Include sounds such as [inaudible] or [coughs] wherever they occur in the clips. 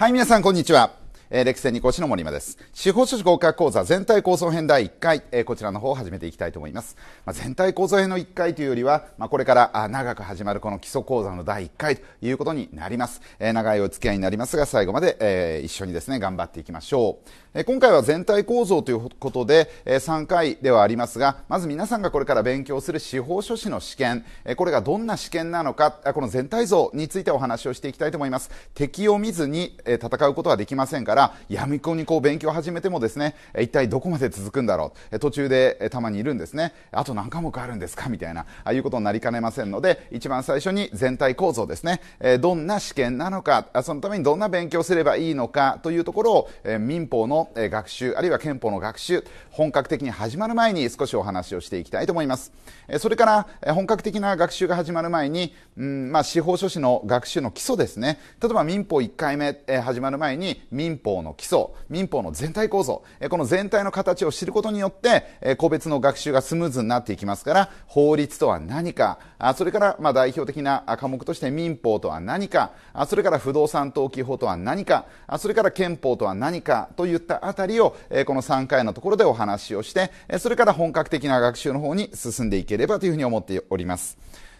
はい、皆さん、こんにちは。えー、歴戦二講師の森間です。司法書士合格講座全体構想編第1回、えー、こちらの方を始めていきたいと思います。まあ、全体構想編の1回というよりは、まあ、これから長く始まるこの基礎講座の第1回ということになります。えー、長いお付き合いになりますが、最後まで、えー、一緒にですね、頑張っていきましょう。えー、今回は全体構造ということで、えー、3回ではありますが、まず皆さんがこれから勉強する司法書士の試験、えー、これがどんな試験なのか、この全体像についてお話をしていきたいと思います。敵を見ずに、えー、戦うことはできませんから、から闇子にこう勉強を始めてもですね、一体どこまで続くんだろう。途中でたまにいるんですね。あと何科目あるんですかみたいな、あいうことになりかねませんので、一番最初に全体構造ですね。どんな試験なのか、そのためにどんな勉強すればいいのかというところを民法の学習、あるいは憲法の学習、本格的に始まる前に少しお話をしていきたいと思います。それから本格的な学習が始まる前に、うんまあ、司法書士の学習の基礎ですね。例えば民法1回目始まる前に民法法の基礎、民法の全体構造、この全体の形を知ることによって、個別の学習がスムーズになっていきますから、法律とは何か、それからま代表的な科目として民法とは何か、それから不動産登記法とは何か、それから憲法とは何かといったあたりを、この3回のところでお話をして、それから本格的な学習の方に進んでいければというふうに思っております。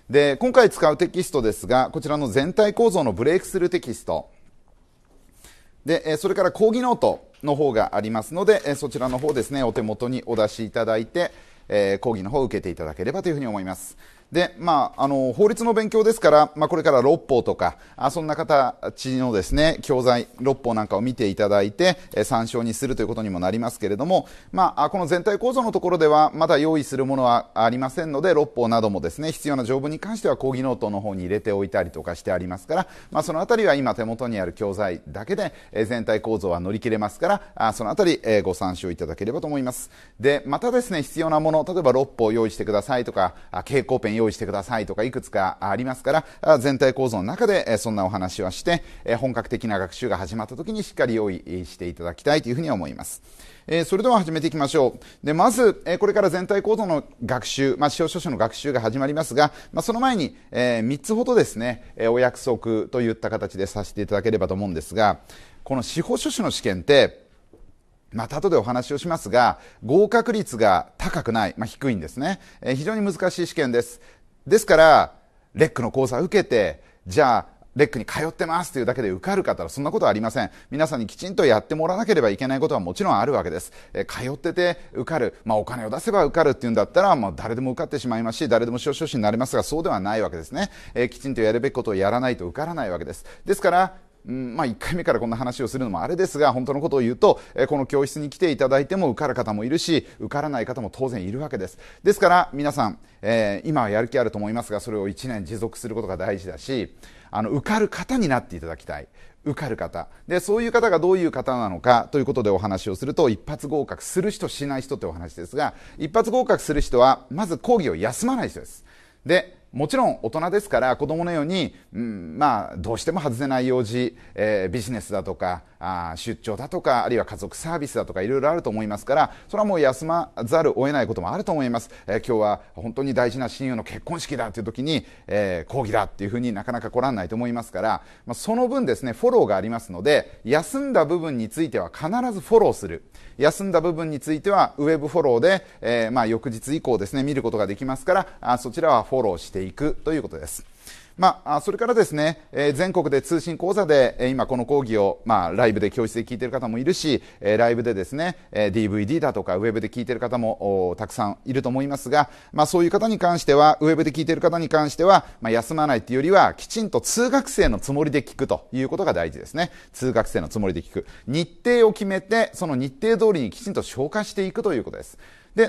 で、今回使うテキストですが、こちらの全体構造のブレイクスルーテキスト。で、それから講義ノートの方がありますので、そちらの方ですね、お手元にお出しいただいて、講義の方を受けていただければというふうに思います。で、まあ、あの、法律の勉強ですから、まあ、これから六法とか、あそんな形のですね、教材、六法なんかを見ていただいて、え参照にするということにもなりますけれども、まあ、この全体構造のところでは、まだ用意するものはありませんので、六法などもですね、必要な条文に関しては講義ノートの方に入れておいたりとかしてありますから、まあ、そのあたりは今手元にある教材だけで、え全体構造は乗り切れますから、あそのあたり、えご参照いただければと思います。で、またですね、必要なもの、例えば六法用意してくださいとか、蛍光ペン用意してくださいとかいくつかありますから、全体構造の中でそんなお話はして、本格的な学習が始まった時にしっかり用意していただきたいというふうに思います。えそれでは始めていきましょう。で、まず、えこれから全体構造の学習、まあ、使用書士の学習が始まりますが、まあ、その前に、え3つほどですね、えお約束といった形でさせていただければと思うんですが、この司法書士の試験って、また後でお話をしますが、合格率が高くない、まあ、低いんですね、えー、非常に難しい試験です。ですから、レックの講座を受けて、じゃあ、レックに通ってますというだけで受かる方はそんなことはありません。皆さんにきちんとやってもらわなければいけないことはもちろんあるわけです。え通ってて受かる。まあお金を出せば受かるっていうんだったら、もう誰でも受かってしまいますし、誰でも少々士になりますが、そうではないわけですね。えきちんとやるべきことをやらないと受からないわけです。ですから、うんまあ、1回目からこんな話をするのもあれですが本当のことを言うと、えこの教室に来ていただいても受かる方もいるし受からない方も当然いるわけですですから皆さん、えー、今はやる気あると思いますがそれを1年持続することが大事だしあの受かる方になっていただきたい受かる方でそういう方がどういう方なのかということでお話をすると一発合格する人しない人というお話ですが一発合格する人はまず講義を休まない人ですでもちろん大人ですから子供のように、うん、まあどうしても外せない用事、えー、ビジネスだとかあ出張だとかあるいは家族サービスだとかいろいろあると思いますからそれはもう休まざるを得ないこともあると思います、えー、今日は本当に大事な親友の結婚式だという時に、えー、講義だっていうふうになかなか来らんないと思いますから、まあ、その分ですねフォローがありますので休んだ部分については必ずフォローする。休んだ部分についてはウェブフォローで、えー、まあ、翌日以降ですね見ることができますからあそちらはフォローしていくということです。まあ、それからですね、え全国で通信講座で、え今この講義を、まあ、ライブで教室で聞いている方もいるし、えライブでですね、え DVD だとかウェブで聞いている方もたくさんいると思いますが、まあ、そういう方に関しては、ウェブで聞いている方に関しては、まあ、休まないというよりは、きちんと通学生のつもりで聞くということが大事ですね。通学生のつもりで聞く。日程を決めて、その日程通りにきちんと消化していくということです。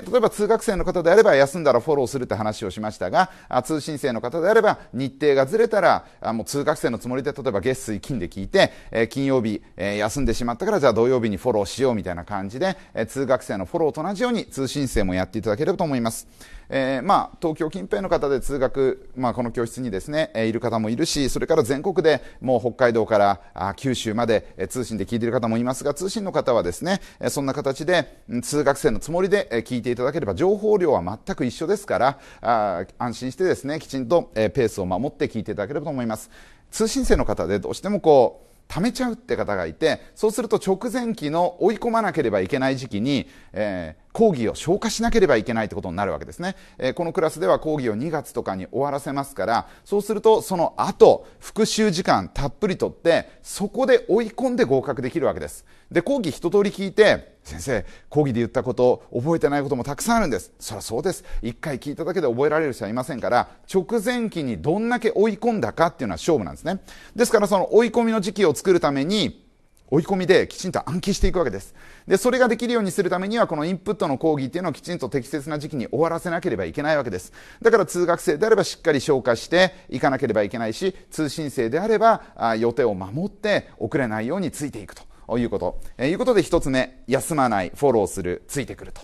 で、例えば通学生の方であれば休んだらフォローするって話をしましたが、通信生の方であれば日程がずれたら、もう通学生のつもりで例えば月水金で聞いて、え金曜日、え休んでしまったからじゃあ土曜日にフォローしようみたいな感じで、え通学生のフォローと同じように通信生もやっていただければと思います。えー、まあ、東京近辺の方で通学、まあ、この教室にですね、えいる方もいるし、それから全国でもう北海道からあ九州まで、え通信で聞いている方もいますが、通信の方はですね、えそんな形で通学生のつもりで、え聞いていただければ情報量は全く一緒ですから、あ安心してですね、きちんと、えペースを守って聞いていただければと思います。通信生の方でどうしてもこう、貯めちゃうって方がいて、そうすると直前期の追い込まなければいけない時期に、えー、講義を消化しなければいけないってことになるわけですね、えー、このクラスでは講義を2月とかに終わらせますから、そうするとその後、復習時間たっぷりとって、そこで追い込んで合格できるわけです。で講義一通り聞いて先生講義で言ったこと覚えてないこともたくさんあるんですそりゃそうです一回聞いただけで覚えられる人はいませんから直前期にどんだけ追い込んだかっていうのは勝負なんですねですからその追い込みの時期を作るために追い込みできちんと暗記していくわけです。で、それができるようにするためには、このインプットの講義っていうのをきちんと適切な時期に終わらせなければいけないわけです。だから通学生であればしっかり消化していかなければいけないし、通信生であれば予定を守って遅れないようについていくと。ということ。えー、いうことで一つ目、休まない、フォローする、ついてくると。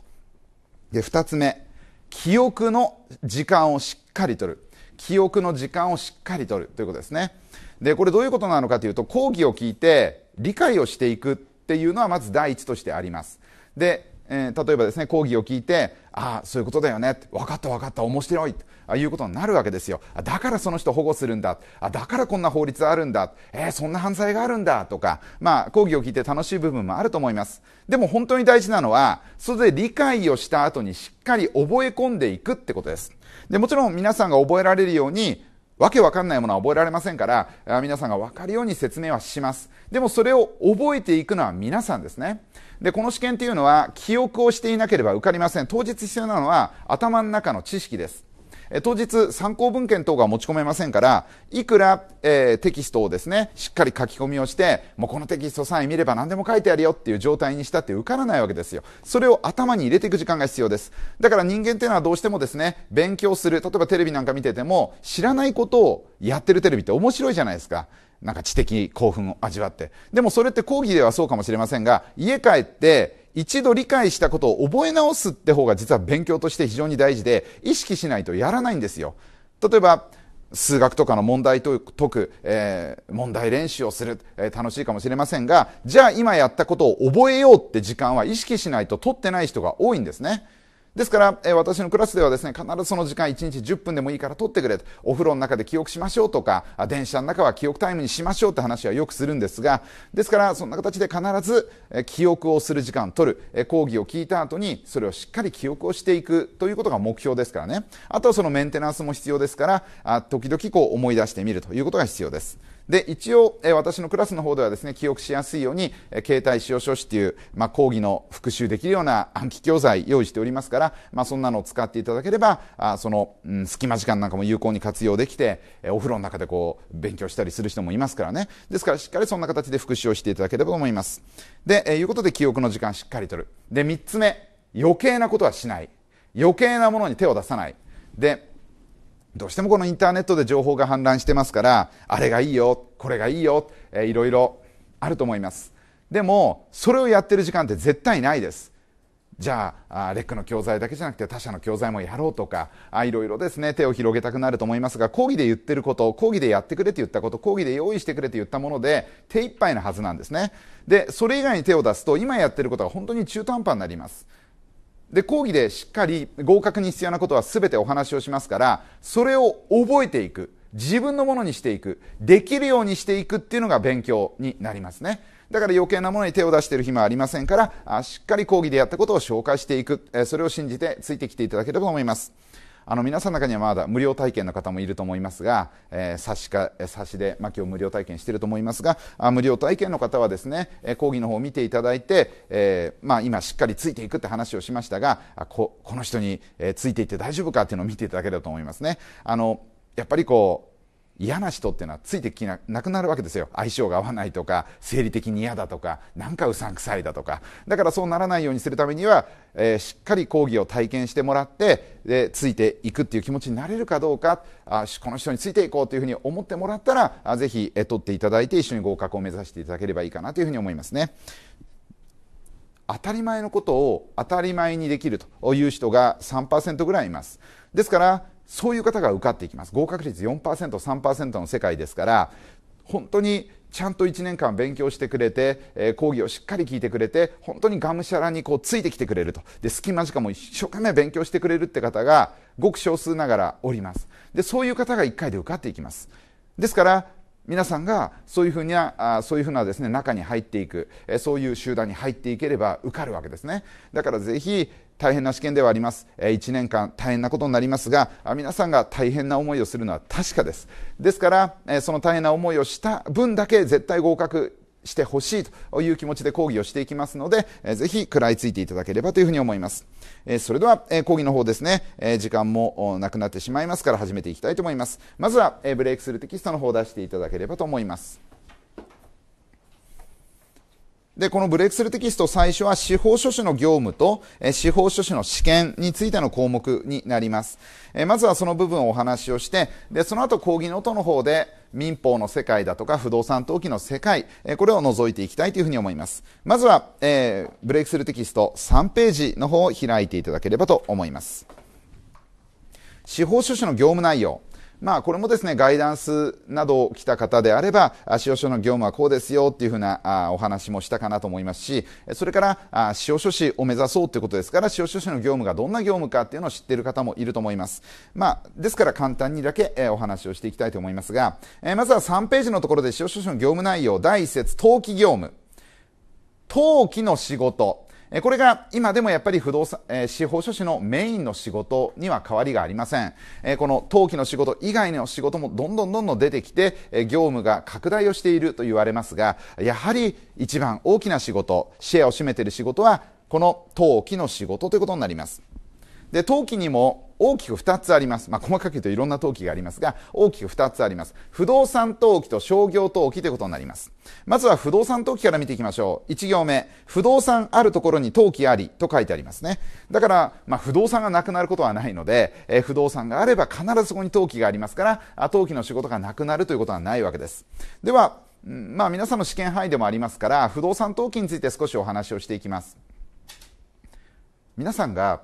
で、二つ目、記憶の時間をしっかりとる。記憶の時間をしっかりとるということですね。で、これどういうことなのかというと、講義を聞いて理解をしていくっていうのはまず第一としてあります。で、えー、例えばですね、講義を聞いて、ああ、そういうことだよね。分かった分かった、面白い。ということになるわけですよ。だからその人保護するんだ。あだからこんな法律あるんだ。えー、そんな犯罪があるんだ。とか、まあ、講義を聞いて楽しい部分もあると思います。でも本当に大事なのは、それで理解をした後にしっかり覚え込んでいくってことです。で、もちろん皆さんが覚えられるように、わけわかんないものは覚えられませんから、皆さんがわかるように説明はします。でもそれを覚えていくのは皆さんですね。で、この試験っていうのは記憶をしていなければ受かりません。当日必要なのは頭の中の知識です。え当日参考文献等が持ち込めませんから、いくら、えー、テキストをですね、しっかり書き込みをして、もうこのテキスト3位見れば何でも書いてやるよっていう状態にしたって受からないわけですよ。それを頭に入れていく時間が必要です。だから人間っていうのはどうしてもですね、勉強する、例えばテレビなんか見てても、知らないことをやってるテレビって面白いじゃないですか。なんか知的興奮を味わって。でもそれって講義ではそうかもしれませんが、家帰って一度理解したことを覚え直すって方が実は勉強として非常に大事で、意識しないとやらないんですよ。例えば、数学とかの問題と解く、えー、問題練習をする、えー、楽しいかもしれませんが、じゃあ今やったことを覚えようって時間は意識しないと取ってない人が多いんですね。ですから、え私のクラスではですね、必ずその時間1日10分でもいいから取ってくれと、お風呂の中で記憶しましょうとか、電車の中は記憶タイムにしましょうって話はよくするんですが、ですから、そんな形で必ず、え記憶をする時間を取る、え講義を聞いた後に、それをしっかり記憶をしていくということが目標ですからね。あとはそのメンテナンスも必要ですから、あ時々こう思い出してみるということが必要です。で、一応、え私のクラスの方ではですね、記憶しやすいように、え携帯使用書士っていう、まあ、講義の復習できるような [coughs] 暗記教材用意しておりますから、まあ、そんなのを使っていただければ、あその、うん、隙間時間なんかも有効に活用できて、えお風呂の中でこう、勉強したりする人もいますからね。ですから、しっかりそんな形で復習をしていただければと思います。で、えいうことで、記憶の時間しっかりとる。で、3つ目、余計なことはしない。余計なものに手を出さない。で、どうしてもこのインターネットで情報が氾濫してますからあれがいいよこれがいいよ、えー、いろいろあると思いますでもそれをやってる時間って絶対ないですじゃあレックの教材だけじゃなくて他社の教材もやろうとかあいろいろですね手を広げたくなると思いますが講義で言ってること講義でやってくれって言ったこと講義で用意してくれって言ったもので手一杯なはずなんですねでそれ以外に手を出すと今やってることが本当に中途半端になりますで、講義でしっかり合格に必要なことは全てお話をしますから、それを覚えていく。自分のものにしていく。できるようにしていくっていうのが勉強になりますね。だから余計なものに手を出している暇はありませんから、しっかり講義でやったことを紹介していく。それを信じてついてきていただければと思います。あの皆さんの中にはまだ無料体験の方もいると思いますが、えー、差しか差しで巻今日無料体験していると思いますがあ無料体験の方はですね、え講義の方を見ていただいて、えー、まあ、今しっかりついていくって話をしましたがここの人に、えついていって大丈夫かっていうのを見ていただければと思いますね。あのやっぱりこう嫌な人っていうのはついてきなくなるわけですよ相性が合わないとか生理的に嫌だとかなんかうさんくさいだとかだからそうならないようにするためには、えー、しっかり講義を体験してもらってでついていくっていう気持ちになれるかどうかあこの人についていこうというふうに思ってもらったらあぜひ、えー、取っていただいて一緒に合格を目指していただければいいかなというふうに思いますね。当たり前のことを当たり前にできるという人が3%ぐらいいます。ですからそういう方が受かっていきます合格率 4%3% の世界ですから本当にちゃんと1年間勉強してくれて、えー、講義をしっかり聞いてくれて本当にがむしゃらにこうついてきてくれるとで隙間時間も一生懸命勉強してくれるって方がごく少数ながらおりますでそういう方が1回で受かっていきますですから皆さんがそういうふうなそういうふうなですね中に入っていくそういう集団に入っていければ受かるわけですねだからぜひ大変な試験ではあります。1年間大変なことになりますが、皆さんが大変な思いをするのは確かです。ですから、その大変な思いをした分だけ絶対合格してほしいという気持ちで講義をしていきますので、ぜひ食らいついていただければというふうに思います。それでは講義の方ですね、時間もなくなってしまいますから始めていきたいと思います。まずはブレイクスルーテキストの方を出していただければと思います。で、このブレイクスルーテキスト最初は司法書士の業務と、え司法書士の試験についての項目になります。えまずはその部分をお話をして、で、その後講義の音の方で民法の世界だとか不動産登記の世界、えこれを除いていきたいというふうに思います。まずは、えー、ブレイクスルーテキスト3ページの方を開いていただければと思います。司法書士の業務内容。まあ、これもですね、ガイダンスなどを来た方であれば、使用書の業務はこうですよっていうふうなお話もしたかなと思いますし、それから、使用書士を目指そうということですから、使用書士の業務がどんな業務かっていうのを知っている方もいると思います。まあ、ですから簡単にだけお話をしていきたいと思いますが、まずは3ページのところで使用書士の業務内容、第1節、登記業務。登記の仕事。これが今でもやっぱり不動産、えー、司法書士のメインの仕事には変わりがありません。えー、この登記の仕事以外の仕事もどんどんどんどん出てきて、えー、業務が拡大をしていると言われますが、やはり一番大きな仕事、シェアを占めている仕事は、この登記の仕事ということになります。で、登記にも大きく2つあります。まあ、細かく言うといろんな投機がありますが、大きく2つあります。不動産投機と商業投機ということになります。まずは不動産投機から見ていきましょう。1行目、不動産あるところに投機ありと書いてありますね。だから、まあ、不動産がなくなることはないので、えー、不動産があれば必ずそこに投機がありますから、投機の仕事がなくなるということはないわけです。では、まあ、皆さんの試験範囲でもありますから、不動産投機について少しお話をしていきます。皆さんが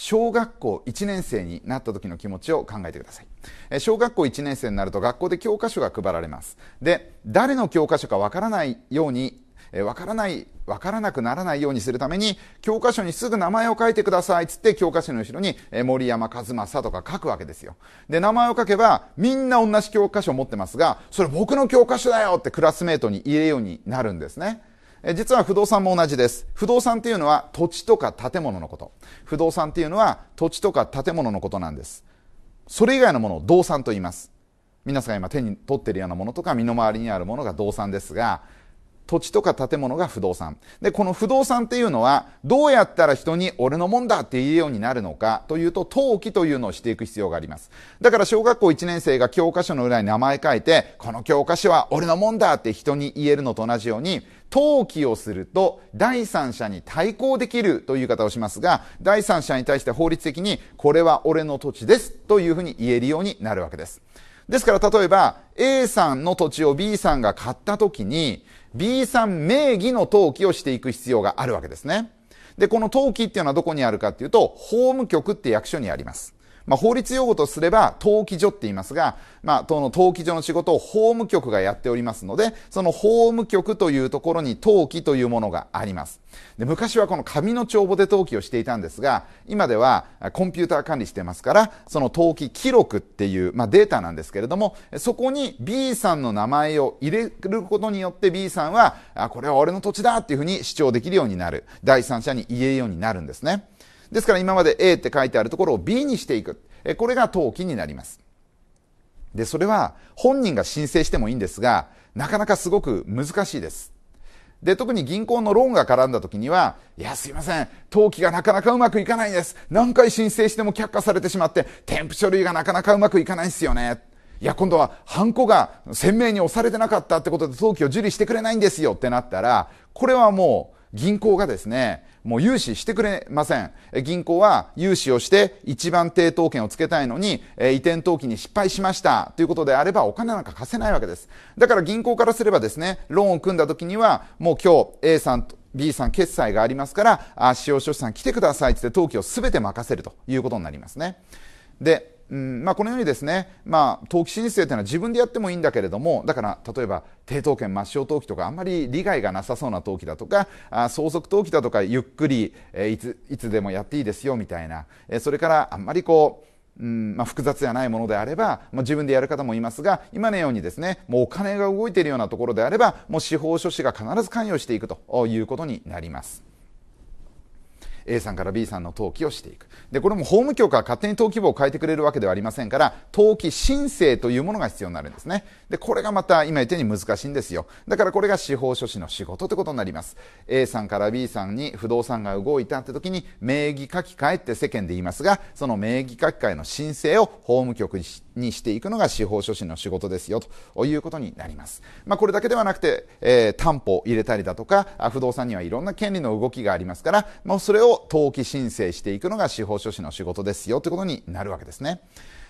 小学校1年生になった時の気持ちを考えてください。え小学校1年生になると学校で教科書が配られます。で、誰の教科書かわからないように、えわからない、わからなくならないようにするために、教科書にすぐ名前を書いてくださいっつって教科書の後ろに、え森山和正とか書くわけですよ。で、名前を書けばみんな同じ教科書を持ってますが、それ僕の教科書だよってクラスメートに言えるようになるんですね。実は不動産も同じです。不動産っていうのは土地とか建物のこと。不動産っていうのは土地とか建物のことなんです。それ以外のものを動産と言います。皆さんが今手に取っているようなものとか身の回りにあるものが動産ですが、土地とか建物が不動産。で、この不動産っていうのは、どうやったら人に俺のもんだって言えるようになるのかというと、登記というのをしていく必要があります。だから小学校1年生が教科書の裏に名前書いて、この教科書は俺のもんだって人に言えるのと同じように、登記をすると第三者に対抗できるという言い方をしますが、第三者に対して法律的にこれは俺の土地ですというふうに言えるようになるわけです。ですから例えば A さんの土地を B さんが買った時に B さん名義の登記をしていく必要があるわけですね。で、この登記っていうのはどこにあるかっていうと、法務局って役所にあります。まあ、法律用語とすれば、登記所って言いますが、まあ、の登記所の仕事を法務局がやっておりますので、その法務局というところに登記というものがあります。で昔はこの紙の帳簿で登記をしていたんですが、今ではコンピューター管理してますから、その登記記録っていう、まあ、データなんですけれども、そこに B さんの名前を入れることによって B さんは、あ、これは俺の土地だっていうふうに主張できるようになる。第三者に言えるようになるんですね。ですから今まで A って書いてあるところを B にしていく。これが登記になります。で、それは本人が申請してもいいんですが、なかなかすごく難しいです。で、特に銀行のローンが絡んだ時には、いや、すいません、登記がなかなかうまくいかないんです。何回申請しても却下されてしまって、添付書類がなかなかうまくいかないですよね。いや、今度は、ハンコが鮮明に押されてなかったってことで登記を受理してくれないんですよってなったら、これはもう銀行がですね、もう融資してくれません。銀行は融資をして一番抵当権をつけたいのに、移転登記に失敗しましたということであればお金なんか貸せないわけです。だから銀行からすればですね、ローンを組んだ時にはもう今日 A さんと B さん決済がありますから、あ使用書士さん来てくださいって登記を全て任せるということになりますね。で、うんまあ、このようにですね、まあ、登記申請というのは自分でやってもいいんだけれどもだから例えば抵当権抹消登記とかあんまり利害がなさそうな登記だとかあ相続登記だとかゆっくり、えー、いついつでもやっていいですよみたいな、えー、それからあんまりこううんまあ、複雑じゃないものであれば、まあ、自分でやる方もいますが今のようにですねもうお金が動いているようなところであればもう司法書士が必ず関与していくということになります。A さんから B さんの登記をしていくでこれも法務局が勝手に登記簿を変えてくれるわけではありませんから登記申請というものが必要になるんですねでこれがまた今言ったように難しいんですよだからこれが司法書士の仕事ってことになります A さんから B さんに不動産が動いたって時に名義書き換えって世間で言いますがその名義書き換えの申請を法務局にしてにしていくのが司法書士の仕事ですよということになります。まあ、これだけではなくて、えー、担保を入れたりだとか、不動産にはいろんな権利の動きがありますから、もうそれを登記申請していくのが司法書士の仕事ですよということになるわけですね。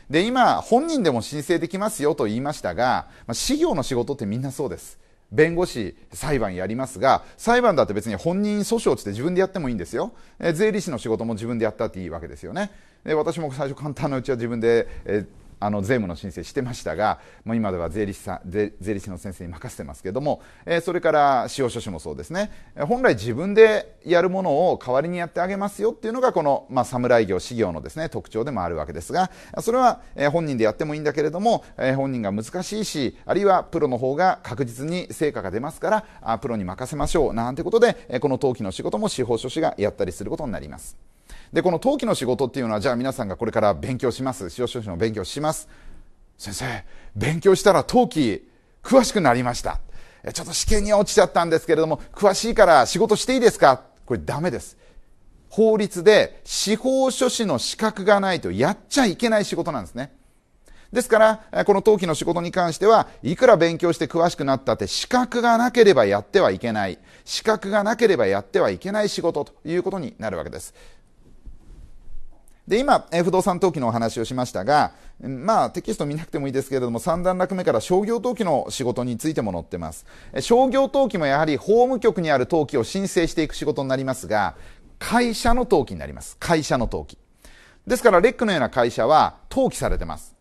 で、今、本人でも申請できますよと言いましたが、まあ、事業の仕事ってみんなそうです。弁護士、裁判やりますが、裁判だって別に本人訴訟って自分でやってもいいんですよ。え税理士の仕事も自分でやったっていいわけですよね。で私も最初簡単なうちは自分で、えーあの税務の申請してましたがもう今では税理士さん税理士の先生に任せてますけども、えー、それから司法書士もそうですね本来自分でやるものを代わりにやってあげますよっていうのがこの、まあ、侍業私業のですね特徴でもあるわけですがそれは、えー、本人でやってもいいんだけれども、えー、本人が難しいしあるいはプロの方が確実に成果が出ますからあプロに任せましょうなんてことで、えこの登記の仕事も司法書士がやったりすることになります。で、この登記の仕事っていうのは、じゃあ皆さんがこれから勉強します。司法書士の勉強します。先生、勉強したら登記詳しくなりました。ちょっと試験に落ちちゃったんですけれども、詳しいから仕事していいですかこれダメです。法律で司法書士の資格がないとやっちゃいけない仕事なんですね。ですから、この登記の仕事に関しては、いくら勉強して詳しくなったって資格がなければやってはいけない。資格がなければやってはいけない仕事ということになるわけです。で、今、え不動産登記のお話をしましたが、まあ、テキスト見なくてもいいですけれども、3段落目から商業登記の仕事についても載ってます。商業登記もやはり法務局にある登記を申請していく仕事になりますが、会社の登記になります。会社の登記。ですから、レックのような会社は登記されてます。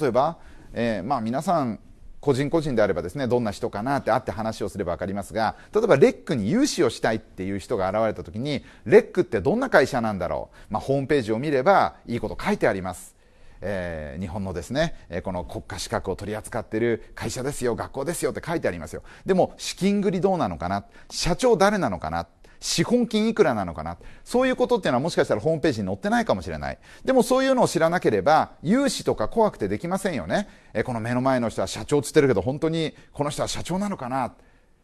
例えば、えー、まあ皆さん個人個人であればですねどんな人かなって会って話をすれば分かりますが例えばレックに融資をしたいっていう人が現れた時にレックってどんな会社なんだろう、まあ、ホームページを見ればいいこと書いてあります。えー、日本のですね、えー、この国家資格を取り扱っている会社ですよ学校ですよって書いてありますよでも資金繰りどうなのかな社長誰なのかな資本金いくらなのかなそういうことっていうのはもしかしたらホームページに載ってないかもしれないでもそういうのを知らなければ融資とか怖くてできませんよねえこの目の前の人は社長つってるけど本当にこの人は社長なのかな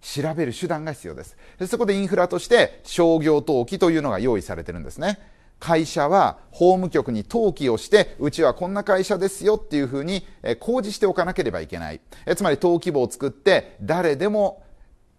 調べる手段が必要ですでそこでインフラとして商業登記というのが用意されてるんですね会社は法務局に登記をして、うちはこんな会社ですよっていうふうに公示しておかなければいけない。えつまり登記簿を作って、誰でも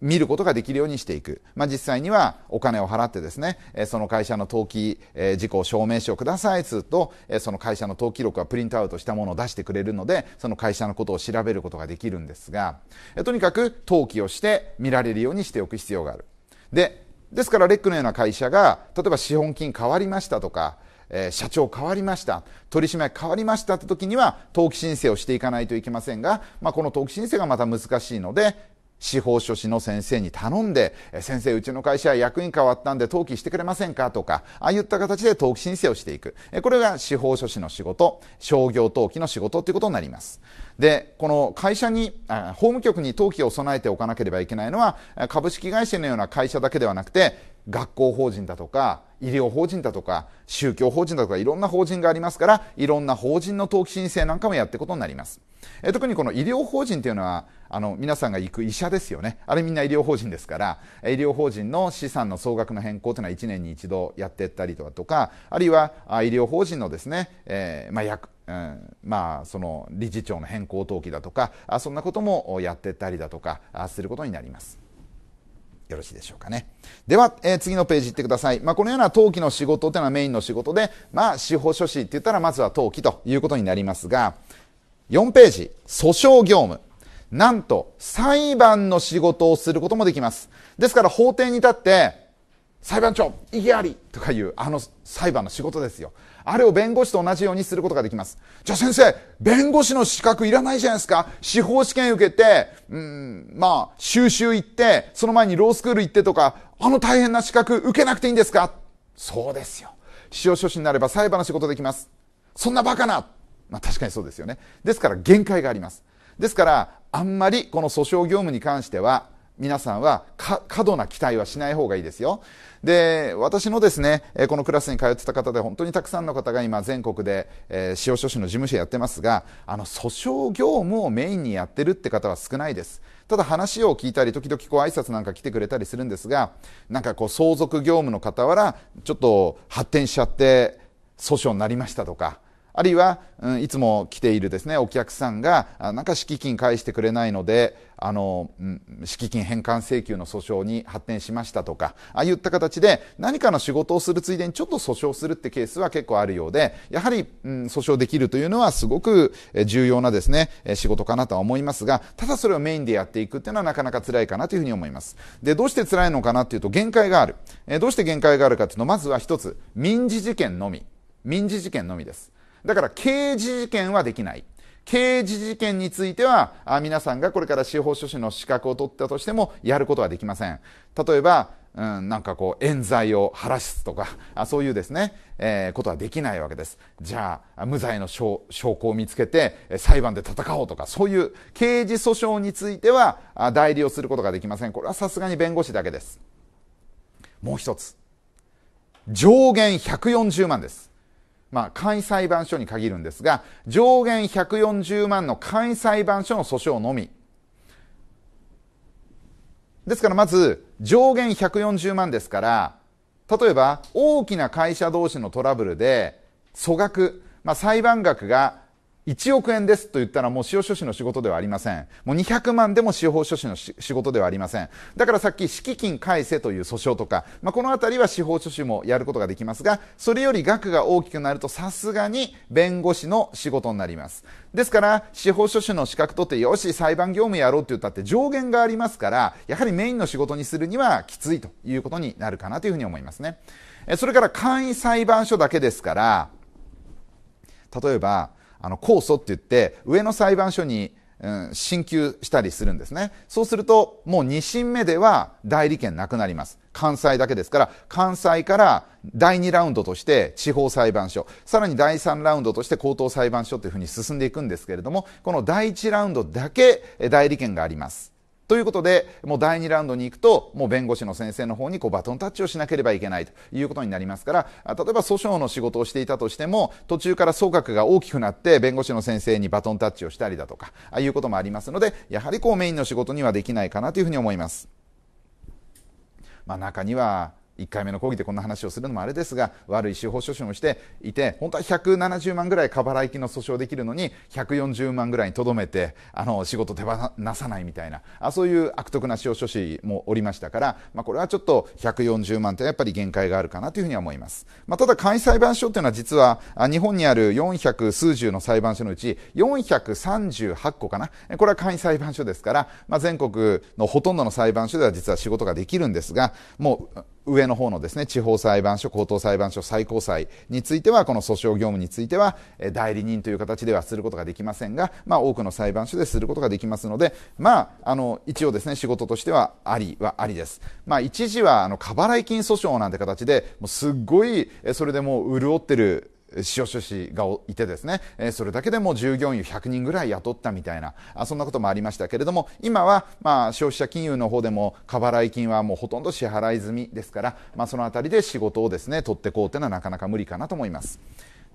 見ることができるようにしていく。まあ、実際にはお金を払ってですね、その会社の登記事項証明書をくださいつと、その会社の登記録はプリントアウトしたものを出してくれるので、その会社のことを調べることができるんですが、とにかく登記をして見られるようにしておく必要がある。で、ですからレックのような会社が、例えば資本金変わりましたとか、社長変わりました、取締役変わりましたって時には、登記申請をしていかないといけませんが、まあ、この登記申請がまた難しいので、司法書士の先生に頼んで、先生、うちの会社は役員変わったんで登記してくれませんかとか、ああいった形で登記申請をしていく。これが司法書士の仕事、商業登記の仕事ということになります。で、この会社に、法務局に登記を備えておかなければいけないのは、株式会社のような会社だけではなくて、学校法人だとか医療法人だとか宗教法人だとかいろんな法人がありますからいろんな法人の登記申請なんかもやっていくことになります、え特にこの医療法人というのはあの皆さんが行く医者ですよねあれみんな医療法人ですから医療法人の資産の総額の変更というのは1年に1度やっていったりとかとかあるいは医療法人のですね、えー、まあ薬、うん、まあ、その理事長の変更登記だとかそんなこともやっていったりだとかすることになります。よろしいでしょうかね。では、えー、次のページ行ってください。まあ、このような登記の仕事というのはメインの仕事で、まあ、司法書士って言ったらまずは登記ということになりますが、4ページ、訴訟業務。なんと、裁判の仕事をすることもできます。ですから、法廷に立って、裁判長、意義ありとかいう、あの裁判の仕事ですよ。あれを弁護士と同じようにすることができます。じゃあ先生、弁護士の資格いらないじゃないですか。司法試験受けて、うん、まあ、修習行って、その前にロースクール行ってとか、あの大変な資格受けなくていいんですかそうですよ。司法書士になれば裁判の仕事できます。そんなバカなまあ確かにそうですよね。ですから限界があります。ですから、あんまりこの訴訟業務に関しては、皆さんは過度な期待はしない方がいいですよ。で、私のですね、このクラスに通ってた方で本当にたくさんの方が今全国で、え司法書士の事務所やってますが、あの、訴訟業務をメインにやってるって方は少ないです。ただ話を聞いたり、時々こう挨拶なんか来てくれたりするんですが、なんかこう相続業務の傍ら、ちょっと発展しちゃって訴訟になりましたとか、あるいは、うん、いつも来ているですね、お客さんが、なんか敷金返してくれないので、あの、うん、敷金返還請求の訴訟に発展しましたとか、ああいった形で何かの仕事をするついでにちょっと訴訟するってケースは結構あるようで、やはり、うん、訴訟できるというのはすごく重要なですね、仕事かなとは思いますが、ただそれをメインでやっていくっていうのはなかなか辛いかなというふうに思います。で、どうして辛いのかなっていうと限界がある。えどうして限界があるかっていうと、まずは一つ、民事事件のみ。民事事件のみです。だから刑事事件はできない。刑事事件については、皆さんがこれから司法書士の資格を取ったとしても、やることはできません。例えば、うん、なんかこう、冤罪を晴らすとか、[laughs] あそういうですね、えー、ことはできないわけです。じゃあ、無罪の証拠を見つけて、裁判で戦おうとか、そういう刑事訴訟については、代理をすることができません。これはさすがに弁護士だけです。もう一つ。上限140万です。まあ、簡易裁判所に限るんですが、上限140万の簡易裁判所の訴訟のみ。ですからまず、上限140万ですから、例えば大きな会社同士のトラブルで、粗額、まあ、裁判額が1億円ですと言ったらもう司法書士の仕事ではありません。もう200万でも司法書士の仕事ではありません。だからさっき敷金返せという訴訟とか、まあ、このあたりは司法書士もやることができますが、それより額が大きくなるとさすがに弁護士の仕事になります。ですから、司法書士の資格取って、よし、裁判業務やろうって言ったって上限がありますから、やはりメインの仕事にするにはきついということになるかなというふうに思いますね。それから簡易裁判所だけですから、例えば、あの、控訴って言って、上の裁判所に、うん、進級したりするんですね。そうすると、もう2審目では代理権なくなります。関西だけですから、関西から第2ラウンドとして地方裁判所、さらに第3ラウンドとして高等裁判所というふうに進んでいくんですけれども、この第1ラウンドだけ代理権があります。ということでもう第2ラウンドに行くともう弁護士の先生の方にこうバトンタッチをしなければいけないということになりますから例えば訴訟の仕事をしていたとしても途中から総額が大きくなって弁護士の先生にバトンタッチをしたりだとかああいうこともありますのでやはりこうメインの仕事にはできないかなというふうに思います。まあ、中には1回目の講義でこんな話をするのもあれですが悪い司法書士もしていて本当は170万ぐらい過払い金の訴訟できるのに140万ぐらいにとどめてあの仕事手放さないみたいなあそういう悪徳な司法書士もおりましたから、まあ、これはちょっと140万というのはやっぱり限界があるかなというふうには思います、まあ、ただ簡易裁判所というのは実は日本にある400数十の裁判所のうち438個かなこれは簡易裁判所ですから、まあ、全国のほとんどの裁判所では実は仕事ができるんですがもう上の方のですね、地方裁判所、高等裁判所、最高裁については、この訴訟業務については、代理人という形ではすることができませんが、まあ、多くの裁判所ですることができますので、まあ、あの、一応ですね、仕事としてはありはありです。まあ、一時は、あの、過払い金訴訟なんて形で、もうすっごい、それでもう潤ってる塩書士がいてですね、えそれだけでも従業員100人ぐらい雇ったみたいなあそんなこともありましたけれども今は、まあ、消費者金融の方でも過払い金はもうほとんど支払い済みですから、まあ、その辺りで仕事をですね取ってこうというのはなかなか無理かなと思います。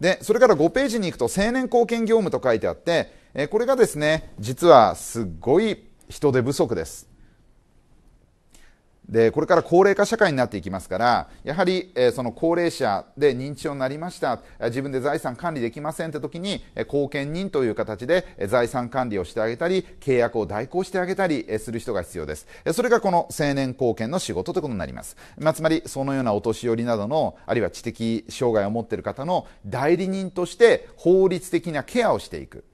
でそれから5ページに行くと青年貢献業務と書いてあって、えこれがですね実はすごい人手不足です。でこれから高齢化社会になっていきますからやはり、えー、その高齢者で認知症になりました自分で財産管理できませんって時に後見人という形で財産管理をしてあげたり契約を代行してあげたりする人が必要ですそれがこの成年後見の仕事ということになります、まあ、つまりそのようなお年寄りなどのあるいは知的障害を持っている方の代理人として法律的なケアをしていく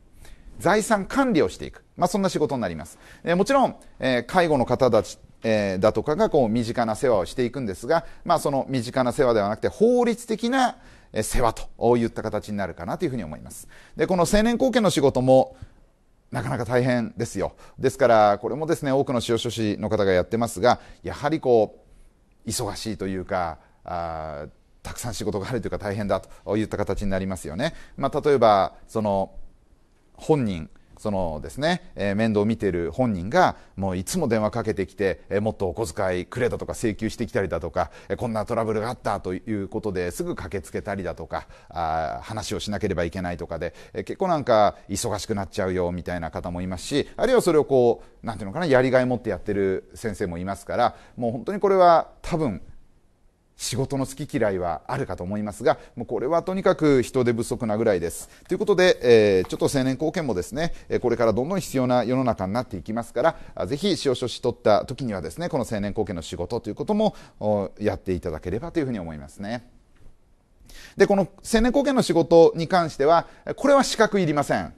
財産管理をしていく、まあ、そんな仕事になります、えー、もちろん、えー、介護の方たちえー、だとかがこう身近な世話をしていくんですが、まあ、その身近な世話ではなくて法律的な世話といった形になるかなというふうに思います。でこの青年後見の仕事もなかなか大変ですよ。ですから、これもですね、多くの司法書士の方がやってますが、やはりこう、忙しいというか、あたくさん仕事があるというか大変だといった形になりますよね。まあ、例えば、その、本人、そのですね、えー、面倒を見てる本人が、もういつも電話かけてきて、えー、もっとお小遣いくれだとか請求してきたりだとか、えー、こんなトラブルがあったということですぐ駆けつけたりだとか、あ話をしなければいけないとかで、えー、結構なんか忙しくなっちゃうよみたいな方もいますし、あるいはそれをこう、なんていうのかな、やりがい持ってやってる先生もいますから、もう本当にこれは多分、仕事の好き嫌いはあるかと思いますが、もうこれはとにかく人手不足なぐらいです。ということで、えー、ちょっと青年貢献もですね、これからどんどん必要な世の中になっていきますから、ぜひ、使用書士取った時にはですね、この青年貢献の仕事ということもやっていただければというふうに思いますね。で、この青年貢献の仕事に関しては、これは資格いりません。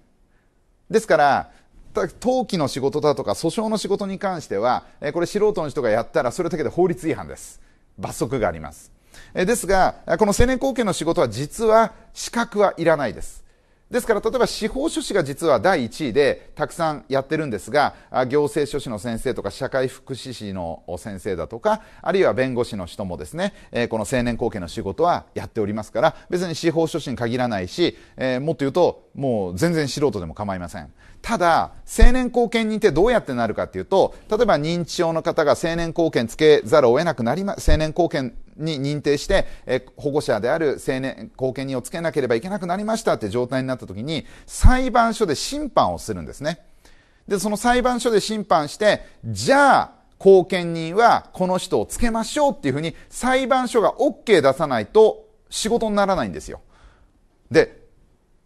ですから、登記の仕事だとか訴訟の仕事に関しては、これ素人の人がやったらそれだけで法律違反です。罰則があります。ですが、この成年後見の仕事は実は資格はいらないです。ですから、例えば司法書士が実は第1位でたくさんやってるんですが、行政書士の先生とか社会福祉士の先生だとか、あるいは弁護士の人もですね、この成年後見の仕事はやっておりますから、別に司法書士に限らないし、もっと言うと、もう全然素人でも構いません。ただ、成年後見人ってどうやってなるかっていうと、例えば認知症の方が成年後見つけざるを得なくなりま、成年後見に認定して、え保護者である成年後見人をつけなければいけなくなりましたって状態になった時に、裁判所で審判をするんですね。で、その裁判所で審判して、じゃあ、後見人はこの人をつけましょうっていうふうに裁判所が OK 出さないと仕事にならないんですよ。で、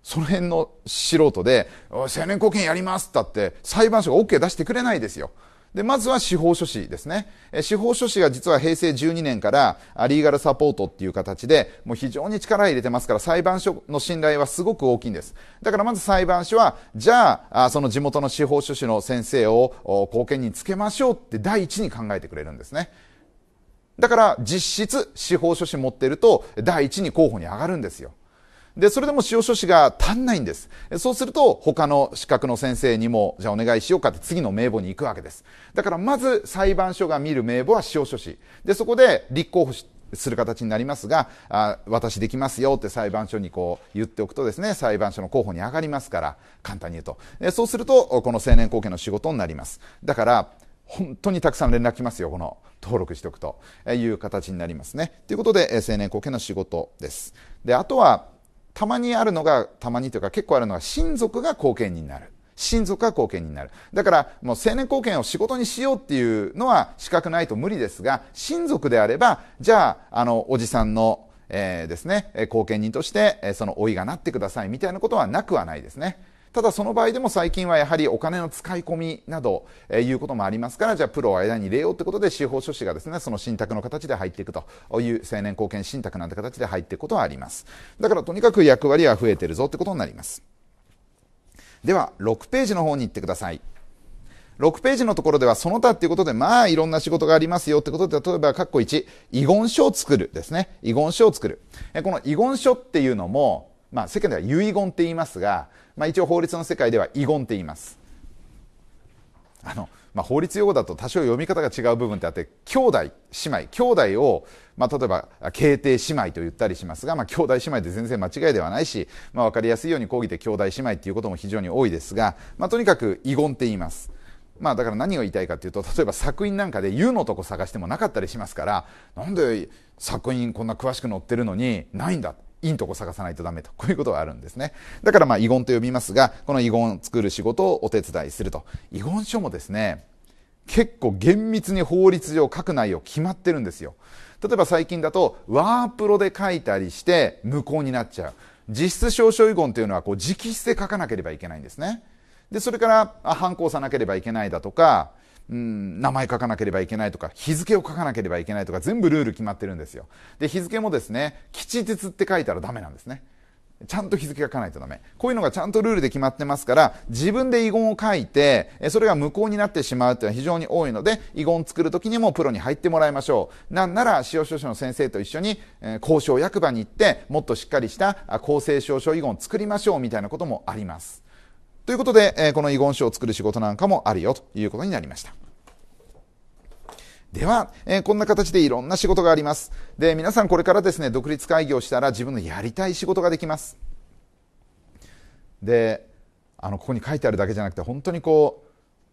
その辺の素人で、成年後見やりますったって、裁判所が OK 出してくれないですよ。で、まずは司法書士ですね。司法書士が実は平成12年からリーガルサポートっていう形で、もう非常に力入れてますから、裁判所の信頼はすごく大きいんです。だからまず裁判所は、じゃあ、その地元の司法書士の先生を後見につけましょうって第一に考えてくれるんですね。だから実質司法書士持ってると第一に候補に上がるんですよ。で、それでも使用書士が足んないんです。そうすると、他の資格の先生にも、じゃあお願いしようかって次の名簿に行くわけです。だから、まず裁判所が見る名簿は使用書士。で、そこで立候補する形になりますがあ、私できますよって裁判所にこう言っておくとですね、裁判所の候補に上がりますから、簡単に言うと。えそうすると、この青年後見の仕事になります。だから、本当にたくさん連絡来ますよ、この登録しておくという形になりますね。ということで、青年後見の仕事です。で、あとは、たまにあるのが、たまにというか結構あるのが、親族が後見になる。親族が後見になる。だから、もう成年後見を仕事にしようっていうのは資格ないと無理ですが、親族であれば、じゃあ、あの、おじさんの、えー、ですね、後見人として、その老いがなってくださいみたいなことはなくはないですね。ただその場合でも最近はやはりお金の使い込みなど、えー、いうこともありますから、じゃあプロを間に入れようということで、司法書士がですね、その信託の形で入っていくという青年貢献信託なんて形で入っていくことはあります。だからとにかく役割は増えてるぞってことになります。では、6ページの方に行ってください。6ページのところではその他っていうことで、まあいろんな仕事がありますよってことで、例えば、括弧1、遺言書を作るですね。遺言書を作る。この遺言書っていうのも、まあ世間では遺言って言いますが、まあ、一応法律の世界では遺言って言いますあの、まあ、法律用語だと多少読み方が違う部分ってあって兄弟姉妹兄弟を、まあ、例えば慶帝姉妹と言ったりしますが、まあ、兄弟姉妹で全然間違いではないし、まあ、分かりやすいように講義で兄弟姉妹っていうことも非常に多いですが、まあ、とにかく遺言って言いますまあだから何を言いたいかというと例えば作品なんかで「うのとこ探してもなかったりしますからなんで作品こんな詳しく載ってるのにないんだいいとこ探さないとダメと、こういうことがあるんですね。だからまあ遺言と呼びますが、この遺言を作る仕事をお手伝いすると。遺言書もですね、結構厳密に法律上書く内容決まってるんですよ。例えば最近だと、ワープロで書いたりして無効になっちゃう。実質証書遺言というのはこう直筆で書かなければいけないんですね。で、それから、あ、反抗さなければいけないだとか、うん、名前書かなければいけないとか、日付を書かなければいけないとか、全部ルール決まってるんですよ。で、日付もですね、吉日って書いたらダメなんですね。ちゃんと日付が書かないとダメ。こういうのがちゃんとルールで決まってますから、自分で遺言を書いて、それが無効になってしまうというのは非常に多いので、遺言を作るときにもプロに入ってもらいましょう。なんなら、使用書書の先生と一緒に、え交渉役場に行って、もっとしっかりした公正証書遺言を作りましょうみたいなこともあります。ということで、えこの遺言書を作る仕事なんかもあるよということになりました。では、えー、こんな形でいろんな仕事があります。で、皆さんこれからですね、独立開業したら自分のやりたい仕事ができます。で、あの、ここに書いてあるだけじゃなくて、本当にこ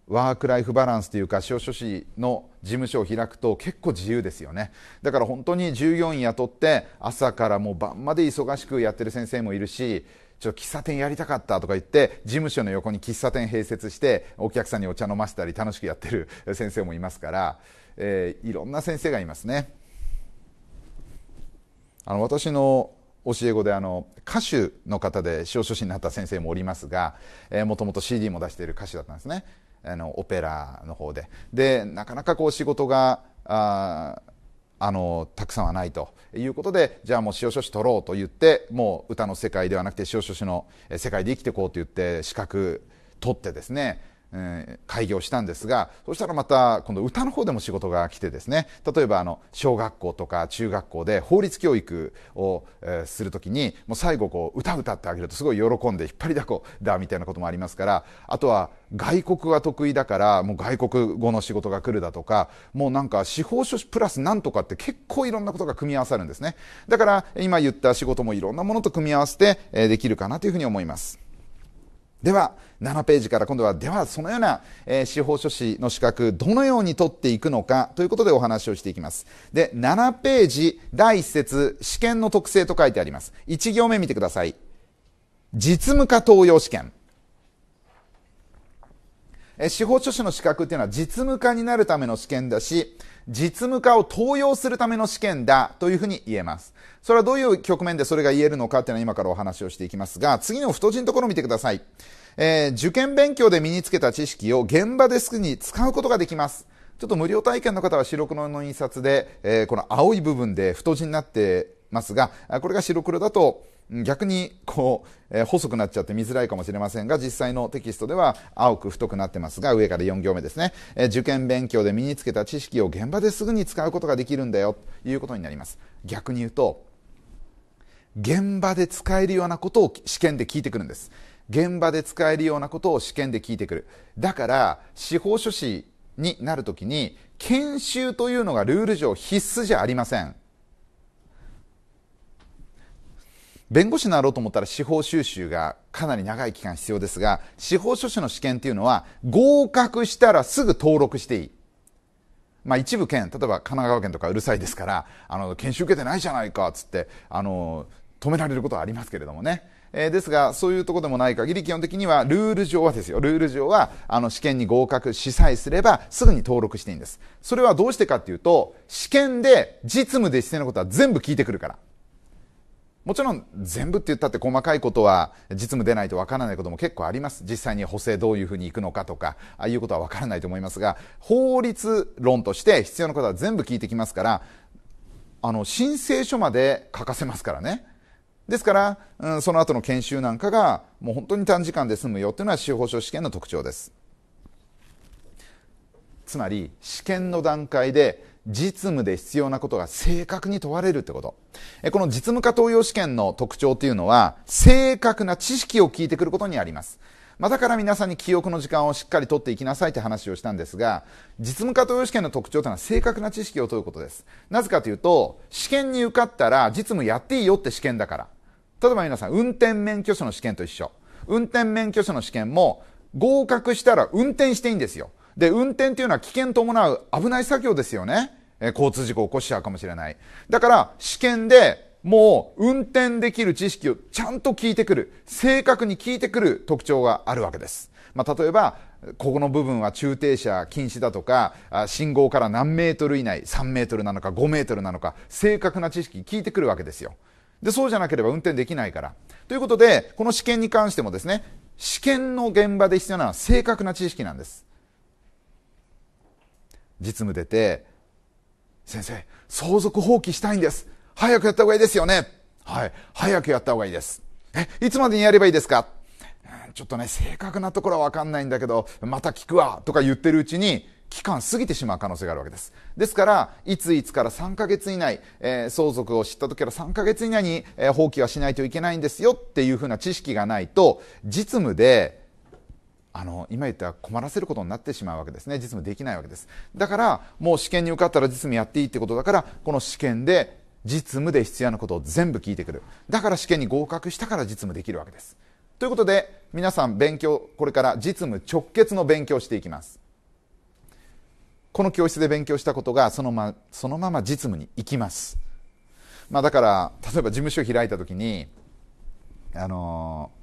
う、ワークライフバランスというか、司書士の事務所を開くと結構自由ですよね。だから本当に従業員雇って、朝からもう晩まで忙しくやってる先生もいるし、ちょっと喫茶店やりたかったとか言って事務所の横に喫茶店併設してお客さんにお茶飲ませたり楽しくやってる先生もいますから、えー、いろんな先生がいますね。あの私の教え子であの歌手の方で司法書士になった先生もおりますがもともと CD も出している歌手だったんですねあのオペラの方ででなかなかこう仕事がああのたくさんはないということでじゃあもう塩書士取ろうと言ってもう歌の世界ではなくて塩書士の世界で生きていこうと言って資格取ってですねえー、開業したんですがそしたらまた今度歌の方でも仕事が来てですね例えばあの小学校とか中学校で法律教育を、えー、する時にもう最後こう歌歌ってあげるとすごい喜んで引っ張りだこだみたいなこともありますからあとは外国が得意だからもう外国語の仕事が来るだとかもうなんか司法書士プラスなんとかって結構いろんなことが組み合わさるんですねだから今言った仕事もいろんなものと組み合わせてできるかなというふうに思います。では7ページから今度はではそのような、えー、司法書士の資格どのように取っていくのかということでお話をしていきますで7ページ第1節試験の特性と書いてあります1行目見てください実務家登用試験司法書士の資格っていうのは実務家になるための試験だし、実務化を登用するための試験だというふうに言えます。それはどういう局面でそれが言えるのかっていうのは今からお話をしていきますが、次の太字のところを見てください。えー、受験勉強で身につけた知識を現場ですぐに使うことができます。ちょっと無料体験の方は白黒の印刷で、えー、この青い部分で太字になってますが、これが白黒だと、逆にこう、えー、細くなっちゃって見づらいかもしれませんが、実際のテキストでは青く太くなってますが、上から4行目ですね、えー、受験勉強で身につけた知識を現場ですぐに使うことができるんだよということになります。逆に言うと、現場で使えるようなことを試験で聞いてくるんです。現場で使えるようなことを試験で聞いてくる。だから、司法書士になるときに、研修というのがルール上必須じゃありません。弁護士になろうと思ったら司法修習がかなり長い期間必要ですが、司法書士の試験っていうのは合格したらすぐ登録していい。まあ一部県、例えば神奈川県とかうるさいですから、あの、研修受けてないじゃないか、つって、あの、止められることはありますけれどもね。えー、ですが、そういうとこでもない限り、基本的にはルール上はですよ、ルール上は、あの、試験に合格しさえすれば、すぐに登録していいんです。それはどうしてかっていうと、試験で実務で必要なことは全部聞いてくるから。もちろん全部って言ったって細かいことは実務出ないとわからないことも結構あります実際に補正どういうふうにいくのかとかああいうことはわからないと思いますが法律論として必要なことは全部聞いてきますからあの申請書まで書かせますからねですから、うん、その後の研修なんかがもう本当に短時間で済むよっていうのは司法書試験の特徴ですつまり試験の段階で実務で必要なことが正確に問われるってこと。この実務家登用試験の特徴っていうのは、正確な知識を聞いてくることにあります。まあ、だから皆さんに記憶の時間をしっかりとっていきなさいって話をしたんですが、実務家登用試験の特徴というのは正確な知識を問うことです。なぜかというと、試験に受かったら実務やっていいよって試験だから。例えば皆さん、運転免許証の試験と一緒。運転免許証の試験も合格したら運転していいんですよ。で、運転っていうのは危険伴う危ない作業ですよね。え交通事故を起こしちゃうかもしれない。だから、試験でもう運転できる知識をちゃんと聞いてくる、正確に聞いてくる特徴があるわけです。まあ、例えば、ここの部分は駐停車禁止だとか、信号から何メートル以内、3メートルなのか5メートルなのか、正確な知識聞いてくるわけですよ。で、そうじゃなければ運転できないから。ということで、この試験に関してもですね、試験の現場で必要なのは正確な知識なんです。実務出て、先生、相続放棄したいんです。早くやった方がいいですよね。はい。早くやった方がいいです。え、いつまでにやればいいですかちょっとね、正確なところはわかんないんだけど、また聞くわとか言ってるうちに、期間過ぎてしまう可能性があるわけです。ですから、いついつから3ヶ月以内、えー、相続を知った時から3ヶ月以内に、えー、放棄はしないといけないんですよっていうふうな知識がないと、実務であの今言った困らせることになってしまうわけですね実務できないわけですだからもう試験に受かったら実務やっていいってことだからこの試験で実務で必要なことを全部聞いてくるだから試験に合格したから実務できるわけですということで皆さん勉強これから実務直結の勉強していきますこの教室で勉強したことがそのまそのまま実務に行きます、まあ、だから例えば事務所を開いた時にあのー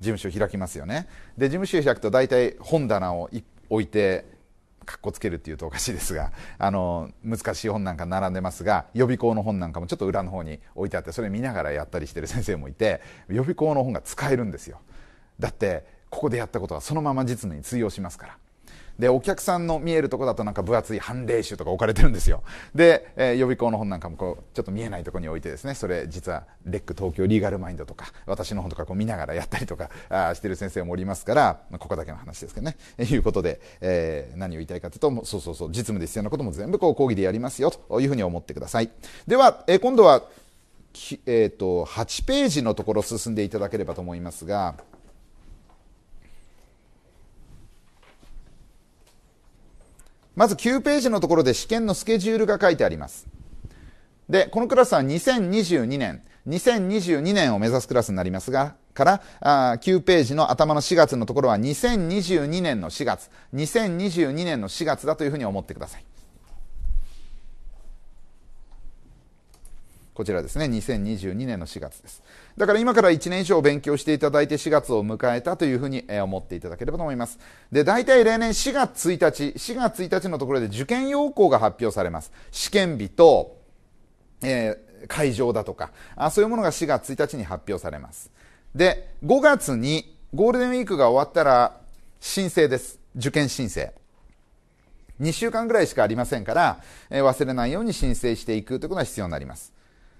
事務所開きますよねで事務所開くと大体本棚を置いてかっこつけるっていうとおかしいですがあの難しい本なんか並んでますが予備校の本なんかもちょっと裏の方に置いてあってそれ見ながらやったりしてる先生もいて予備校の本が使えるんですよだってここでやったことはそのまま実務に通用しますからで、お客さんの見えるとこだとなんか分厚い判例集とか置かれてるんですよ。で、えー、予備校の本なんかもこう、ちょっと見えないとこに置いてですね、それ実は、レック東京リーガルマインドとか、私の本とかこう見ながらやったりとかあしてる先生もおりますから、ここだけの話ですけどね。[laughs] いうことで、えー、何を言いたいかというと、そうそうそう、実務で必要なことも全部こう講義でやりますよ、というふうに思ってください。では、えー、今度は、えーと、と8ページのところ進んでいただければと思いますが、まず9ページのところで試験のスケジュールが書いてあります。で、このクラスは2022年、2022年を目指すクラスになりますが、から9ページの頭の4月のところは2022年の4月、2022年の4月だというふうに思ってください。こちらですね、2022年の4月です。だから今から1年以上勉強していただいて4月を迎えたというふうに思っていただければと思います。で、大体例年4月1日、4月1日のところで受験要項が発表されます。試験日と、えー、会場だとかあ、そういうものが4月1日に発表されます。で、5月にゴールデンウィークが終わったら申請です。受験申請。2週間ぐらいしかありませんから、えー、忘れないように申請していくということが必要になります。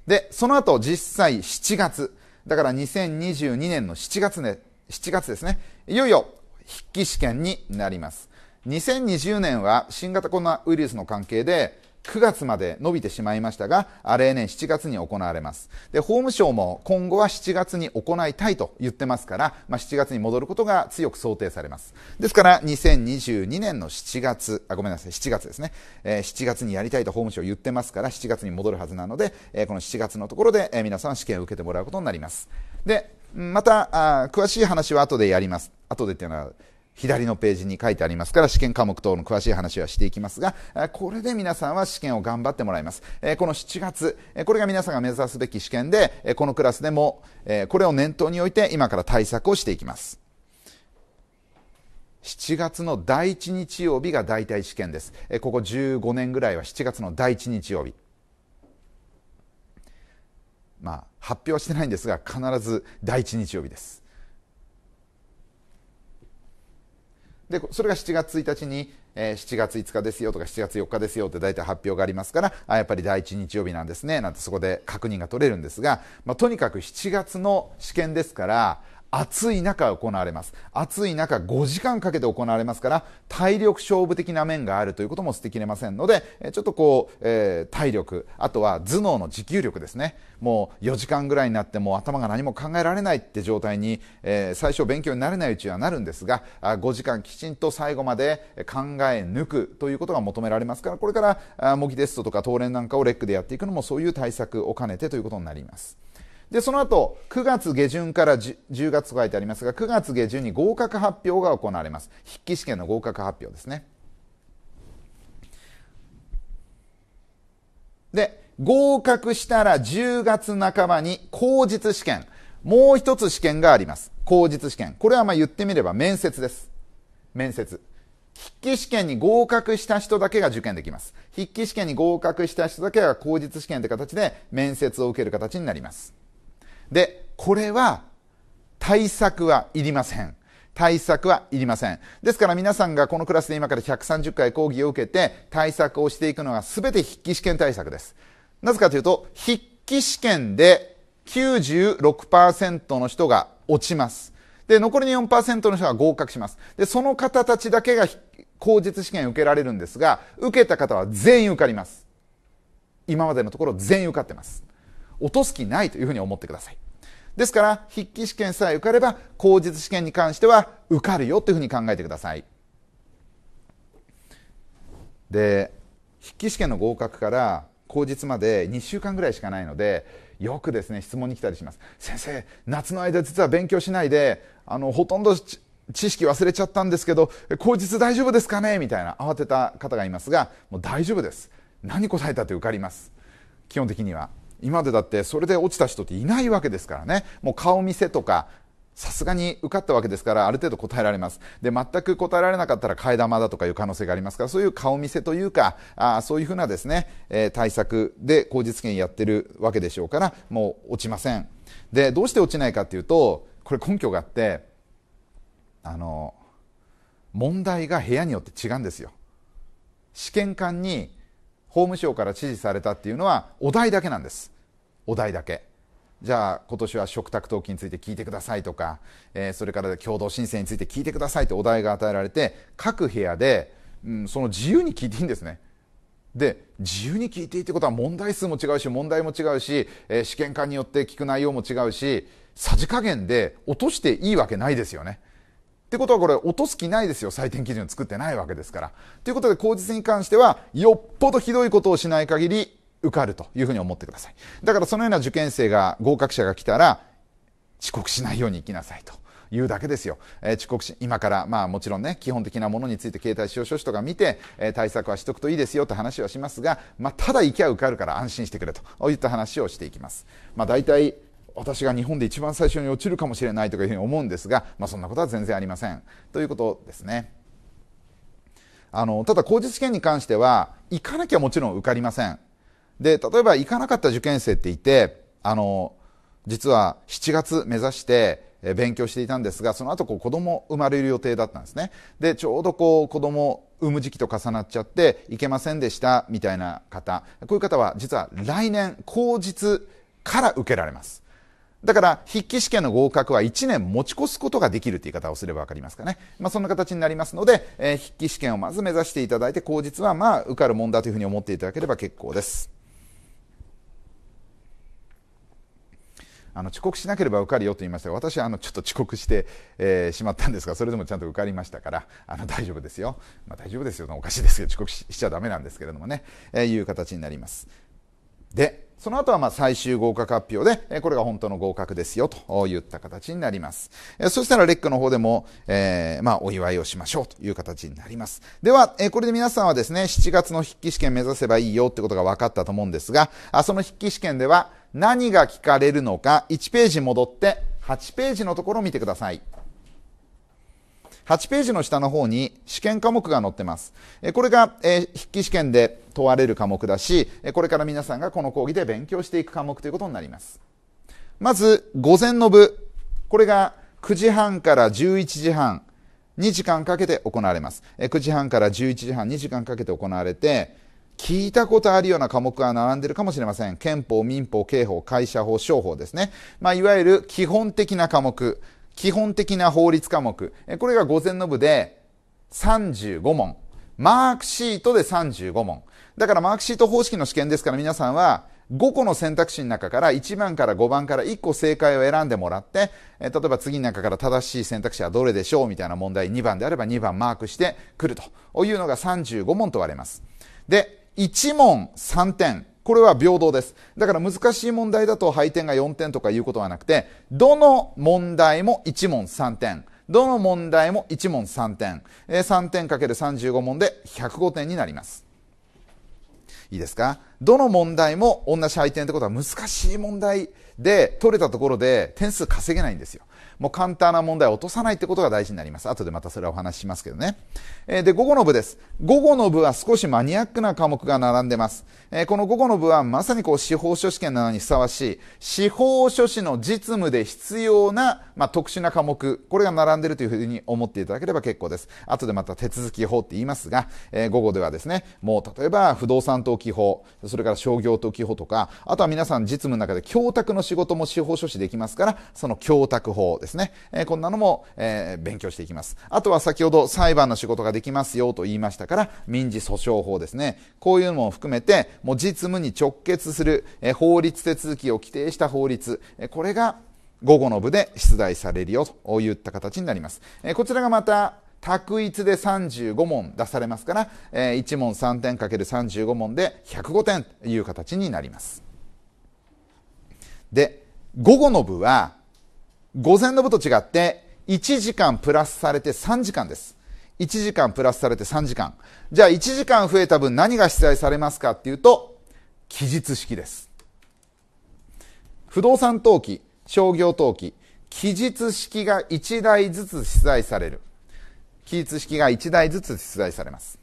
で、その後実際7月、だから2022年の7月ね、7月ですね、いよいよ筆記試験になります。2020年は新型コロナウイルスの関係で、9月まで伸びてしまいましたが、例年7月に行われます。で、法務省も今後は7月に行いたいと言ってますから、まあ、7月に戻ることが強く想定されます。ですから、2022年の7月、あ、ごめんなさい、7月ですね。えー、7月にやりたいと法務省言ってますから、7月に戻るはずなので、えー、この7月のところで、えー、皆さん試験を受けてもらうことになります。で、また、あ詳しい話は後でやります。後でっていうのは、左のページに書いてありますから試験科目等の詳しい話はしていきますがこれで皆さんは試験を頑張ってもらいますこの7月これが皆さんが目指すべき試験でこのクラスでもこれを念頭に置いて今から対策をしていきます7月の第1日曜日が大体試験ですここ15年ぐらいは7月の第1日曜日まあ発表はしてないんですが必ず第1日曜日ですでそれが7月1日に、えー、7月5日ですよとか7月4日ですよって大体発表がありますからあやっぱり第1日曜日なんですねなんてそこで確認が取れるんですが、まあ、とにかく7月の試験ですから暑い中行われます。暑い中5時間かけて行われますから、体力勝負的な面があるということも捨てきれませんので、ちょっとこう、えー、体力、あとは頭脳の持久力ですね。もう4時間ぐらいになっても頭が何も考えられないって状態に、えー、最初勉強になれないうちはなるんですが、5時間きちんと最後まで考え抜くということが求められますから、これから模擬テストとか当連なんかをレックでやっていくのもそういう対策を兼ねてということになります。で、その後、9月下旬から 10, 10月と書いてありますが、9月下旬に合格発表が行われます。筆記試験の合格発表ですね。で、合格したら10月半ばに口実試験。もう一つ試験があります。口実試験。これはまあ言ってみれば面接です。面接。筆記試験に合格した人だけが受験できます。筆記試験に合格した人だけが口実試験という形で面接を受ける形になります。で、これは対策はいりません。対策はいりません。ですから皆さんがこのクラスで今から130回講義を受けて対策をしていくのは全て筆記試験対策です。なぜかというと、筆記試験で96%の人が落ちます。で、残りの4%の人が合格します。で、その方たちだけが口述試験受けられるんですが、受けた方は全員受かります。今までのところ全員受かってます。落とす気ないというふうに思ってください。ですから筆記試験さえ受かれば口述試験に関しては受かるよというふうに考えてくださいで筆記試験の合格から口述まで2週間ぐらいしかないのでよくですね質問に来たりします先生夏の間実は勉強しないであのほとんど知識忘れちゃったんですけど口述大丈夫ですかねみたいな慌てた方がいますがもう大丈夫です何答えたって受かります基本的には今までだってそれで落ちた人っていないわけですからねもう顔見せとかさすがに受かったわけですからある程度答えられますで全く答えられなかったら替え玉だとかいう可能性がありますからそういう顔見せというかあそういうふうなですね、えー、対策で口実権やってるわけでしょうからもう落ちませんでどうして落ちないかっていうとこれ根拠があってあの問題が部屋によって違うんですよ試験官に法務省から指示されたっていうのはお題だけなんですお題だけじゃあ今年は食卓投機について聞いてくださいとか、えー、それから共同申請について聞いてくださいってお題が与えられて各部屋で、うん、その自由に聞いていいんですね。で自由に聞いていいってことは問題数も違うし問題も違うし、えー、試験官によって聞く内容も違うしさじ加減で落としていいわけないですよね。ってことはこれ落とす気ないですよ採点基準を作ってないわけですから。ということで口実に関してはよっぽどひどいことをしない限り受かるというふうに思ってください。だからそのような受験生が、合格者が来たら、遅刻しないように行きなさいと。いうだけですよ、えー、遅刻し今から、まあ、もちろんね基本的なものについて携帯使用書士とか見て、えー、対策はしておくといいですよと話はしますが、まあ、ただ行きゃ受かるから安心してくれといった話をしていきます、まあ、大体私が日本で一番最初に落ちるかもしれないというふうに思うんですが、まあ、そんなことは全然ありませんということですね。あのただ、口実試験に関しては、行かなきゃもちろん受かりません。で、例えば行かなかった受験生っていて、あの、実は7月目指して勉強していたんですが、その後こう子供生まれる予定だったんですね。で、ちょうどこう子供産む時期と重なっちゃって行けませんでしたみたいな方、こういう方は実は来年、後日から受けられます。だから、筆記試験の合格は1年持ち越すことができるという言い方をすればわかりますかね。まあ、そんな形になりますので、えー、筆記試験をまず目指していただいて、後日はまあ、受かるもんだというふうに思っていただければ結構です。あの遅刻しなければ受かるよと言いましたが私はあのちょっと遅刻して、えー、しまったんですがそれでもちゃんと受かりましたからあの大丈夫ですよ、まあ、大丈夫ですよおかしいですけど遅刻しちゃだめなんですけれどもね、えー、いう形になります。でその後はま最終合格発表で、これが本当の合格ですよと言った形になります。そしたらレックの方でも、えー、まお祝いをしましょうという形になります。では、これで皆さんはですね、7月の筆記試験目指せばいいよってことが分かったと思うんですが、その筆記試験では何が聞かれるのか、1ページ戻って8ページのところを見てください。8ページの下の方に試験科目が載ってます。これが筆記試験で問われる科目だし、これから皆さんがこの講義で勉強していく科目ということになります。まず、午前の部。これが9時半から11時半、2時間かけて行われます。9時半から11時半、2時間かけて行われて、聞いたことあるような科目が並んでいるかもしれません。憲法、民法、刑法、会社法、商法ですね。まあ、いわゆる基本的な科目。基本的な法律科目、これが午前の部で35問。マークシートで35問。だからマークシート方式の試験ですから皆さんは5個の選択肢の中から1番から5番から1個正解を選んでもらって、え例えば次の中から正しい選択肢はどれでしょうみたいな問題2番であれば2番マークしてくるというのが35問と割れます。で、1問3点、これは平等です。だから難しい問題だと配点が4点とかいうことはなくて、どの問題も1問3点。どの問題も1問3点。えー、3点る3 5問で105点になります。いいですかどの問題も同じ配点ってことは難しい問題で取れたところで点数稼げないんですよ。もう簡単な問題を落とさないってことが大事になります。後でまたそれはお話ししますけどね。えー、で、午後の部です。午後の部は少しマニアックな科目が並んでます。えー、この午後の部はまさにこう司法書士験などにふさわしい、司法書士の実務で必要な、まあ、特殊な科目、これが並んでるというふうに思っていただければ結構です。後でまた手続き法って言いますが、えー、午後ではですね、もう例えば不動産登記法、それから商業登記法とか、あとは皆さん実務の中で供託の仕事も司法書士できますから、その供託法ですね、えこんなのも、え勉強していきます。あとは先ほど裁判の仕事ができますよと言いましたから、民事訴訟法ですね。こういうのも含めて、もう実務に直結する、え法律手続きを規定した法律、えこれが午後の部で出題されるよといった形になります。えこちらがまた、択一で35問出されますから、え1問3点 ×35 問で105点という形になります。で、午後の部は午前の部と違って、1時間プラスされて3時間です。1時間プラスされて3時間。じゃあ1時間増えた分何が出題されますかっていうと、期日式です。不動産登記、商業登記、期日式が1台ずつ出題される。期日式が1台ずつ出題されます。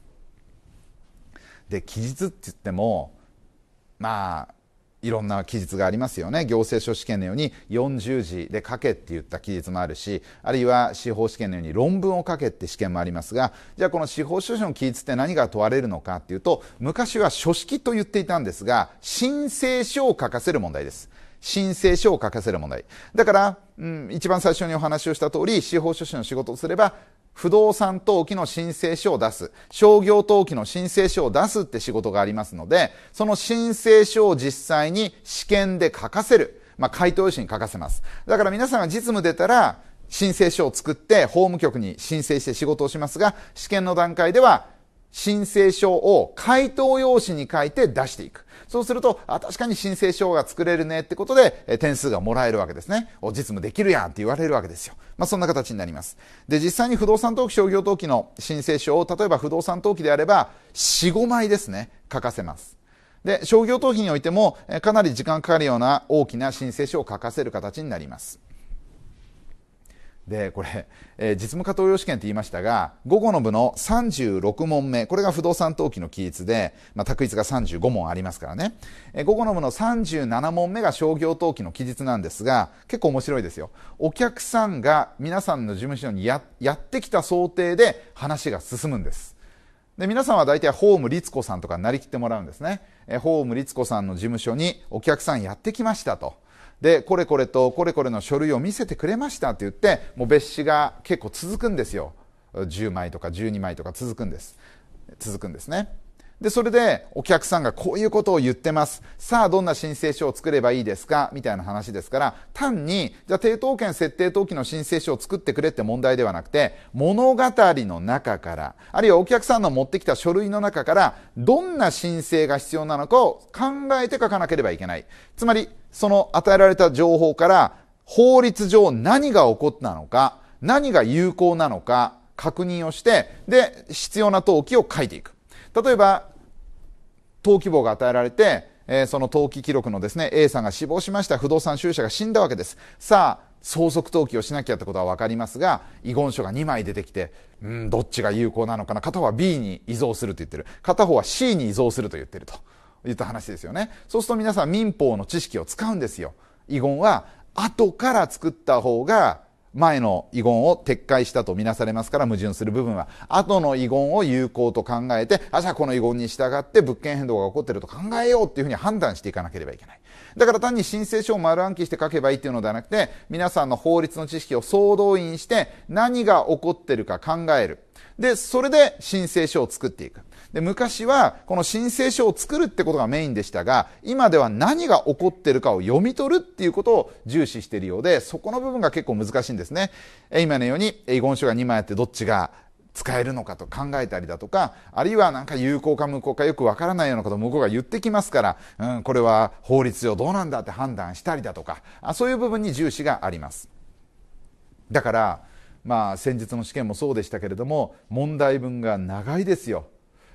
で、期日って言っても、まあ、いろんな記述がありますよね行政書試験のように40字で書けって言った記述もあるしあるいは司法試験のように論文を書けって試験もありますがじゃあこの司法書士の記述って何が問われるのかっていうと昔は書式と言っていたんですが申請書を書かせる問題です。申請書を書かせる問題。だから、うん、一番最初にお話をした通り、司法書士の仕事をすれば、不動産登記の申請書を出す、商業登記の申請書を出すって仕事がありますので、その申請書を実際に試験で書かせる。まあ、回答用紙に書かせます。だから皆さんが実務出たら、申請書を作って法務局に申請して仕事をしますが、試験の段階では申請書を回答用紙に書いて出していく。そうすると、あ、確かに申請書が作れるねってことで、え点数がもらえるわけですね。お、実務できるやんって言われるわけですよ。まあ、そんな形になります。で、実際に不動産登記、商業登記の申請書を、例えば不動産登記であれば、4、5枚ですね、書かせます。で、商業登記においても、かなり時間かかるような大きな申請書を書かせる形になります。でこれ、えー、実務家登用試験って言いましたが午後の部の36問目これが不動産登記の記述で、まあ、択一が35問ありますからね、えー、午後の部の37問目が商業登記の記述なんですが結構面白いですよお客さんが皆さんの事務所にややってきた想定で話が進むんですで皆さんは大体ホーム律子さんとかになりきってもらうんですね、えー、ホーム律子さんの事務所にお客さんやってきましたとでこれこれとこれこれの書類を見せてくれましたって言ってもう別紙が結構続くんですよ10枚とか12枚とか続くんです続くんですねで、それでお客さんがこういうことを言ってます。さあ、どんな申請書を作ればいいですかみたいな話ですから、単に、じゃあ、抵当権設定登記の申請書を作ってくれって問題ではなくて、物語の中から、あるいはお客さんの持ってきた書類の中から、どんな申請が必要なのかを考えて書かなければいけない。つまり、その与えられた情報から、法律上何が起こったのか、何が有効なのか、確認をして、で、必要な登記を書いていく。例えば、登記簿が与えられて、えー、その登記記録のですね、A さんが死亡しました、不動産収者が死んだわけです。さあ、相続登記をしなきゃってことは分かりますが、遺言書が2枚出てきて、うん、どっちが有効なのかな。片方は B に依存すると言ってる。片方は C に依存すると言ってると。言った話ですよね。そうすると皆さん民法の知識を使うんですよ。遺言は後から作った方が前の遺言を撤回したとみなされますから矛盾する部分は後の遺言を有効と考えてあじゃあこの遺言に従って物件変動が起こっていると考えようっていうふうに判断していかなければいけないだから単に申請書を丸暗記して書けばいいっていうのではなくて皆さんの法律の知識を総動員して何が起こってるか考えるでそれで申請書を作っていくで昔はこの申請書を作るってことがメインでしたが今では何が起こってるかを読み取るっていうことを重視しているようでそこの部分が結構難しいんですね今のように遺言書が2枚あってどっちが使えるのかと考えたりだとか、あるいはなんか有効か無効かよくわからないようなことを向こうが言ってきますから、うん、これは法律上どうなんだって判断したりだとか、あそういう部分に重視があります。だから、まあ先日の試験もそうでしたけれども、問題文が長いですよ。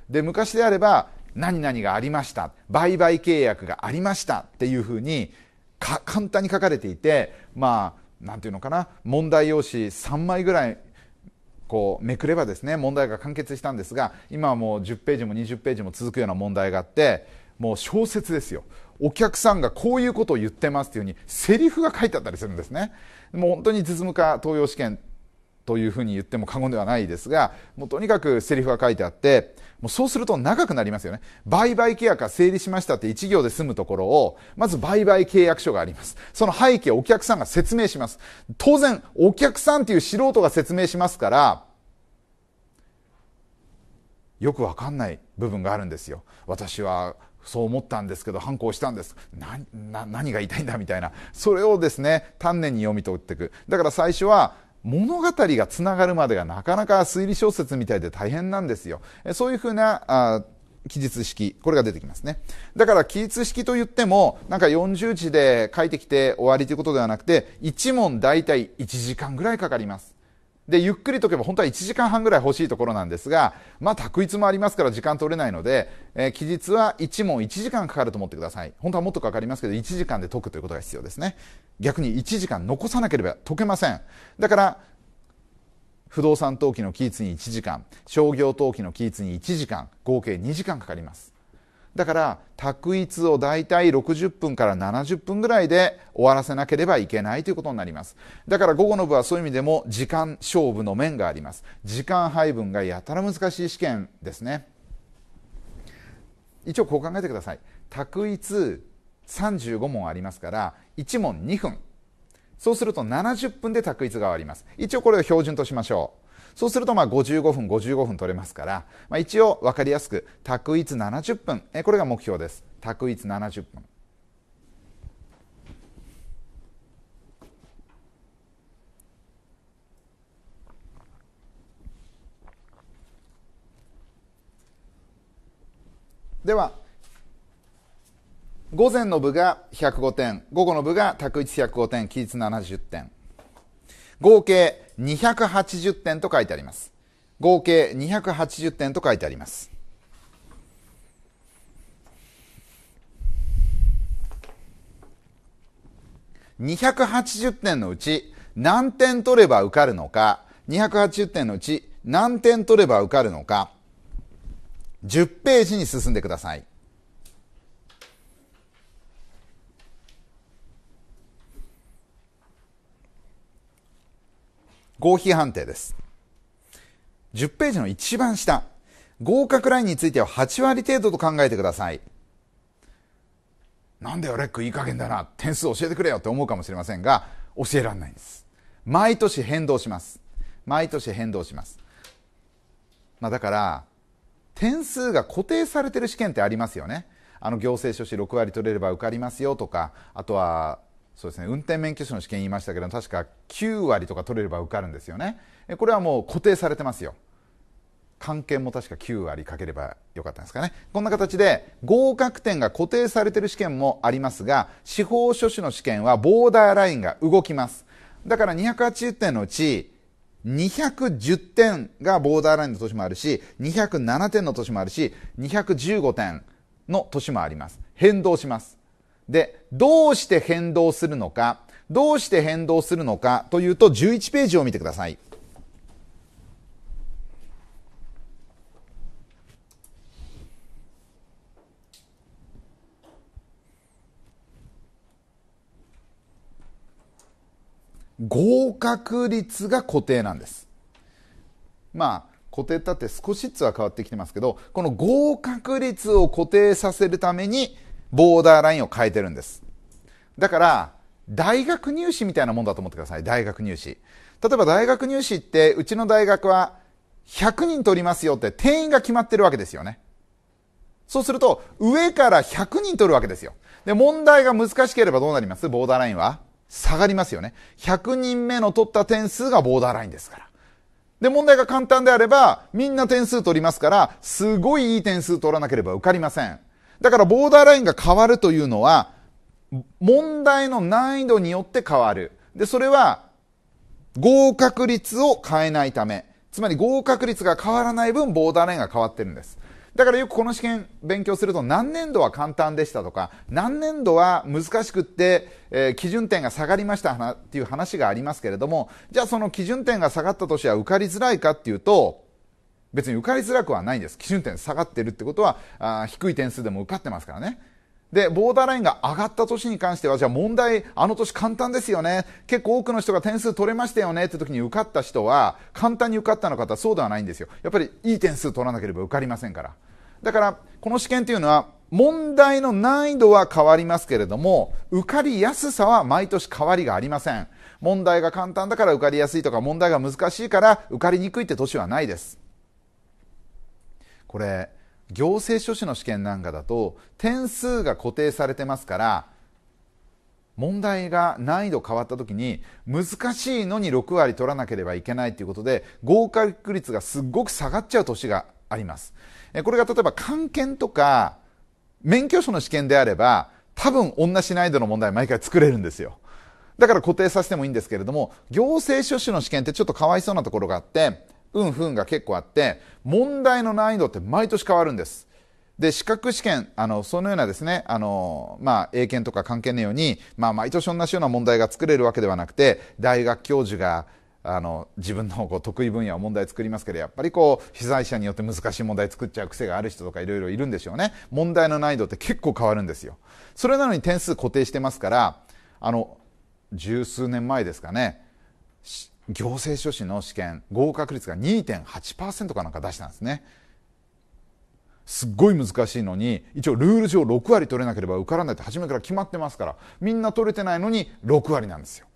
で昔であれば何々がありました売買契約がありましたっていうふうに簡単に書かれていてまあんていうのかな問題用紙3枚ぐらいこうめくればですね問題が完結したんですが今はもう10ページも20ページも続くような問題があってもう小説ですよお客さんがこういうことを言ってますっていうふうにセリフが書いてあったりするんですねもう本当に実務家東洋試験というふうに言っても過言ではないですが、もうとにかくセリフが書いてあって、もうそうすると長くなりますよね。売買契約が成立しましたって一行で済むところを、まず売買契約書があります。その背景をお客さんが説明します。当然、お客さんっていう素人が説明しますから、よくわかんない部分があるんですよ。私はそう思ったんですけど反抗したんですな、な、何が言いたいんだみたいなそれをですね丹念に読み取っていくだから最初は物語がつながるまでがなかなか推理小説みたいで大変なんですよ。そういうふうな、記述式。これが出てきますね。だから記述式と言っても、なんか40字で書いてきて終わりということではなくて、1問大体1時間ぐらいかかります。でゆっくりとけば本当は1時間半ぐらい欲しいところなんですが、まあ、択一もありますから時間取れないので、えー、期日は1問1時間かかると思ってください本当はもっとかかりますけど1時間で解くということが必要ですね逆に1時間残さなければ解けませんだから不動産登記の期日に1時間商業登記の期日に1時間合計2時間かかりますだから択一を大体60分から70分ぐらいで終わらせなければいけないということになりますだから午後の部はそういう意味でも時間勝負の面があります時間配分がやたら難しい試験ですね一応こう考えてください択一35問ありますから1問2分そうすると70分で択一が終わります一応これを標準としましょうそうするとまあ55分55分取れますから、まあ、一応分かりやすく択一70分えこれが目標です択一70分では午前の部が105点午後の部が択一105点期日70点合計280点と書いてあります。合計280点と書いてあります。280点のうち何点取れば受かるのか、280点のうち何点取れば受かるのか、10ページに進んでください。合否判定です。10ページの一番下、合格ラインについては8割程度と考えてください。なんだよ、レックいい加減だな、点数教えてくれよって思うかもしれませんが、教えられないんです。毎年変動します。毎年変動します。まあだから、点数が固定されてる試験ってありますよね。あの行政書士6割取れれば受かりますよとか、あとはそうですね運転免許証の試験言いましたけど確か9割とか取れれば受かるんですよねこれはもう固定されてますよ関係も確か9割かければよかったんですかねこんな形で合格点が固定されてる試験もありますが司法書士の試験はボーダーラインが動きますだから280点のうち210点がボーダーラインの年もあるし207点の年もあるし215点の年もあります変動しますで、どうして変動するのか、どうして変動するのかというと、11ページを見てください。合格率が固定なんです。まあ、固定たって少しずつは変わってきてますけど、この合格率を固定させるために、ボーダーラインを変えてるんですだから大学入試みたいなもんだと思ってください大学入試例えば大学入試ってうちの大学は100人取りますよって定員が決まってるわけですよねそうすると上から100人取るわけですよで問題が難しければどうなりますボーダーラインは下がりますよね100人目の取った点数がボーダーラインですからで、問題が簡単であれば、みんな点数取りますから、すごいいい点数取らなければ受かりません。だからボーダーラインが変わるというのは、問題の難易度によって変わる。で、それは合格率を変えないため。つまり合格率が変わらない分、ボーダーラインが変わってるんです。だからよくこの試験勉強すると何年度は簡単でしたとか何年度は難しくって、えー、基準点が下がりましたっていう話がありますけれどもじゃあその基準点が下がった年は受かりづらいかっていうと別に受かりづらくはないんです。基準点下がってるってことは、あ低い点数でも受かってますからね。で、ボーダーラインが上がった年に関しては、じゃあ問題、あの年簡単ですよね。結構多くの人が点数取れましたよねって時に受かった人は、簡単に受かったの方はそうではないんですよ。やっぱりいい点数取らなければ受かりませんから。だから、この試験というのは、問題の難易度は変わりますけれども、受かりやすさは毎年変わりがありません。問題が簡単だから受かりやすいとか、問題が難しいから受かりにくいって年はないです。これ行政書士の試験なんかだと点数が固定されてますから問題が難易度変わった時に難しいのに6割取らなければいけないということで合格率がすごく下がっちゃう年がありますこれが例えば漢検とか免許証の試験であれば多分同じ難易度の問題毎回作れるんですよだから固定させてもいいんですけれども行政書士の試験ってちょっとかわいそうなところがあってうんふんが結構あって問題の難易度って毎年変わるんですで資格試験あのそのようなですねあの、まあ、英検とか関係のように、まあ、毎年同じような問題が作れるわけではなくて大学教授があの自分のこう得意分野を問題作りますけどやっぱりこう被災者によって難しい問題作っちゃう癖がある人とかいろいろいるんでしょうね問題の難易度って結構変わるんですよそれなのに点数固定してますからあの十数年前ですかね行政書士の試験合格率が2.8%かなんか出したんですねすっごい難しいのに一応ルール上6割取れなければ受からないって初めから決まってますからみんな取れてないのに6割なんですよ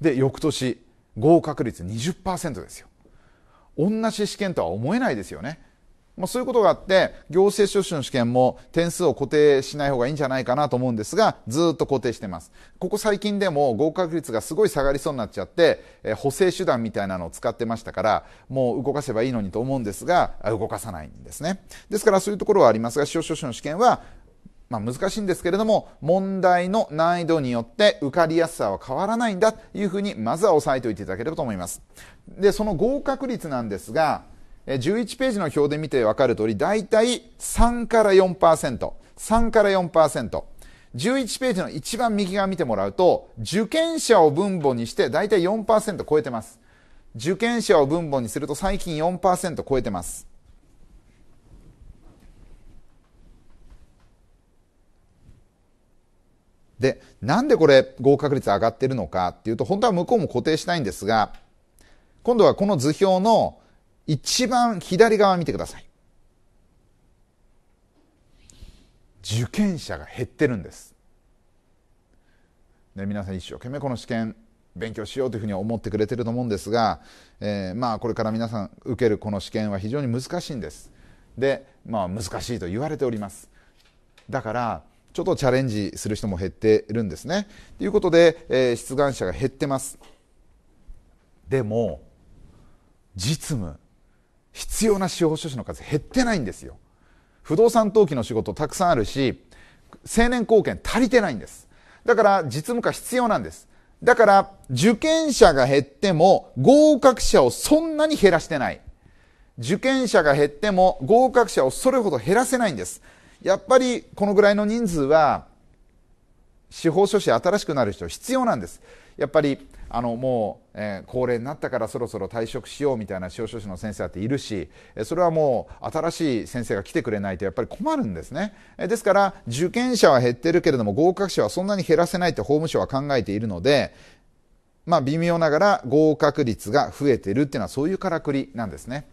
で翌年合格率20%ですよ同じ試験とは思えないですよねまあ、そういうことがあって、行政書士の試験も点数を固定しない方がいいんじゃないかなと思うんですが、ずっと固定してます。ここ最近でも合格率がすごい下がりそうになっちゃって、え補正手段みたいなのを使ってましたから、もう動かせばいいのにと思うんですが、動かさないんですね。ですからそういうところはありますが、司法書士の試験は、まあ、難しいんですけれども、問題の難易度によって受かりやすさは変わらないんだというふうに、まずは押さえておいていただければと思います。で、その合格率なんですが、11ページの表で見てわかる通り、だいたい3から4%。3から4%。11ページの一番右側見てもらうと、受験者を分母にしてだいたい4%超えてます。受験者を分母にすると最近4%超えてます。で、なんでこれ合格率上がってるのかっていうと、本当は向こうも固定したいんですが、今度はこの図表の一番左側見てください受験者が減ってるんです、ね、皆さん一生懸命この試験勉強しようというふうに思ってくれてると思うんですが、えー、まあこれから皆さん受けるこの試験は非常に難しいんですでまあ難しいと言われておりますだからちょっとチャレンジする人も減ってるんですねということで、えー、出願者が減ってますでも実務必要な司法書士の数減ってないんですよ不動産登記の仕事たくさんあるし成年後見足りてないんですだから実務化必要なんですだから受験者が減っても合格者をそんなに減らしてない受験者が減っても合格者をそれほど減らせないんですやっぱりこのぐらいの人数は司法書士新しくなる人必要なんですやっぱりあのもう、えー、高齢になったからそろそろ退職しようみたいな司法書士の先生だっているしそれはもう新しい先生が来てくれないとやっぱり困るんですねですから受験者は減ってるけれども合格者はそんなに減らせないって法務省は考えているのでまあ微妙ながら合格率が増えてるっていうのはそういうからくりなんですね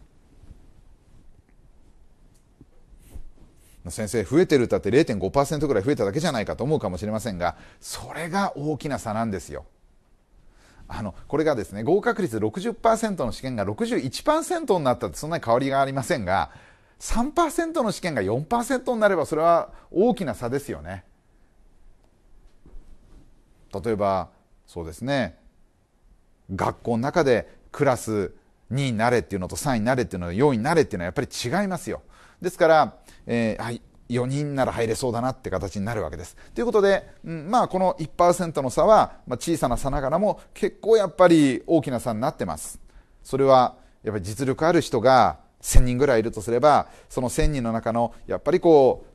先生増えてるだって0.5%ぐらい増えただけじゃないかと思うかもしれませんがそれが大きな差なんですよあのこれがですね合格率60%の試験が61%になったってそんなに変わりがありませんが3%の試験が4%になればそれは大きな差ですよね。例えばそうですね学校の中でクラス2になれっていうのと3位になれっていうのと4位になれっていうのはやっぱり違いますよ。ですから、えー、はい、4人なら入れそうだなって形になるわけです。ということで、うん、まあこの1%の差は、まあ、小さな差ながらも結構やっぱり大きな差になってます。それはやっぱり実力ある人が1000人ぐらいいるとすれば、その1000人の中のやっぱりこう、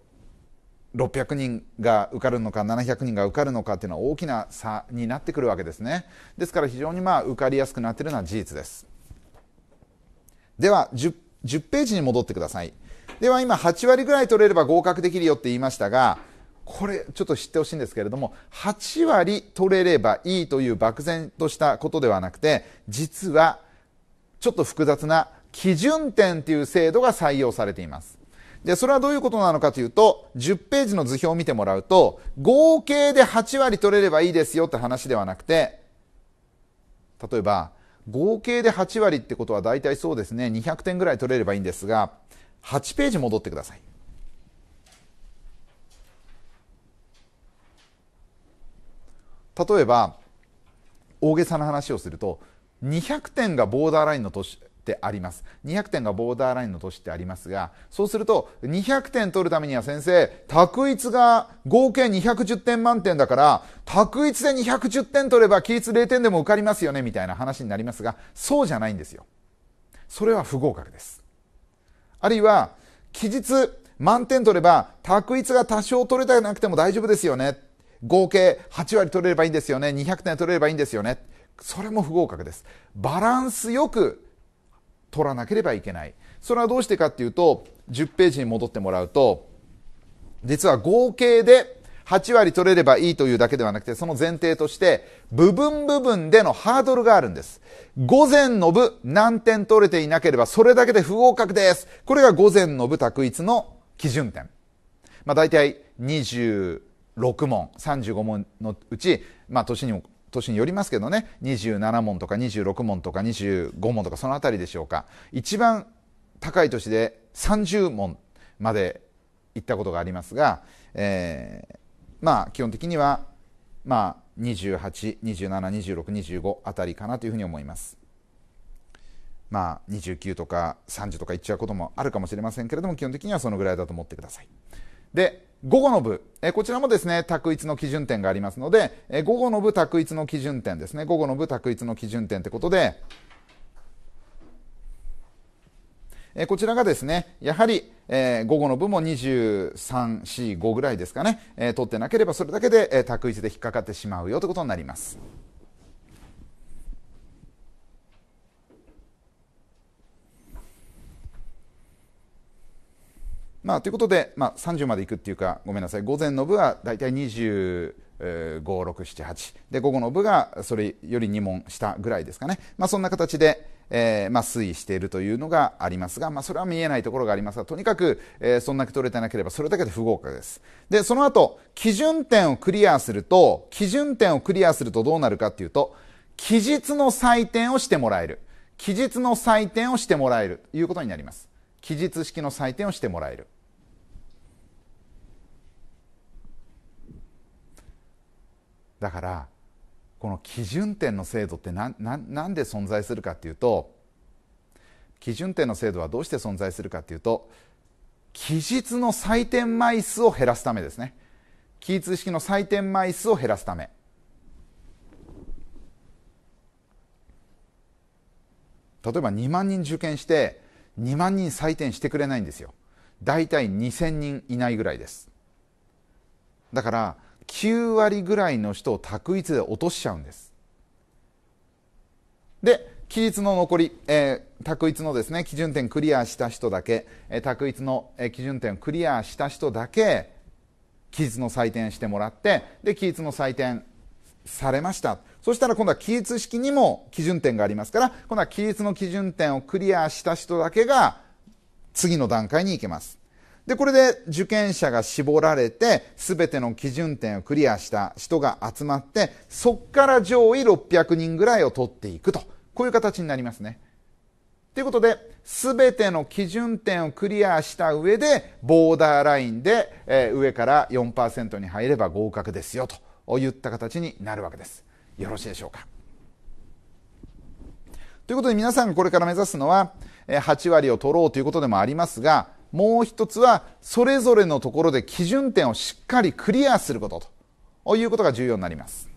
600人が受かるのか700人が受かるのかっていうのは大きな差になってくるわけですね。ですから非常にまあ受かりやすくなっているのは事実です。では 10, 10ページに戻ってください。では今8割ぐらい取れれば合格できるよって言いましたがこれちょっと知ってほしいんですけれども8割取れればいいという漠然としたことではなくて実はちょっと複雑な基準点という制度が採用されていますでそれはどういうことなのかというと10ページの図表を見てもらうと合計で8割取れればいいですよって話ではなくて例えば合計で8割ってことは大体そうですね200点ぐらい取れればいいんですが8ページ戻ってください。例えば大げさな話をすると200点がボーダーラインの年ってあります200点がボーダーラインの年ってありますがそうすると200点取るためには先生択一が合計210点満点だから択一で210点取れば規律0点でも受かりますよねみたいな話になりますがそうじゃないんですよそれは不合格ですあるいは、期日満点取れば、択一が多少取れたなくても大丈夫ですよね。合計8割取れればいいんですよね。200点取れればいいんですよね。それも不合格です。バランスよく取らなければいけない。それはどうしてかっていうと、10ページに戻ってもらうと、実は合計で8割取れればいいというだけではなくて、その前提として、部分部分でのハードルがあるんです。午前の部、何点取れていなければ、それだけで不合格です。これが午前の部択一の基準点。まあ、大体26問、35問のうち、まあ、年にも、年によりますけどね、27問とか26問とか25問とかそのあたりでしょうか。一番高い年で30問まで行ったことがありますが、えまあ、基本的には、まあ、28、27、26、25あたりかなというふうに思います。まあ、29とか30とか言っちゃうこともあるかもしれませんけれども、基本的にはそのぐらいだと思ってください。で、午後の部、えこちらもですね、択一の基準点がありますので、え午後の部択一の基準点ですね、午後の部択一の基準点ってことで、えこちらがですね、やはり、えー、午後の部も23、4、5ぐらいですかね、えー、取ってなければそれだけで、えー、択一で引っかかってしまうよということになります。まあ、ということで、まあ、30までいくっていうか、ごめんなさい、午前の部は大体20、え5、6、7、8で、午後の部がそれより2問下ぐらいですかね、まあ、そんな形で、えー、まあ、推移しているというのがありますが、まあ、それは見えないところがありますが、とにかく、えー、そんなに取れてなければそれだけで不合格です。で、その後、基準点をクリアすると、基準点をクリアするとどうなるかっていうと、期日の採点をしてもらえる。期日の採点をしてもらえるということになります。期日式の採点をしてもらえる。だからこの基準点の制度って何で存在するかっていうと基準点の制度はどうして存在するかっていうと期日の採点枚数を減らすためですね期日式の採点枚数を減らすため例えば2万人受験して2万人採点してくれないんですよ大体2000人いないぐらいですだから9割ぐらいの人を択一で落としちゃうんですで期日の残り、えー、択一のですね基準点クリアした人だけ、えー、択一の、えー、基準点をクリアした人だけ期日の採点してもらってで期日の採点されましたそしたら今度は期日式にも基準点がありますから今度は期日の基準点をクリアした人だけが次の段階に行けますで、これで受験者が絞られて、すべての基準点をクリアした人が集まって、そっから上位600人ぐらいを取っていくと。こういう形になりますね。ということで、すべての基準点をクリアした上で、ボーダーラインで、えー、上から4%に入れば合格ですよ、といった形になるわけです。よろしいでしょうか。ということで皆さんがこれから目指すのは、8割を取ろうということでもありますが、もう一つはそれぞれのところで基準点をしっかりクリアすることということが重要になります。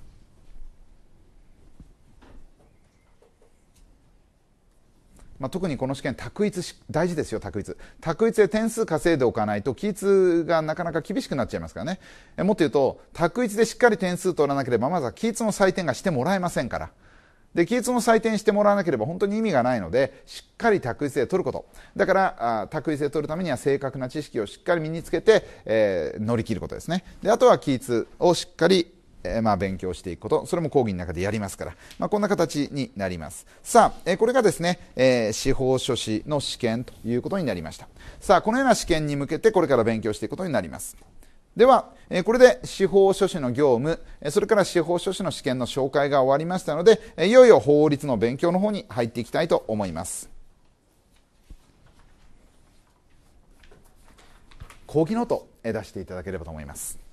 まあ、特にこの試験択一し大事ですよ択一択一で点数稼いでおかないと規律がなかなか厳しくなっちゃいますからねえもっと言うと択一でしっかり点数取らなければまずは規律の採点がしてもらえませんからで期日も採点してもらわなければ本当に意味がないのでしっかり卓位性を取ることだから卓位性を取るためには正確な知識をしっかり身につけて、えー、乗り切ることですねであとは期日をしっかりえまあ、勉強していくこと、それも講義の中でやりますから、まあ、こんな形になります。さあ、えこれがですね、えー、司法書士の試験ということになりました。さあ、このような試験に向けてこれから勉強していくことになります。では、これで司法書士の業務、それから司法書士の試験の紹介が終わりましたので、いよいよ法律の勉強の方に入っていきたいと思います。講義ノート出していただければと思います。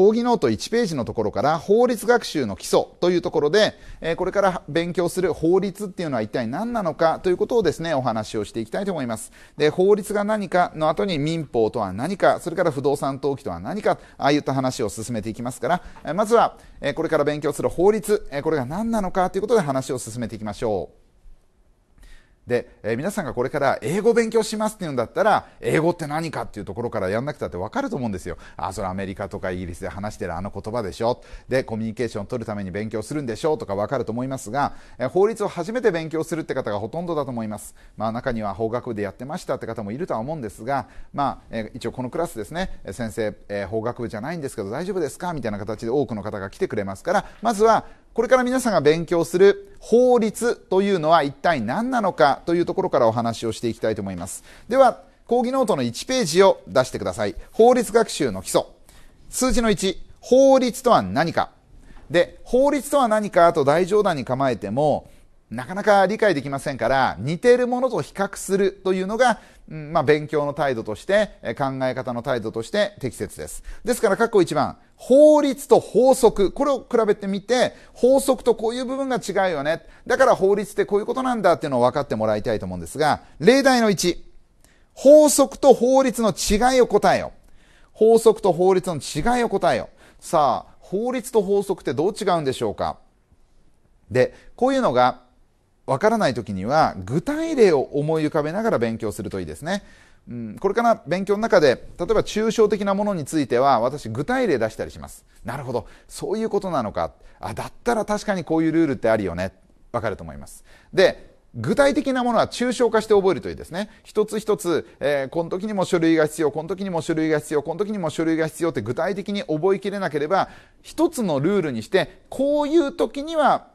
講義ノート1ページのところから法律学習の基礎というところで、えこれから勉強する法律っていうのは一体何なのかということをですね、お話をしていきたいと思います。で、法律が何かの後に民法とは何か、それから不動産登記とは何か、ああいった話を進めていきますから、えまずは、えこれから勉強する法律、えこれが何なのかということで話を進めていきましょう。で、えー、皆さんがこれから英語勉強しますっていうんだったら、英語って何かっていうところからやんなくたってわかると思うんですよ。あ、それアメリカとかイギリスで話してるあの言葉でしょ。で、コミュニケーションを取るために勉強するんでしょうとかわかると思いますが、えー、法律を初めて勉強するって方がほとんどだと思います。まあ中には法学部でやってましたって方もいるとは思うんですが、まあ、えー、一応このクラスですね、先生、え法学部じゃないんですけど大丈夫ですかみたいな形で多くの方が来てくれますから、まずはこれから皆さんが勉強する法律というのは一体何なのかというところからお話をしていきたいと思います。では、講義ノートの1ページを出してください。法律学習の基礎。数字の1、法律とは何か。で、法律とは何かと大冗談に構えても、なかなか理解できませんから似ているものと比較するというのが、うんまあ、勉強の態度として考え方の態度として適切ですですから括弧1番法律と法則これを比べてみて法則とこういう部分が違うよねだから法律ってこういうことなんだっていうのを分かってもらいたいと思うんですが例題の1法則と法律の違いを答えよ法則と法律の違いを答えよさあ法律と法則ってどう違うんでしょうかでこういうのがわからない時には具体例を思い浮かべながら勉強するといいですね。うん、これから勉強の中で例えば抽象的なものについては私具体例出したりしますなるほどそういうことなのかあだったら確かにこういうルールってあるよねわかると思いますで具体的なものは抽象化して覚えるといいですね一つ一つ、えー、この時にも書類が必要この時にも書類が必要この時にも書類が必要って具体的に覚えきれなければ一つのルールにしてこういう時には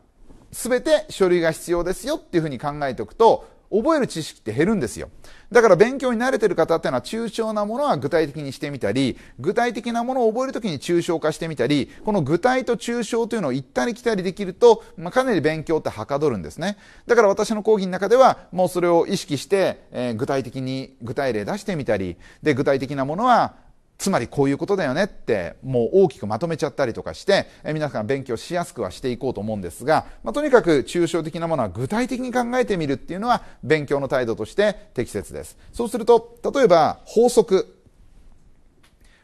全て書類が必要ですよっていうふうに考えておくと、覚える知識って減るんですよ。だから勉強に慣れてる方っていうのは抽象なものは具体的にしてみたり、具体的なものを覚えるときに抽象化してみたり、この具体と抽象というのを行ったり来たりできると、まあ、かなり勉強ってはかどるんですね。だから私の講義の中では、もうそれを意識して、えー、具体的に具体例出してみたり、で、具体的なものは、つまりこういうことだよねってもう大きくまとめちゃったりとかして、え皆さん勉強しやすくはしていこうと思うんですが、まあ、とにかく抽象的なものは具体的に考えてみるっていうのは勉強の態度として適切です。そうすると例えば法則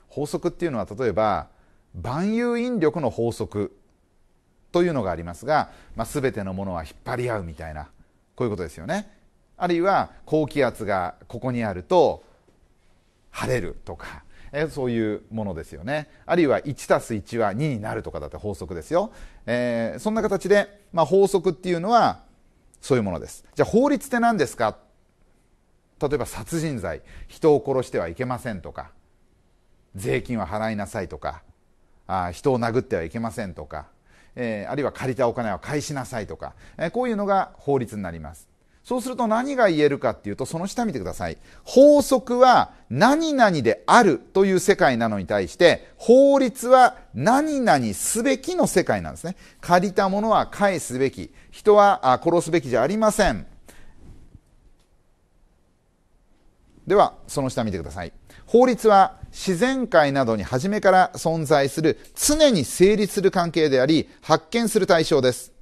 法則っていうのは例えば万有引力の法則というのがありますが、まあ、全てのものは引っ張り合うみたいなこういうことですよね。あるいは高気圧がここにあると晴れるとかえー、そういうものですよねあるいは1たす1は2になるとかだって法則ですよ、えー、そんな形で、まあ、法則っていうのはそういうものですじゃあ法律って何ですか例えば殺人罪人を殺してはいけませんとか税金は払いなさいとかあ人を殴ってはいけませんとか、えー、あるいは借りたお金は返しなさいとか、えー、こういうのが法律になりますそうすると何が言えるかっていうと、その下見てください。法則は何々であるという世界なのに対して、法律は何々すべきの世界なんですね。借りたものは返すべき。人は殺すべきじゃありません。では、その下見てください。法律は自然界などに初めから存在する常に成立する関係であり、発見する対象です。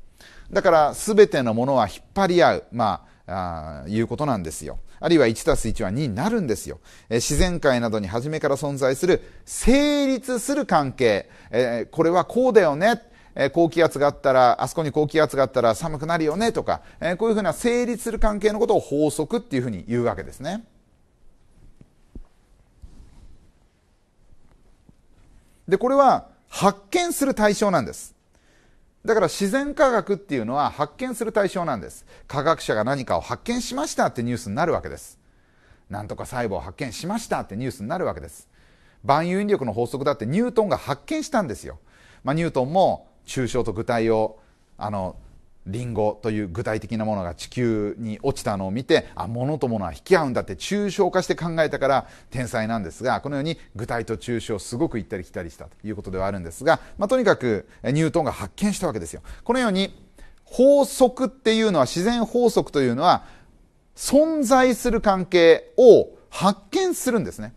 だから全てのものは引っ張り合う。まああいうことなんですよ。あるいは1たす1は2になるんですよ。え自然界などに初めから存在する成立する関係、えこれはこうだよね。え高気圧があったら、あそこに高気圧があったら寒くなるよねとか、えこういうふうな成立する関係のことを法則っていうふうに言うわけですね。で、これは発見する対象なんです。だから自然科学っていうのは発見する対象なんです。科学者が何かを発見しましたってニュースになるわけです。なんとか細胞を発見しましたってニュースになるわけです。万有引力の法則だってニュートンが発見したんですよ。まあ、ニュートンも抽象と具体をあのリンゴという具体的なものが地球に落ちたのを見てあ物と物は引き合うんだって抽象化して考えたから天才なんですがこのように具体と抽象すごく行ったり来たりしたということではあるんですが、まあ、とにかくニュートンが発見したわけですよ。このように法則っていうのは自然法則というのは存在する関係を発見するんですね。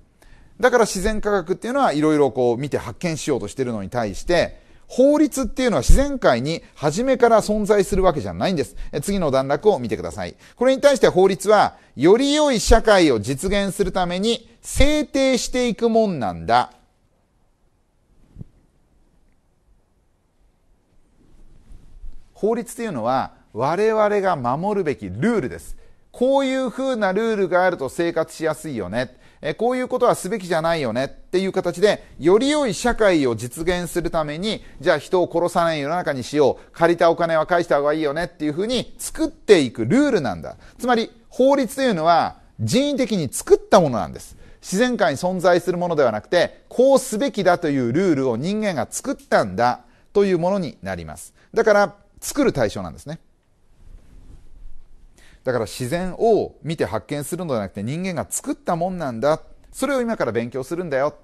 だから自然科学っていうのはいろいろこう見て発見しようとしてるのに対して法律っていうのは自然界に初めから存在するわけじゃないんです。次の段落を見てください。これに対して法律は、より良い社会を実現するために制定していくもんなんだ。法律っていうのは我々が守るべきルールです。こういうふうなルールがあると生活しやすいよね。えこういうことはすべきじゃないよねっていう形で、より良い社会を実現するために、じゃあ人を殺さない世の中にしよう、借りたお金は返した方がいいよねっていうふうに作っていくルールなんだ。つまり、法律というのは人為的に作ったものなんです。自然界に存在するものではなくて、こうすべきだというルールを人間が作ったんだというものになります。だから、作る対象なんですね。だから自然を見て発見するのではなくて人間が作ったもんなんだ。それを今から勉強するんだよ。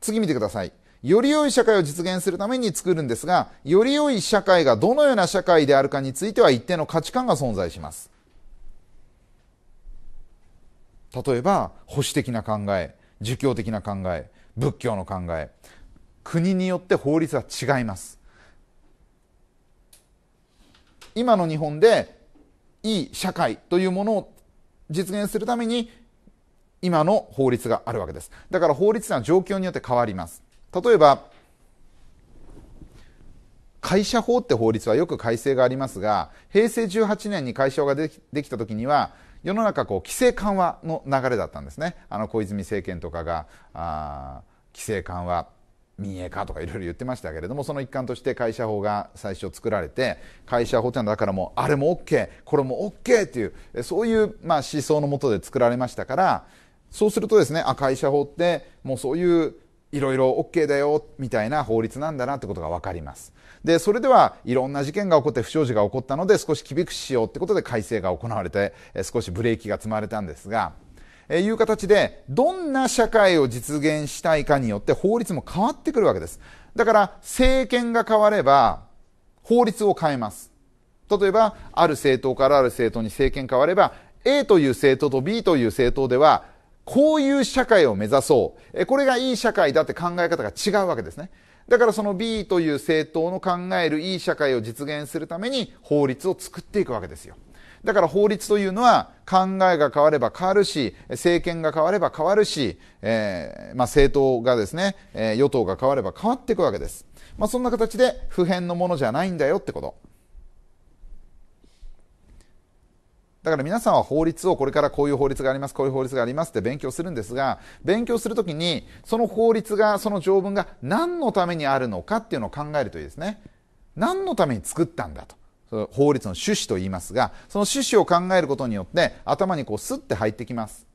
次見てください。より良い社会を実現するために作るんですが、より良い社会がどのような社会であるかについては一定の価値観が存在します。例えば、保守的な考え、儒教的な考え、仏教の考え、国によって法律は違います。今の日本でいい社会というものを実現するために今の法律があるわけですだから法律は状況によって変わります例えば会社法って法律はよく改正がありますが平成18年に会社法ができた時には世の中こう規制緩和の流れだったんですねあの小泉政権とかが規制緩和民営化とかいろいろ言ってましたけれどもその一環として会社法が最初作られて会社法っていうのはだからもうあれも OK これも OK っていうそういうまあ思想のもとで作られましたからそうするとですねあ会社法ってもうそういういろいろ OK だよみたいな法律なんだなってことが分かりますでそれではいろんな事件が起こって不祥事が起こったので少し厳しくしようってことで改正が行われて少しブレーキが積まれたんですがいう形で、どんな社会を実現したいかによって法律も変わってくるわけです。だから、政権が変われば、法律を変えます。例えば、ある政党からある政党に政権変われば、A という政党と B という政党では、こういう社会を目指そう。これがいい社会だって考え方が違うわけですね。だからその B という政党の考えるいい社会を実現するために法律を作っていくわけですよ。だから法律というのは考えが変われば変わるし、政権が変われば変わるし、えー、まあ、政党がですね、え与党が変われば変わっていくわけです。まあ、そんな形で普遍のものじゃないんだよってこと。だから皆さんは法律をこれからこういう法律があります、こういう法律がありますって勉強するんですが、勉強するときに、その法律が、その条文が何のためにあるのかっていうのを考えるといいですね。何のために作ったんだと。法律の趣旨と言いますがその趣旨を考えることによって頭にこうスッて入ってきます。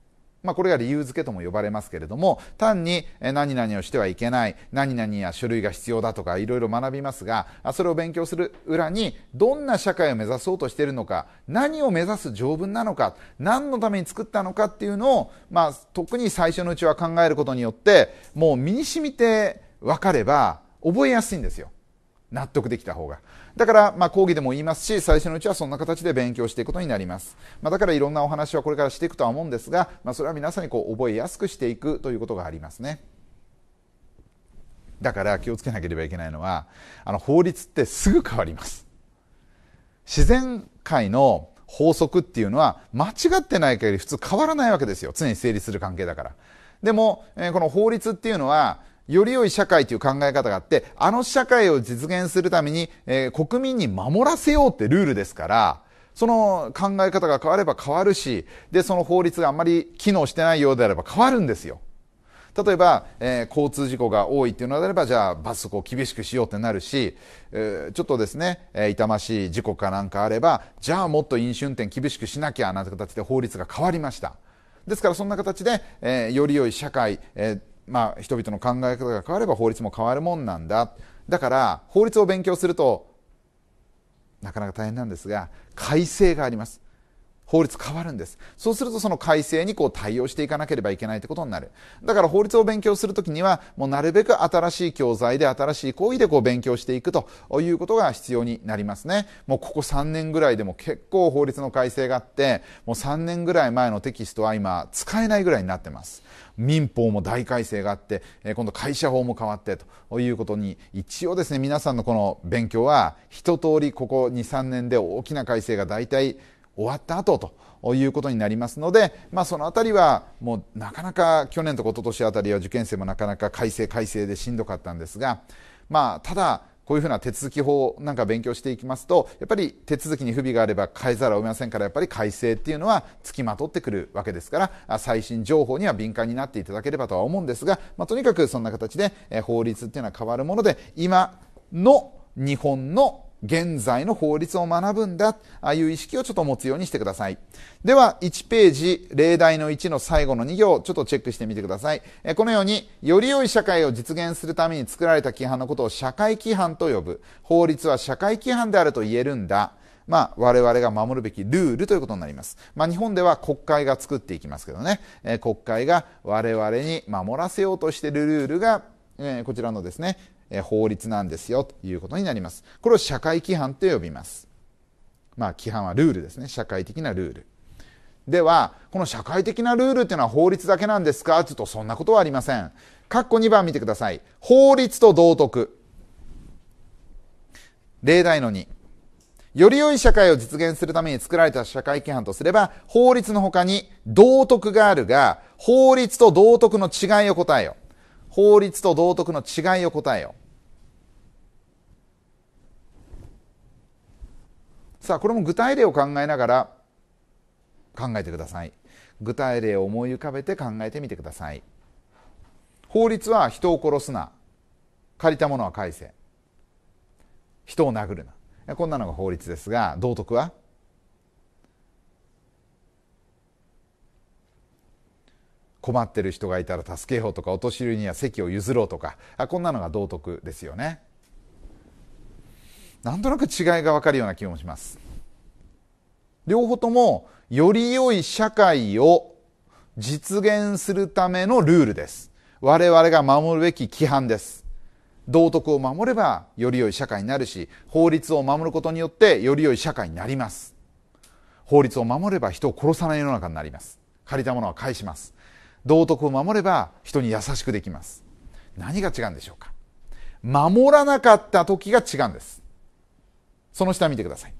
まあ、これが理由付けとも呼ばれますけれども単に何々をしてはいけない何々や書類が必要だとかいろいろ学びますがそれを勉強する裏にどんな社会を目指そうとしているのか何を目指す条文なのか何のために作ったのかっていうのを、まあ、特に最初のうちは考えることによってもう身に染みて分かれば覚えやすいんですよ納得できた方がだから、まあ、講義でも言いますし、最初のうちはそんな形で勉強していくことになります。まあ、だからいろんなお話はこれからしていくとは思うんですが、まあ、それは皆さんにこう覚えやすくしていくということがありますね。だから気をつけなければいけないのは、あの法律ってすぐ変わります。自然界の法則っていうのは間違ってない限り普通変わらないわけですよ。常に成立する関係だから。でも、えこの法律っていうのはより良い社会という考え方があって、あの社会を実現するために、えー、国民に守らせようってルールですから、その考え方が変われば変わるし、で、その法律があんまり機能してないようであれば変わるんですよ。例えば、えー、交通事故が多いっていうのであれば、じゃあ罰則を厳しくしようってなるし、えー、ちょっとですね、えー、痛ましい事故かなんかあれば、じゃあもっと飲酒運転厳しくしなきゃなんて形で法律が変わりました。ですからそんな形で、えより良い社会、えーまあ、人々の考え方が変われば法律も変わるもんなんだだから法律を勉強するとなかなか大変なんですが改正があります法律変わるんですそうするとその改正にこう対応していかなければいけないってことになるだから法律を勉強するときにはもうなるべく新しい教材で新しい講義でこう勉強していくということが必要になりますねもうここ3年ぐらいでも結構法律の改正があってもう3年ぐらい前のテキストは今使えないぐらいになってます民法も大改正があって、え今度会社法も変わってということに一応ですね皆さんのこの勉強は一通りここ23年で大きな改正が大体終わった後と。いうことになりますので、まあ、そのあたりはもうなかなか去年と今年あたりは受験生もなかなか改正改正でしんどかったんですが、まあ、ただこういうふうな手続き法なんか勉強していきますと、やっぱり手続きに不備があれば変えざるを得ませんから、やっぱり改正っていうのは付きまとってくるわけですから、最新情報には敏感になっていただければとは思うんですが、まあ、とにかくそんな形で、え法律っていうのは変わるもので、今の日本の現在の法律を学ぶんだ、ああいう意識をちょっと持つようにしてください。では、1ページ、例題の1の最後の2行、ちょっとチェックしてみてください。えこのように、より良い社会を実現するために作られた規範のことを社会規範と呼ぶ。法律は社会規範であると言えるんだ。まあ、我々が守るべきルールということになります。まあ、日本では国会が作っていきますけどね、え国会が我々に守らせようとしているルールが、えこちらのですね、法律なんですよということになります。これを社会規範と呼びます。まあ、規範はルールですね。社会的なルール。では、この社会的なルールっていうのは法律だけなんですかちょっとそんなことはありません。括弧2番見てください。法律と道徳。例題の2。より良い社会を実現するために作られた社会規範とすれば、法律の他に道徳があるが、法律と道徳の違いを答えよう。法律と道徳の違いを答えよさあこれも具体例を考えながら考えてください具体例を思い浮かべて考えてみてください法律は人を殺すな借りたものは返せ人を殴るなこんなのが法律ですが道徳は困ってる人がいたら助けようとかお年寄りには席を譲ろうとかあこんなのが道徳ですよねなんとなく違いが分かるような気もします両方ともより良い社会を実現するためのルールです我々が守るべき規範です道徳を守ればより良い社会になるし法律を守ることによってより良い社会になります法律を守れば人を殺さない世の中になります借りたものは返します道徳を守れば人に優しくできます何が違うんでしょうか守らなかった時が違うんですその下見てください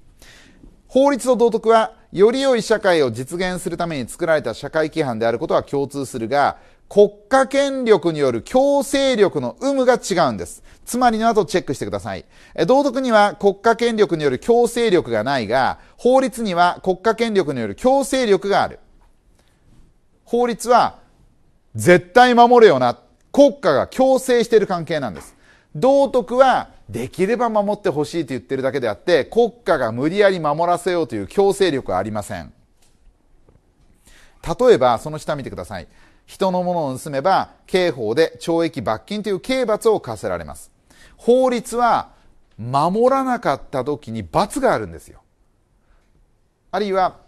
法律と道徳はより良い社会を実現するために作られた社会規範であることは共通するが国家権力による強制力の有無が違うんです。つまりの後チェックしてください。道徳には国家権力による強制力がないが、法律には国家権力による強制力がある。法律は絶対守れよな国家が強制している関係なんです道徳はできれば守ってほしいと言ってるだけであって国家が無理やり守らせようという強制力はありません例えばその下見てください人のものを盗めば刑法で懲役罰金という刑罰を課せられます法律は守らなかった時に罰があるんですよあるいは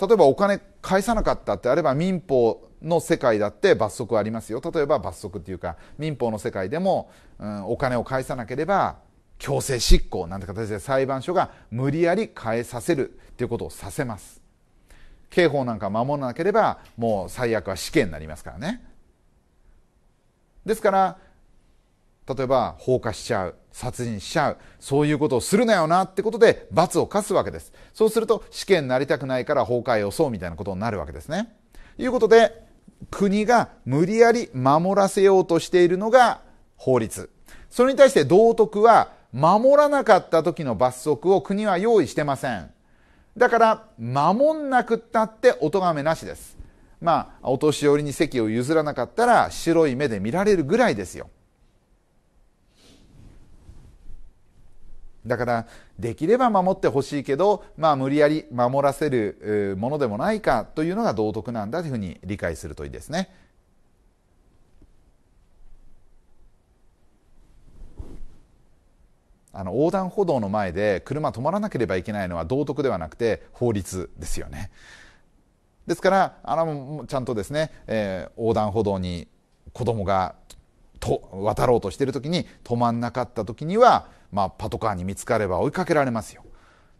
例えばお金返さなかったってあれば民法の世界だって罰則ありますよ例えば罰則っていうか民法の世界でも、うん、お金を返さなければ強制執行なんて形で裁判所が無理やり返させるっていうことをさせます刑法なんか守らなければもう最悪は死刑になりますからねですから例えば放火しちゃう殺人しちゃうそういうことをするなよなってことで罰を科すわけですそうすると死刑になりたくないから壊をそうみたいなことになるわけですねいうことで国が無理やり守らせようとしているのが法律それに対して道徳は守らなかった時の罰則を国は用意してませんだから守んなくったってお咎めなしですまあお年寄りに席を譲らなかったら白い目で見られるぐらいですよだからできれば守ってほしいけど、まあ、無理やり守らせるものでもないかというのが道徳なんだというふうに理解するといいですね。あの横断歩道の前で車止まらなければいけないのは道徳ではなくて法律ですよね。ですからあのちゃんとですね、えー、横断歩道に子供がと渡ろうとしている時に止まんなかった時にはまあ、パトカーに見つかれば追いかけられますよ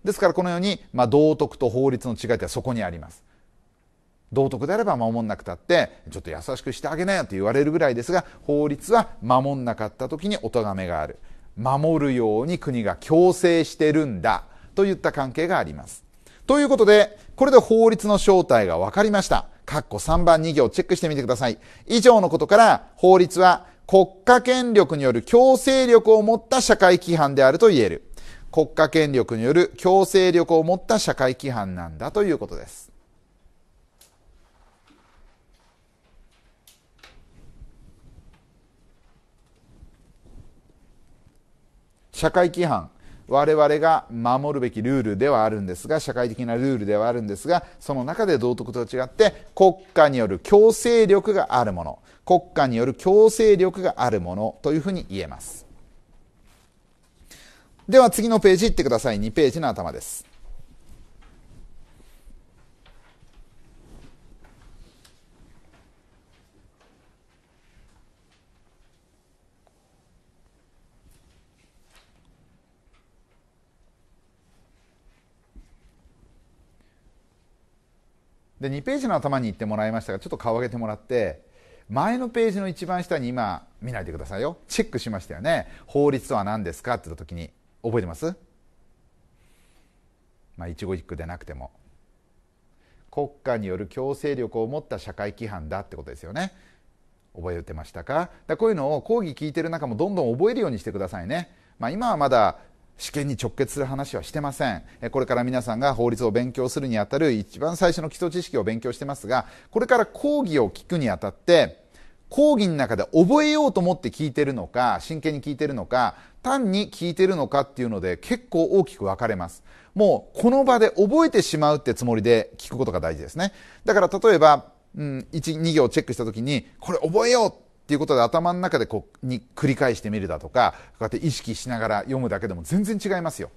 ですからこのように、まあ、道徳と法律の違いってそこにあります道徳であれば守んなくたってちょっと優しくしてあげなよと言われるぐらいですが法律は守んなかった時にお咎めがある守るように国が強制してるんだといった関係がありますということでこれで法律の正体が分かりました括弧3番2行チェックしてみてください以上のことから法律は国家権力による強制力を持った社会規範であると言える。国家権力による強制力を持った社会規範なんだということです。社会規範我々が守るべきルールではあるんですが社会的なルールではあるんですがその中で道徳と違って国家による強制力があるもの国家による強制力があるものというふうに言えます。では次のページいってください。2ページの頭です。で2ページの頭に行ってもらいましたがちょっと顔上げてもらって前のページの一番下に今見ないでくださいよチェックしましたよね法律とは何ですかって言った時に覚えてますまあ一語一句でなくても国家による強制力を持った社会規範だってことですよね覚えてましたかだこういうのを講義聞いてる中もどんどん覚えるようにしてくださいね、まあ、今はまだ試験に直結する話はしてませんこれから皆さんが法律を勉強するにあたる一番最初の基礎知識を勉強してますがこれから講義を聞くにあたって講義の中で覚えようと思って聞いてるのか、真剣に聞いてるのか、単に聞いてるのかっていうので結構大きく分かれます。もうこの場で覚えてしまうってつもりで聞くことが大事ですね。だから例えば、うん、1、2行チェックした時に、これ覚えようっていうことで頭の中でこう、に繰り返してみるだとか、こうやって意識しながら読むだけでも全然違いますよ。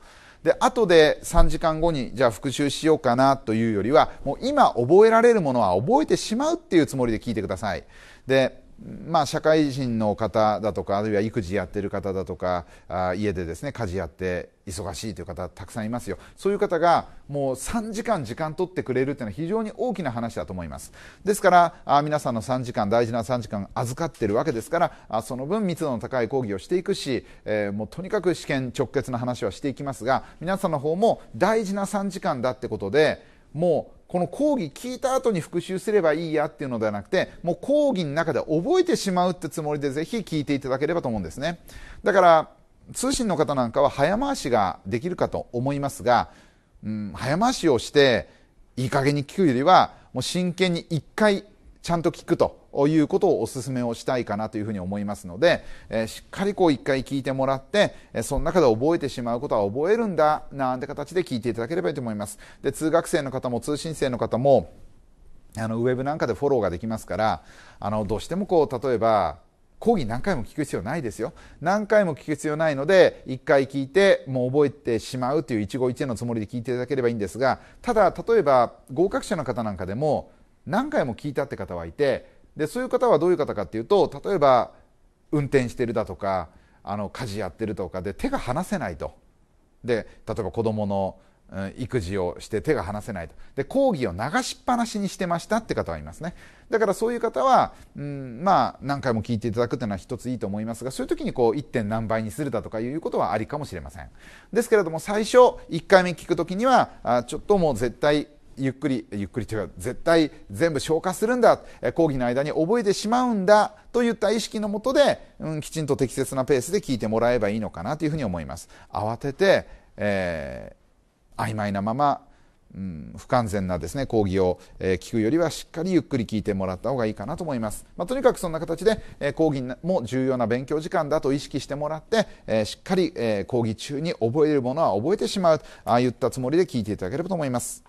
で、後で3時間後に、じゃあ復習しようかなというよりは、もう今覚えられるものは覚えてしまうっていうつもりで聞いてください。で、まあ、社会人の方だとかあるいは育児やってる方だとかあ家でですね家事やって忙しいという方たくさんいますよそういう方がもう3時間時間取ってくれるっていうのは非常に大きな話だと思いますですからあ皆さんの3時間大事な3時間預かってるわけですからあその分密度の高い講義をしていくし、えー、もうとにかく試験直結の話はしていきますが皆さんの方も大事な3時間だってことでもうこの講義聞いた後に復習すればいいやっていうのではなくて、もう講義の中で覚えてしまうってつもりでぜひ聞いていただければと思うんですね。だから、通信の方なんかは早回しができるかと思いますが、うん、早回しをしていい加減に聞くよりは、もう真剣に一回ちゃんと聞くということをお勧めをしたいかなというふうに思いますので、えしっかりこう一回聞いてもらって、えその中で覚えてしまうことは覚えるんだ、なんて形で聞いていただければいいと思います。で、通学生の方も通信生の方も、あの、ウェブなんかでフォローができますから、あの、どうしてもこう、例えば、講義何回も聞く必要ないですよ。何回も聞く必要ないので、一回聞いて、もう覚えてしまうという一期一会のつもりで聞いていただければいいんですが、ただ、例えば、合格者の方なんかでも、何回も聞いたって方はいて、でそういう方はどういう方かっていうと例えば運転してるだとかあの家事やってるとかで手が離せないとで例えば子どもの育児をして手が離せないとで講義を流しっぱなしにしてましたって方はいますねだからそういう方は、うん、まあ何回も聞いていただくというのは一ついいと思いますがそういう時にこう 1. 点何倍にするだとかいうことはありかもしれませんですけれども最初1回目聞く時にはあちょっともう絶対ゆっくりゆっくりというか絶対全部消化するんだ講義の間に覚えてしまうんだといった意識のもとで、うん、きちんと適切なペースで聞いてもらえばいいのかなというふうに思います慌てて、えー、曖昧なまま、うん、不完全なですね講義を、え聞くよりはしっかりゆっくり聞いてもらった方がいいかなと思います、まあ、とにかくそんな形で、え講義も重要な勉強時間だと意識してもらって、えしっかり、え講義中に覚えるものは覚えてしまうああいったつもりで聞いていただければと思います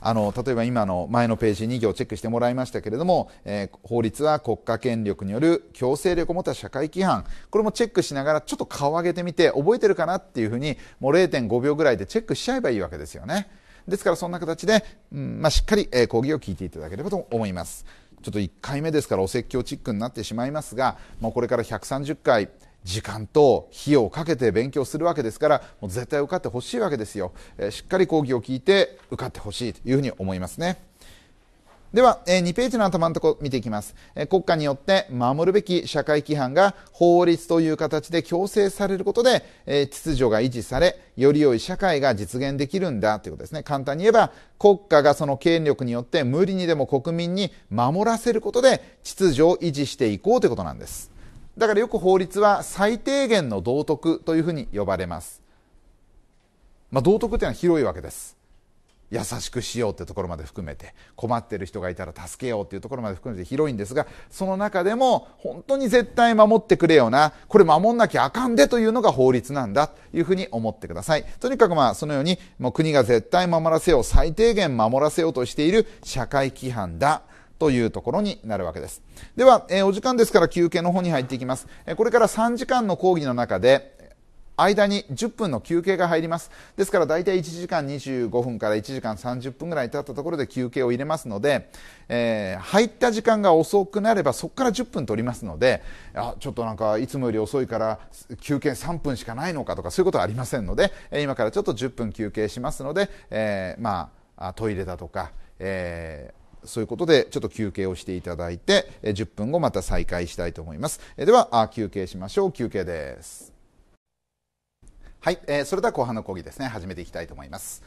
あの例えば今の前のページ2行チェックしてもらいましたけれども、えー、法律は国家権力による強制力を持った社会規範これもチェックしながらちょっと顔を上げてみて覚えてるかなっていうふうにもう0.5秒ぐらいでチェックしちゃえばいいわけですよねですからそんな形で、うんまあ、しっかり、えー、講義を聞いていただければと思いますちょっと1回目ですからお説教チックになってしまいますがもうこれから130回時間と費用をかけて勉強するわけですからもう絶対受かってほしいわけですよ、えしっかり講義を聞いて受かってほしいというふうに思いますねでは、え2ページの頭のとこ見ていきます、え国家によって守るべき社会規範が法律という形で強制されることで、え秩序が維持され、より良い社会が実現できるんだということですね。簡単に言えば、国家がその権力によって無理にでも国民に守らせることで秩序を維持していこうということなんです。だからよく法律は最低限の道徳というふうに呼ばれます。まあ、道徳というのは広いわけです。優しくしようというところまで含めて困ってる人がいたら助けようというところまで含めて広いんですがその中でも本当に絶対守ってくれよなこれ守んなきゃあかんでというのが法律なんだというふうに思ってくださいとにかくまあそのようにもう国が絶対守らせよう最低限守らせようとしている社会規範だというところになるわけです。では、えー、お時間ですから休憩の方に入っていきます。えー、これから3時間の講義の中で、間に10分の休憩が入ります。ですから大体1時間25分から1時間30分ぐらい経ったところで休憩を入れますので、えー、入った時間が遅くなればそこから10分取りますので、あ、ちょっとなんかいつもより遅いから休憩3分しかないのかとかそういうことはありませんので、今からちょっと10分休憩しますので、えー、まあ、トイレだとか、えーそういうことでちょっと休憩をしていただいて、え10分後また再開したいと思います。えではあ、休憩しましょう。休憩です。はい、えー、それでは後半の講義ですね、始めていきたいと思います。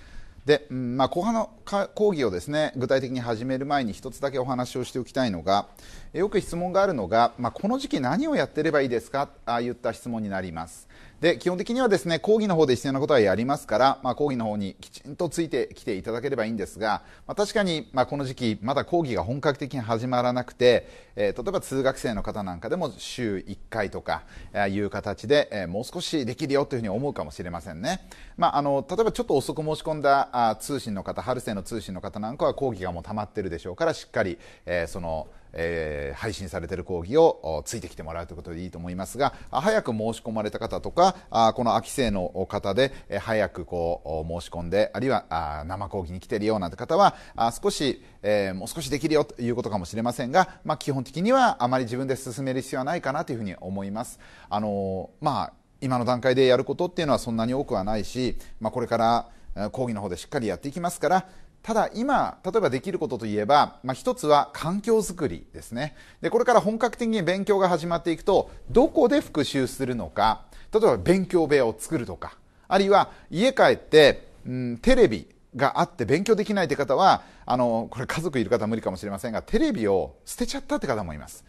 で、うんまあ、後半の講義をですね具体的に始める前に1つだけお話をしておきたいのがよく質問があるのが、まあ、この時期何をやってればいいですかあ言った質問になりますで、基本的にはですね、講義の方で必要なことはやりますから、まあ、講義の方にきちんとついてきていただければいいんですが、まあ、確かに、まあ、この時期、まだ講義が本格的に始まらなくて、えー、例えば通学生の方なんかでも週1回とか、えー、いう形で、えー、もう少しできるよというふうに思うかもしれませんね。まあ、あの、例えばちょっと遅く申し込んだあ通信の方、春生の通信の方なんかは講義がもう溜まってるでしょうから、しっかり、えー、その、え配信されてる講義をついてきてもらうということでいいと思いますが、早く申し込まれた方とか、あこの秋生の方で、え早くこう申し込んで、あるいはあ生講義に来てるような方は、あ少し、えもう少しできるよということかもしれませんが、まあ、基本的にはあまり自分で進める必要はないかなというふうに思います。あのまあ、今の段階でやることっていうのはそんなに多くはないし、まあ、これから講義の方でしっかりやっていきますから、ただ今、例えばできることといえば、まあ、一つは環境づくりですねで。これから本格的に勉強が始まっていくと、どこで復習するのか、例えば勉強部屋を作るとか、あるいは家帰って、うん、テレビがあって勉強できないという方は、あの、これ家族いる方は無理かもしれませんが、テレビを捨てちゃったって方もいます。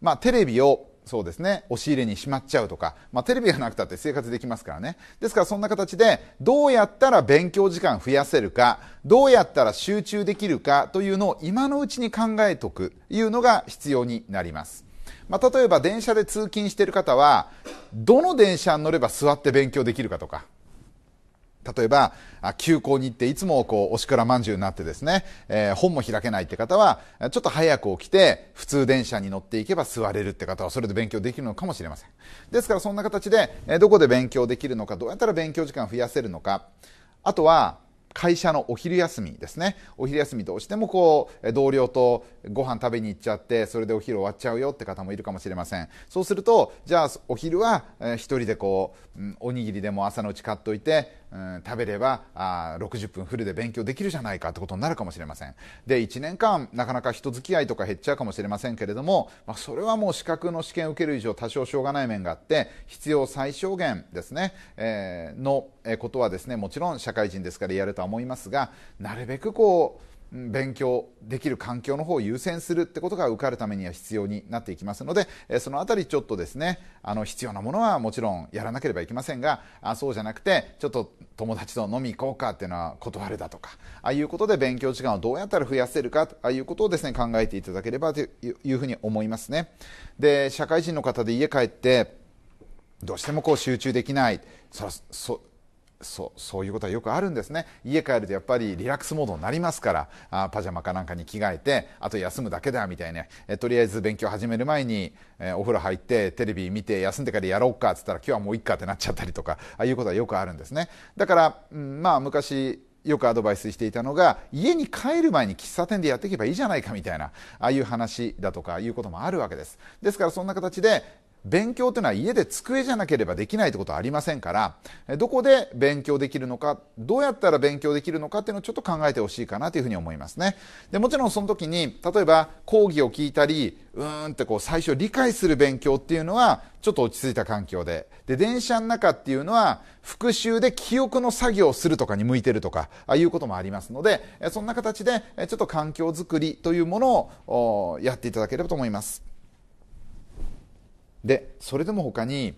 まあ、テレビをそうですね、押し入れにしまっちゃうとか、まあ、テレビがなくたって生活できますからね。ですからそんな形で、どうやったら勉強時間増やせるか、どうやったら集中できるかというのを今のうちに考えとくいうのが必要になります。まあ、例えば電車で通勤している方は、どの電車に乗れば座って勉強できるかとか、例えば、休校に行っていつもこう、おしくらまんじゅうになってですね、えー、本も開けないって方は、ちょっと早く起きて、普通電車に乗っていけば座れるって方は、それで勉強できるのかもしれません。ですからそんな形で、えどこで勉強できるのか、どうやったら勉強時間を増やせるのか、あとは、会社のお昼休みですね。お昼休みどうしてもこう、同僚とご飯食べに行っちゃって、それでお昼終わっちゃうよって方もいるかもしれません。そうすると、じゃあお昼は、え一人でこう、うん、おにぎりでも朝のうち買っといて、うん、食べればあ60分フルで勉強できるじゃないかってことになるかもしれませんで1年間なかなか人付き合いとか減っちゃうかもしれませんけれども、まあ、それはもう資格の試験を受ける以上多少しょうがない面があって必要最小限ですね、えー、のことはですねもちろん社会人ですからやるとは思いますがなるべくこう勉強できる環境の方を優先するってことが受かるためには必要になっていきますのでそのあたりちょっとですねあの必要なものはもちろんやらなければいけませんがあそうじゃなくてちょっと友達と飲み行こうかっていうのは断るだとかああいうことで勉強時間をどうやったら増やせるかああいうことをですね考えていただければというふうに思いますね。で社会人の方で家帰ってどうしてもこう集中できないそそそうそういうことはよくあるんですね家帰るとやっぱりリラックスモードになりますからあパジャマかなんかに着替えてあと休むだけだみたいな、えとりあえず勉強始める前に、えお風呂入ってテレビ見て休んでからやろうかっつったら今日はもういっかってなっちゃったりとかああいうことはよくあるんですねだから、うん、まあ昔よくアドバイスしていたのが家に帰る前に喫茶店でやっていけばいいじゃないかみたいなああいう話だとかいうこともあるわけですですからそんな形で勉強というのは家で机じゃなければできないってことはありませんからどこで勉強できるのかどうやったら勉強できるのかっていうのをちょっと考えてほしいかなというふうに思いますねでもちろんその時に例えば講義を聞いたりうーんってこう最初理解する勉強っていうのはちょっと落ち着いた環境でで電車の中っていうのは復習で記憶の作業をするとかに向いてるとかあいうこともありますのでそんな形でちょっと環境づくりというものをやっていただければと思います。でそれでも他に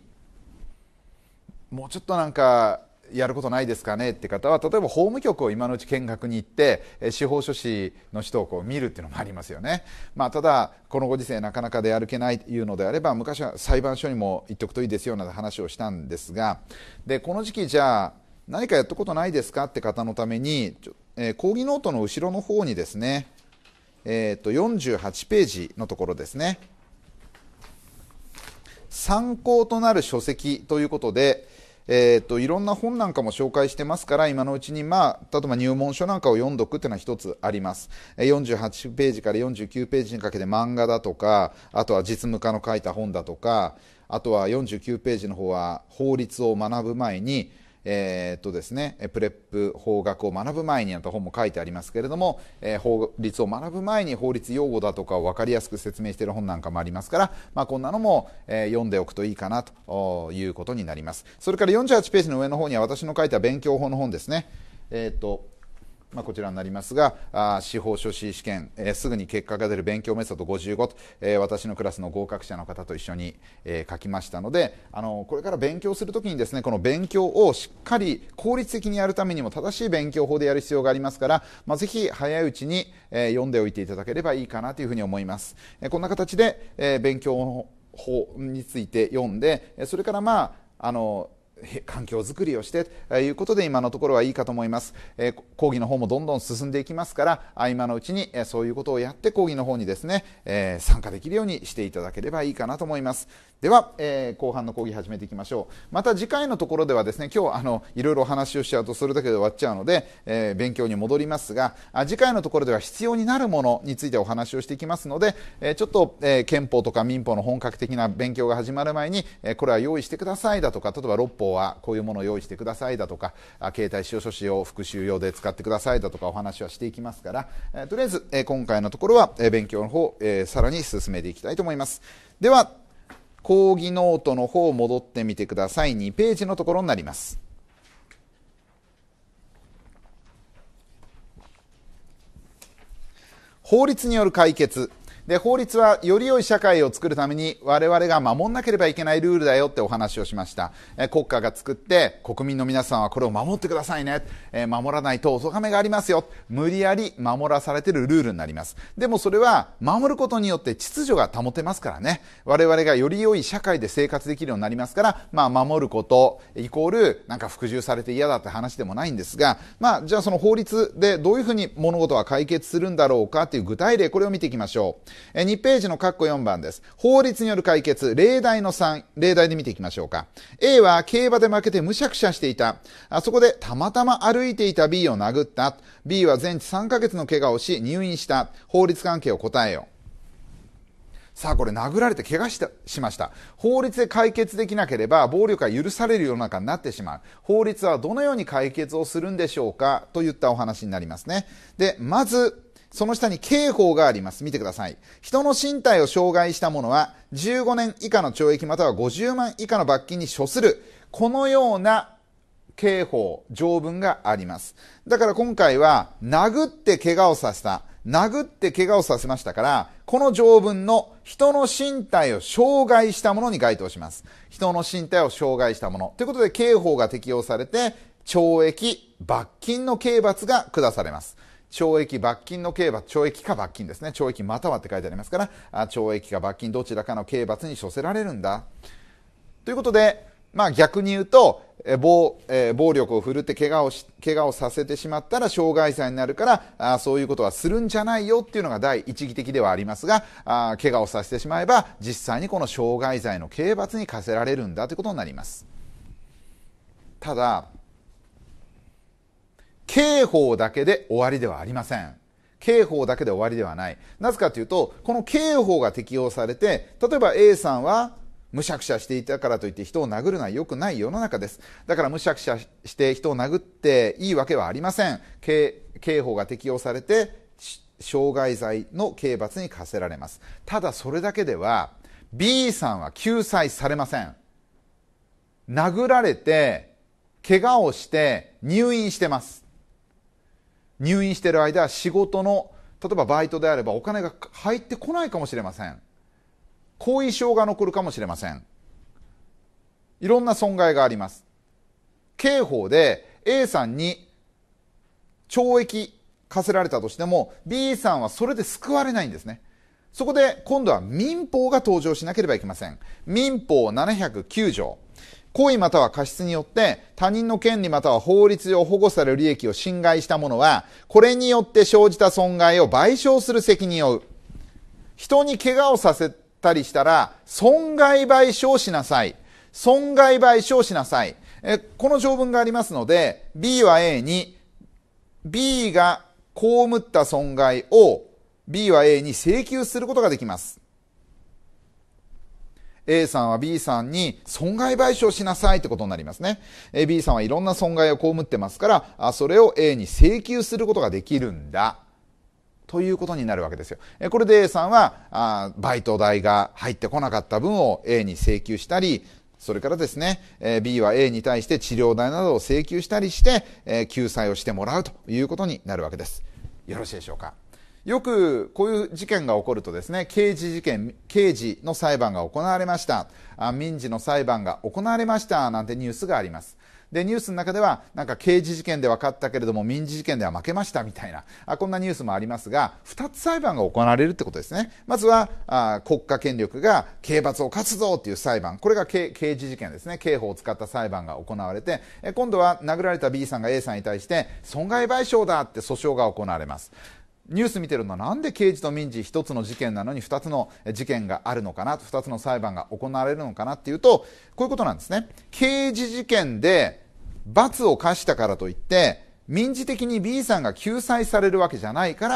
もうちょっとなんかやることないですかねって方は例えば法務局を今のうち見学に行って司法書士の人をこう見るっていうのもありますよね、まあ、ただこのご時世なかなか出歩けないというのであれば昔は裁判所にも行っておくといいですよなんて話をしたんですがでこの時期じゃあ何かやったことないですかって方のために、えー、講義ノートの後ろの方にですね、えー、と48ページのところですね参考となる書籍ということで、えーと、いろんな本なんかも紹介してますから今のうちに、まあ、例えば入門書なんかを読んどくっていうのは1つあります48ページから49ページにかけて漫画だとかあとは実務家の書いた本だとかあとは49ページの方は法律を学ぶ前にえー、っとですね、プレップ法学を学ぶ前になん本も書いてありますけれども、えー、法律を学ぶ前に法律用語だとかを分かりやすく説明している本なんかもありますから、まあ、こんなのも、えー、読んでおくといいかなということになりますそれから48ページの上の方には私の書いた勉強法の本ですねえっとまあ、こちらになりますがあ司法書士試験、えー、すぐに結果が出る勉強メソッド55と、えー、私のクラスの合格者の方と一緒に、えー、書きましたのであのこれから勉強するときにですねこの勉強をしっかり効率的にやるためにも正しい勉強法でやる必要がありますから、まあ、ぜひ早いうちに、え読んでおいていただければいいかなというふうに思います。えこんな形で、え勉強法について読んでそれからまああの環境づくりをしてということで今のところはいいかと思います、え講義の方もどんどん進んでいきますから合間のうちに、えそういうことをやって講義の方にですね、え参加できるようにしていただければいいかなと思いますでは、え後半の講義始めていきましょうまた次回のところではですね今日あのいろいろお話をしちゃうとそれだけで終わっちゃうので、え勉強に戻りますがあ次回のところでは必要になるものについてお話をしていきますので、えちょっと、え憲法とか民法の本格的な勉強が始まる前に、えこれは用意してくださいだとか例えば6法法はこういうものを用意してくださいだとか携帯使用書士を復習用で使ってくださいだとかお話はしていきますから、とりあえず、え今回のところは、え勉強の方、えさらに進めていきたいと思いますでは講義ノートの方戻ってみてください2ページのところになります法律による解決で、法律はより良い社会を作るために我々が守んなければいけないルールだよってお話をしました。え国家が作って国民の皆さんはこれを守ってくださいね。え守らないとお咎めがありますよ。無理やり守らされてるルールになります。でもそれは守ることによって秩序が保てますからね。我々がより良い社会で生活できるようになりますから、まあ守ることイコールなんか服従されて嫌だって話でもないんですが、まあじゃあその法律でどういうふうに物事は解決するんだろうかっていう具体例これを見ていきましょう。え2ページの括弧4番です。法律による解決、例題の3、例題で見ていきましょうか。A は競馬で負けてむしゃくしゃしていた。あそこでたまたま歩いていた B を殴った。B は全治3ヶ月の怪我をし入院した。法律関係を答えよう。さあこれ殴られて怪我したしました。法律で解決できなければ暴力が許される世の中になってしまう。法律はどのように解決をするんでしょうかといったお話になりますね。で、まずその下に刑法があります。見てください。人の身体を障害した者は、15年以下の懲役または50万以下の罰金に処する。このような刑法、条文があります。だから今回は、殴って怪我をさせた。殴って怪我をさせましたから、この条文の人の身体を障害したものに該当します。人の身体を障害したもの。ということで、刑法が適用されて、懲役、罰金の刑罰が下されます。懲役、罰金の刑罰、懲役か罰金ですね。懲役またはって書いてありますから、あ懲役か罰金どちらかの刑罰に処せられるんだ。ということで、まあ逆に言うと、え暴え暴力を振るって怪我をし怪我をさせてしまったら傷害罪になるからあそういうことはするんじゃないよっていうのが第一義的ではありますがあ怪我をさせてしまえば実際にこの傷害罪の刑罰に課せられるんだということになりますただ刑法だけで終わりではありません。刑法だけで終わりではない。なぜかというと、この刑法が適用されて、例えば A さんはむしゃくしゃしていたからといって人を殴るのは良くない世の中です。だからむしゃくしゃして人を殴っていいわけはありません。刑法が適用されて、傷害罪の刑罰に課せられます。ただそれだけでは、B さんは救済されません。殴られて、怪我をして入院してます。入院している間仕事の例えばバイトであればお金が入ってこないかもしれません後遺症が残るかもしれませんいろんな損害があります刑法で A さんに懲役課せられたとしても B さんはそれで救われないんですねそこで今度は民法が登場しなければいけません民法709条行為または過失によって他人の権利または法律上保護される利益を侵害した者は、これによって生じた損害を賠償する責任を負う。人に怪我をさせたりしたら、損害賠償しなさい。損害賠償しなさい。えこの条文がありますので、B は A に、B が被った損害を B は A に請求することができます。A さんは B さんに損害賠償しなさいってことになりますね。B さんはいろんな損害を被ってますから、それを A に請求することができるんだ。ということになるわけですよ。これで A さんは、あバイト代が入ってこなかった分を A に請求したり、それからですね、B は A に対して治療代などを請求したりして、救済をしてもらうということになるわけです。よろしいでしょうか。よくこういう事件が起こるとですね、刑事事件、刑事の裁判が行われました、あ民事の裁判が行われましたなんてニュースがあります。で、ニュースの中では、なんか刑事事件で分かったけれども、民事事件では負けましたみたいな、あこんなニュースもありますが、2つ裁判が行われるってことですね。まずは、あ国家権力が刑罰を勝つぞっていう裁判、これが刑事事件ですね。刑法を使った裁判が行われて、え今度は殴られた B さんが A さんに対して、損害賠償だって訴訟が行われます。ニュース見てるのはなんで刑事と民事1つの事件なのに2つの事件があるのかなと2つの裁判が行われるのかなっていうとこういうことなんですね刑事事件で罰を課したからといって民事的に B さんが救済されるわけじゃないか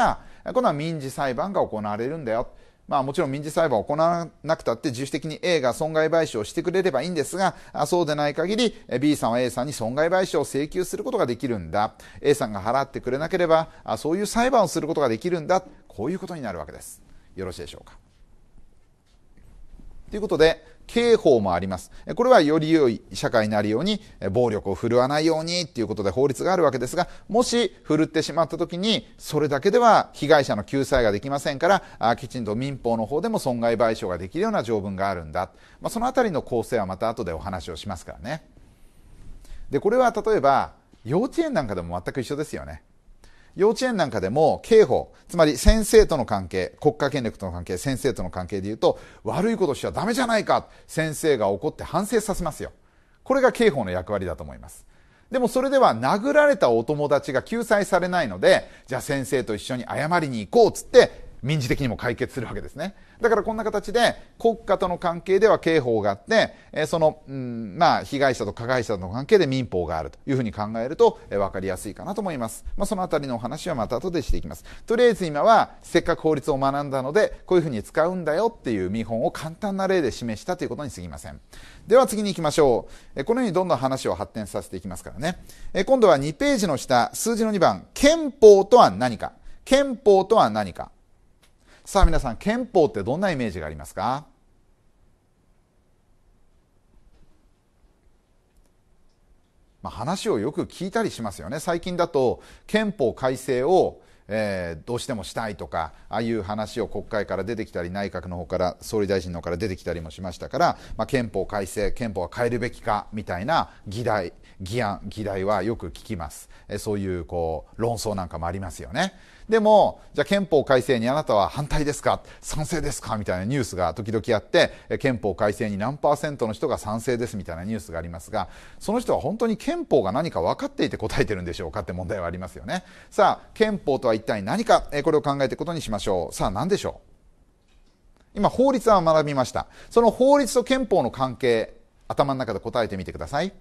らこのは民事裁判が行われるんだよまあもちろん民事裁判を行わなくたって自主的に A が損害賠償をしてくれればいいんですが、そうでない限り B さんは A さんに損害賠償を請求することができるんだ。A さんが払ってくれなければ、そういう裁判をすることができるんだ。こういうことになるわけです。よろしいでしょうか。ということで、刑法もあります。これはより良い社会になるように、暴力を振るわないようにっていうことで法律があるわけですが、もし振るってしまった時に、それだけでは被害者の救済ができませんから、きちんと民法の方でも損害賠償ができるような条文があるんだ。まあ、そのあたりの構成はまた後でお話をしますからね。で、これは例えば、幼稚園なんかでも全く一緒ですよね。幼稚園なんかでも刑法、つまり先生との関係、国家権力との関係、先生との関係で言うと、悪いことしちゃダメじゃないか、先生が怒って反省させますよ。これが刑法の役割だと思います。でもそれでは殴られたお友達が救済されないので、じゃあ先生と一緒に謝りに行こうっつって民事的にも解決するわけですね。だからこんな形で国家との関係では刑法があって、えその、うん、まあ、被害者と加害者との関係で民法があるというふうに考えると、えー、分かりやすいかなと思います。まあ、そのあたりのお話はまた後でしていきます。とりあえず今はせっかく法律を学んだので、こういうふうに使うんだよっていう見本を簡単な例で示したということにすぎません。では次に行きましょう。えこのようにどんどん話を発展させていきますからね。え今度は2ページの下、数字の2番、憲法とは何か。憲法とは何か。さあ皆さん憲法ってどんなイメージがありますかまあ、話をよく聞いたりしますよね最近だと憲法改正を、えー、どうしてもしたいとかああいう話を国会から出てきたり内閣の方から総理大臣の方から出てきたりもしましたから、まあ、憲法改正憲法は変えるべきかみたいな議題議案議題はよく聞きます、えー、そういうこう論争なんかもありますよね。でも、じゃあ憲法改正にあなたは反対ですか賛成ですかみたいなニュースが時々あって、憲法改正に何パーセントの人が賛成ですみたいなニュースがありますが、その人は本当に憲法が何か分かっていて答えてるんでしょうかって問題はありますよね。さあ、憲法とは一体何か、これを考えていくことにしましょう。さあ、何でしょう今、法律は学びました。その法律と憲法の関係、頭の中で答えてみてください。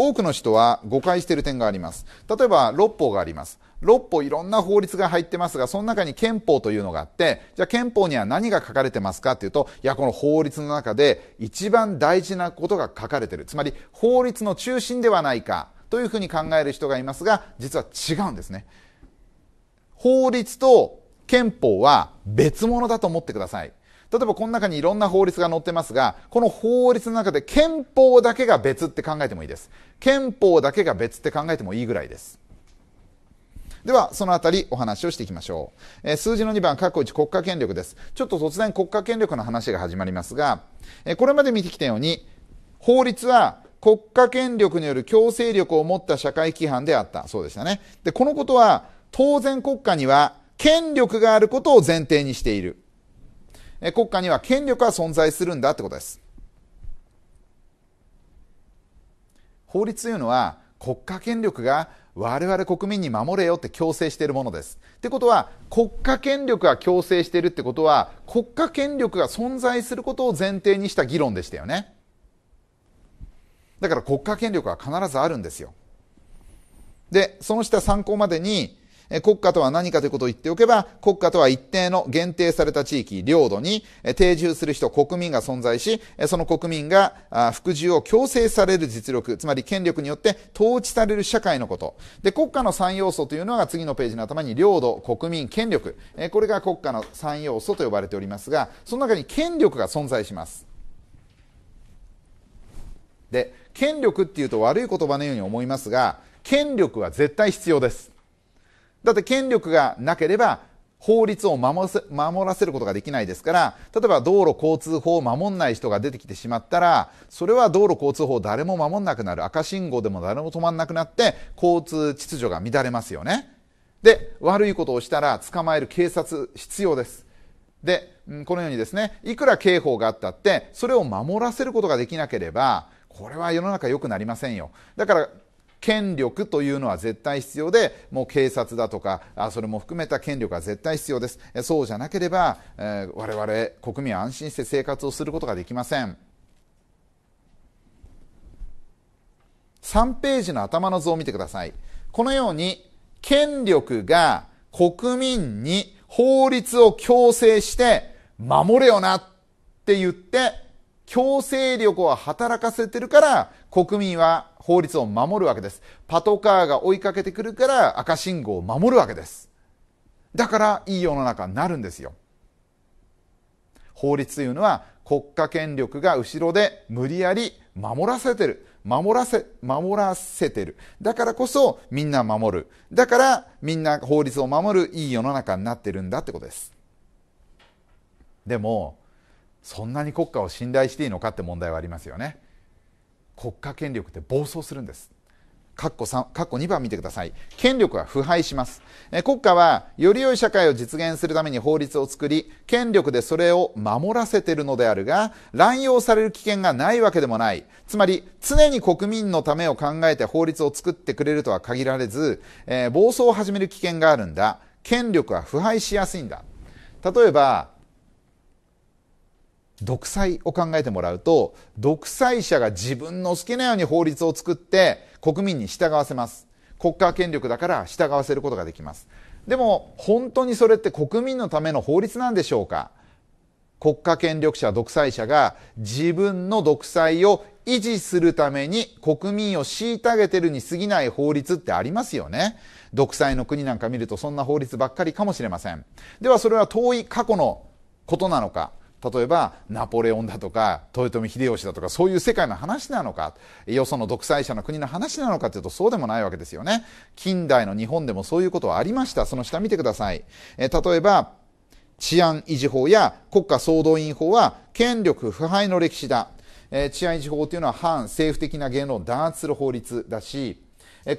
多くの人は誤解している点があります。例えば、六法があります。六法いろんな法律が入ってますが、その中に憲法というのがあって、じゃあ憲法には何が書かれてますかっていうと、いや、この法律の中で一番大事なことが書かれてる。つまり、法律の中心ではないかというふうに考える人がいますが、実は違うんですね。法律と憲法は別物だと思ってください。例えばこの中にいろんな法律が載ってますが、この法律の中で憲法だけが別って考えてもいいです。憲法だけが別って考えてもいいぐらいです。では、そのあたりお話をしていきましょう。えー、数字の2番、各去一国家権力です。ちょっと突然国家権力の話が始まりますが、えー、これまで見てきたように、法律は国家権力による強制力を持った社会規範であった。そうでしたね。で、このことは、当然国家には権力があることを前提にしている。国家には権力は存在するんだってことです。法律というのは国家権力が我々国民に守れよって強制しているものです。ってことは国家権力が強制しているってことは国家権力が存在することを前提にした議論でしたよね。だから国家権力は必ずあるんですよ。で、その下参考までに国家とは何かということを言っておけば、国家とは一定の限定された地域、領土に定住する人、国民が存在し、その国民が服従を強制される実力、つまり権力によって統治される社会のこと。で、国家の3要素というのが次のページの頭に領土、国民、権力。これが国家の3要素と呼ばれておりますが、その中に権力が存在します。で、権力っていうと悪い言葉のように思いますが、権力は絶対必要です。だって権力がなければ法律を守らせることができないですから、例えば道路交通法を守んない人が出てきてしまったら、それは道路交通法誰も守んなくなる。赤信号でも誰も止まんなくなって、交通秩序が乱れますよね。で、悪いことをしたら捕まえる警察必要です。で、このようにですね、いくら刑法があったって、それを守らせることができなければ、これは世の中良くなりませんよ。だから、権力というのは絶対必要で、もう警察だとか、あそれも含めた権力は絶対必要です。そうじゃなければ、えー、我々国民は安心して生活をすることができません。3ページの頭の図を見てください。このように、権力が国民に法律を強制して守れよなって言って、強制力を働かせてるから国民は法律を守るわけです。パトカーが追いかけてくるから赤信号を守るわけです。だからいい世の中になるんですよ。法律というのは国家権力が後ろで無理やり守らせてる。守らせ、守らせてる。だからこそみんな守る。だからみんな法律を守るいい世の中になってるんだってことです。でも、そんなに国家を信頼していいのかって問題はありますよね。国家権力って暴走するんです括弧2番見てください権力は腐敗します国家はより良い社会を実現するために法律を作り権力でそれを守らせているのであるが乱用される危険がないわけでもないつまり常に国民のためを考えて法律を作ってくれるとは限られず、えー、暴走を始める危険があるんだ権力は腐敗しやすいんだ例えば独裁を考えてもらうと独裁者が自分の好きなように法律を作って国民に従わせます国家権力だから従わせることができますでも本当にそれって国民のための法律なんでしょうか国家権力者独裁者が自分の独裁を維持するために国民を虐げてるに過ぎない法律ってありますよね。独裁の国なんか見るとそんな法律ばっかりかもしれません。ではそれは遠い過去のことなのか、例えばナポレオンだとか豊臣秀吉だとかそういう世界の話なのかよその独裁者の国の話なのかというとそうでもないわけですよね近代の日本でもそういうことはありましたその下見てください、え例えば治安維持法や国家総動員法は権力腐敗の歴史だ、え治安維持法というのは反政府的な言論を弾圧する法律だし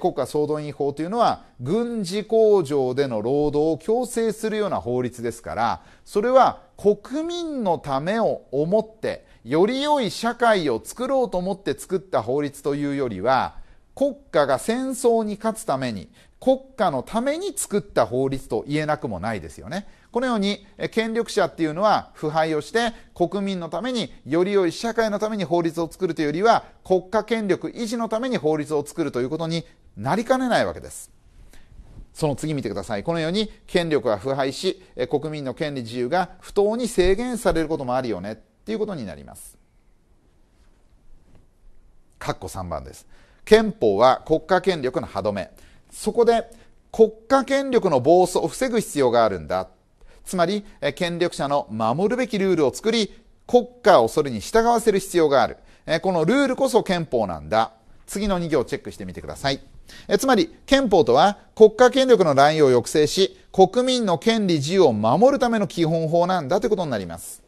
国家総動員法というのは軍事工場での労働を強制するような法律ですからそれは国民のためを思ってより良い社会を作ろうと思って作った法律というよりは国家が戦争に勝つために国家のために作った法律と言えなくもないですよね。このように権力者っていうのは腐敗をして国民のためにより良い社会のために法律を作るというよりは国家権力維持のために法律を作るということになりかねないわけです。その次見てください。このように権力が腐敗し、国民の権利自由が不当に制限されることもあるよねっていうことになります。括弧3番です。憲法は国家権力の歯止め。そこで国家権力の暴走を防ぐ必要があるんだ。つまり、権力者の守るべきルールを作り、国家をそれに従わせる必要がある。このルールこそ憲法なんだ。次の2行チェックしてみてください。えつまり憲法とは国家権力の乱用を抑制し国民の権利自由を守るための基本法なんだということになります。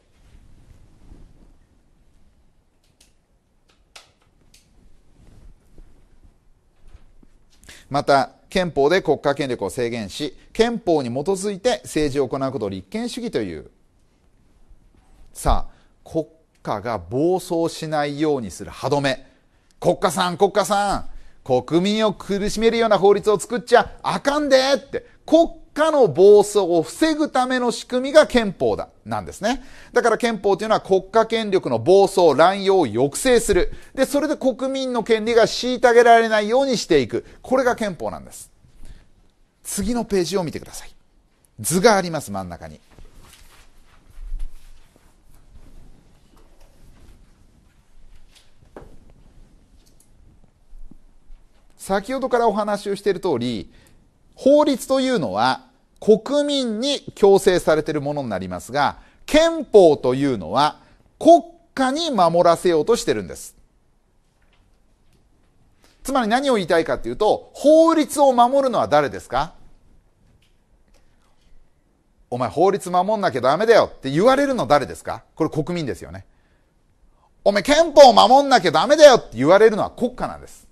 また憲法で国家権力を制限し憲法に基づいて政治を行うことを立憲主義というさあ国家が暴走しないようにする歯止め国家さん国家さん国民を苦しめるような法律を作っちゃあかんでって、国家の暴走を防ぐための仕組みが憲法だ、なんですね。だから憲法というのは国家権力の暴走、乱用を抑制する。で、それで国民の権利が虐げられないようにしていく。これが憲法なんです。次のページを見てください。図があります、真ん中に。先ほどからお話をしている通り、法律というのは国民に強制されているものになりますが、憲法というのは国家に守らせようとしてるんです。つまり何を言いたいかというと、法律を守るのは誰ですかお前法律守んなきゃダメだよって言われるの誰ですかこれ国民ですよね。お前憲法守んなきゃダメだよって言われるのは国家なんです。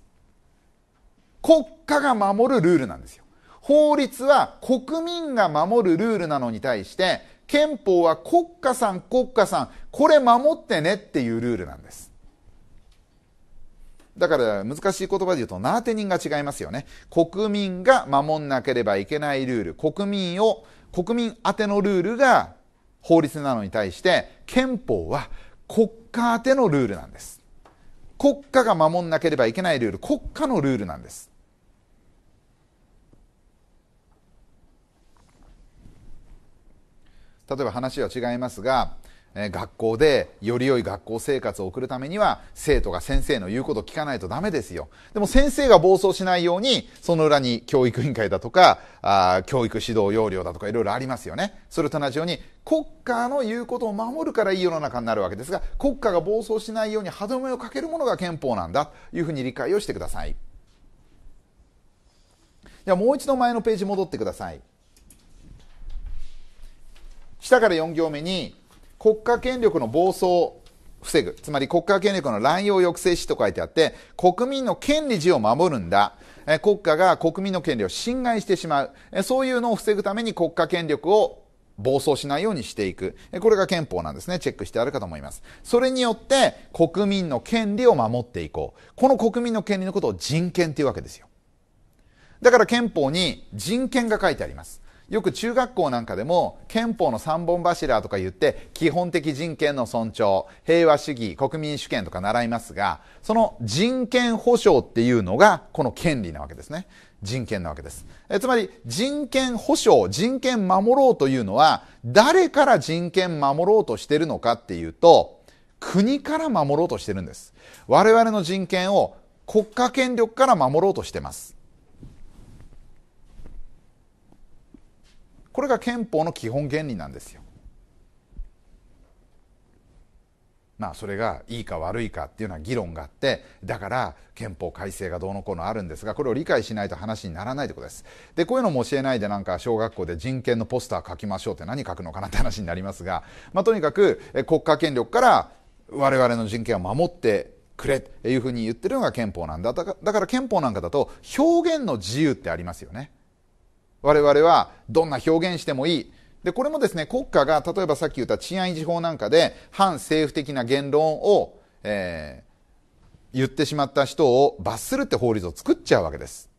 国家が守るルールなんですよ。法律は国民が守るルールなのに対して、憲法は国家さん、国家さん、これ守ってねっていうルールなんです。だから難しい言葉で言うと、なーて人が違いますよね。国民が守んなければいけないルール、国民を、国民宛てのルールが法律なのに対して、憲法は国家宛てのルールなんです。国家が守んなければいけないルール、国家のルールなんです。例えば話は違いますが、え学校でより良い学校生活を送るためには生徒が先生の言うことを聞かないとダメですよ。でも先生が暴走しないようにその裏に教育委員会だとかあ教育指導要領だとかいろいろありますよね。それと同じように国家の言うことを守るからいい世の中になるわけですが国家が暴走しないように歯止めをかけるものが憲法なんだというふうに理解をしてください。じゃあもう一度前のページ戻ってください。下から4行目に国家権力の暴走を防ぐつまり国家権力の乱用抑制しと書いてあって国民の権利自を守るんだ国家が国民の権利を侵害してしまうそういうのを防ぐために国家権力を暴走しないようにしていくこれが憲法なんですねチェックしてあるかと思いますそれによって国民の権利を守っていこうこの国民の権利のことを人権っていうわけですよだから憲法に人権が書いてありますよく中学校なんかでも憲法の三本柱とか言って基本的人権の尊重平和主義国民主権とか習いますがその人権保障っていうのがこの権利なわけですね人権なわけですえつまり人権保障人権守ろうというのは誰から人権守ろうとしてるのかっていうと国から守ろうとしてるんです我々の人権を国家権力から守ろうとしてますこれが憲法の基本原理なんですよ。まあそれがいいか悪いかっていうのは議論があってだから憲法改正がどうのこうのあるんですがこれを理解しないと話にならないということですでこういうのも教えないでなんか小学校で人権のポスター書きましょうって何書くのかなって話になりますが、まあ、とにかく国家権力から我々の人権を守ってくれというふうに言ってるのが憲法なんだだから憲法なんかだと表現の自由ってありますよね我々はどんな表現してもいい。で、これもですね、国家が、例えばさっき言った治安維持法なんかで、反政府的な言論を、えー、言ってしまった人を罰するって法律を作っちゃうわけです。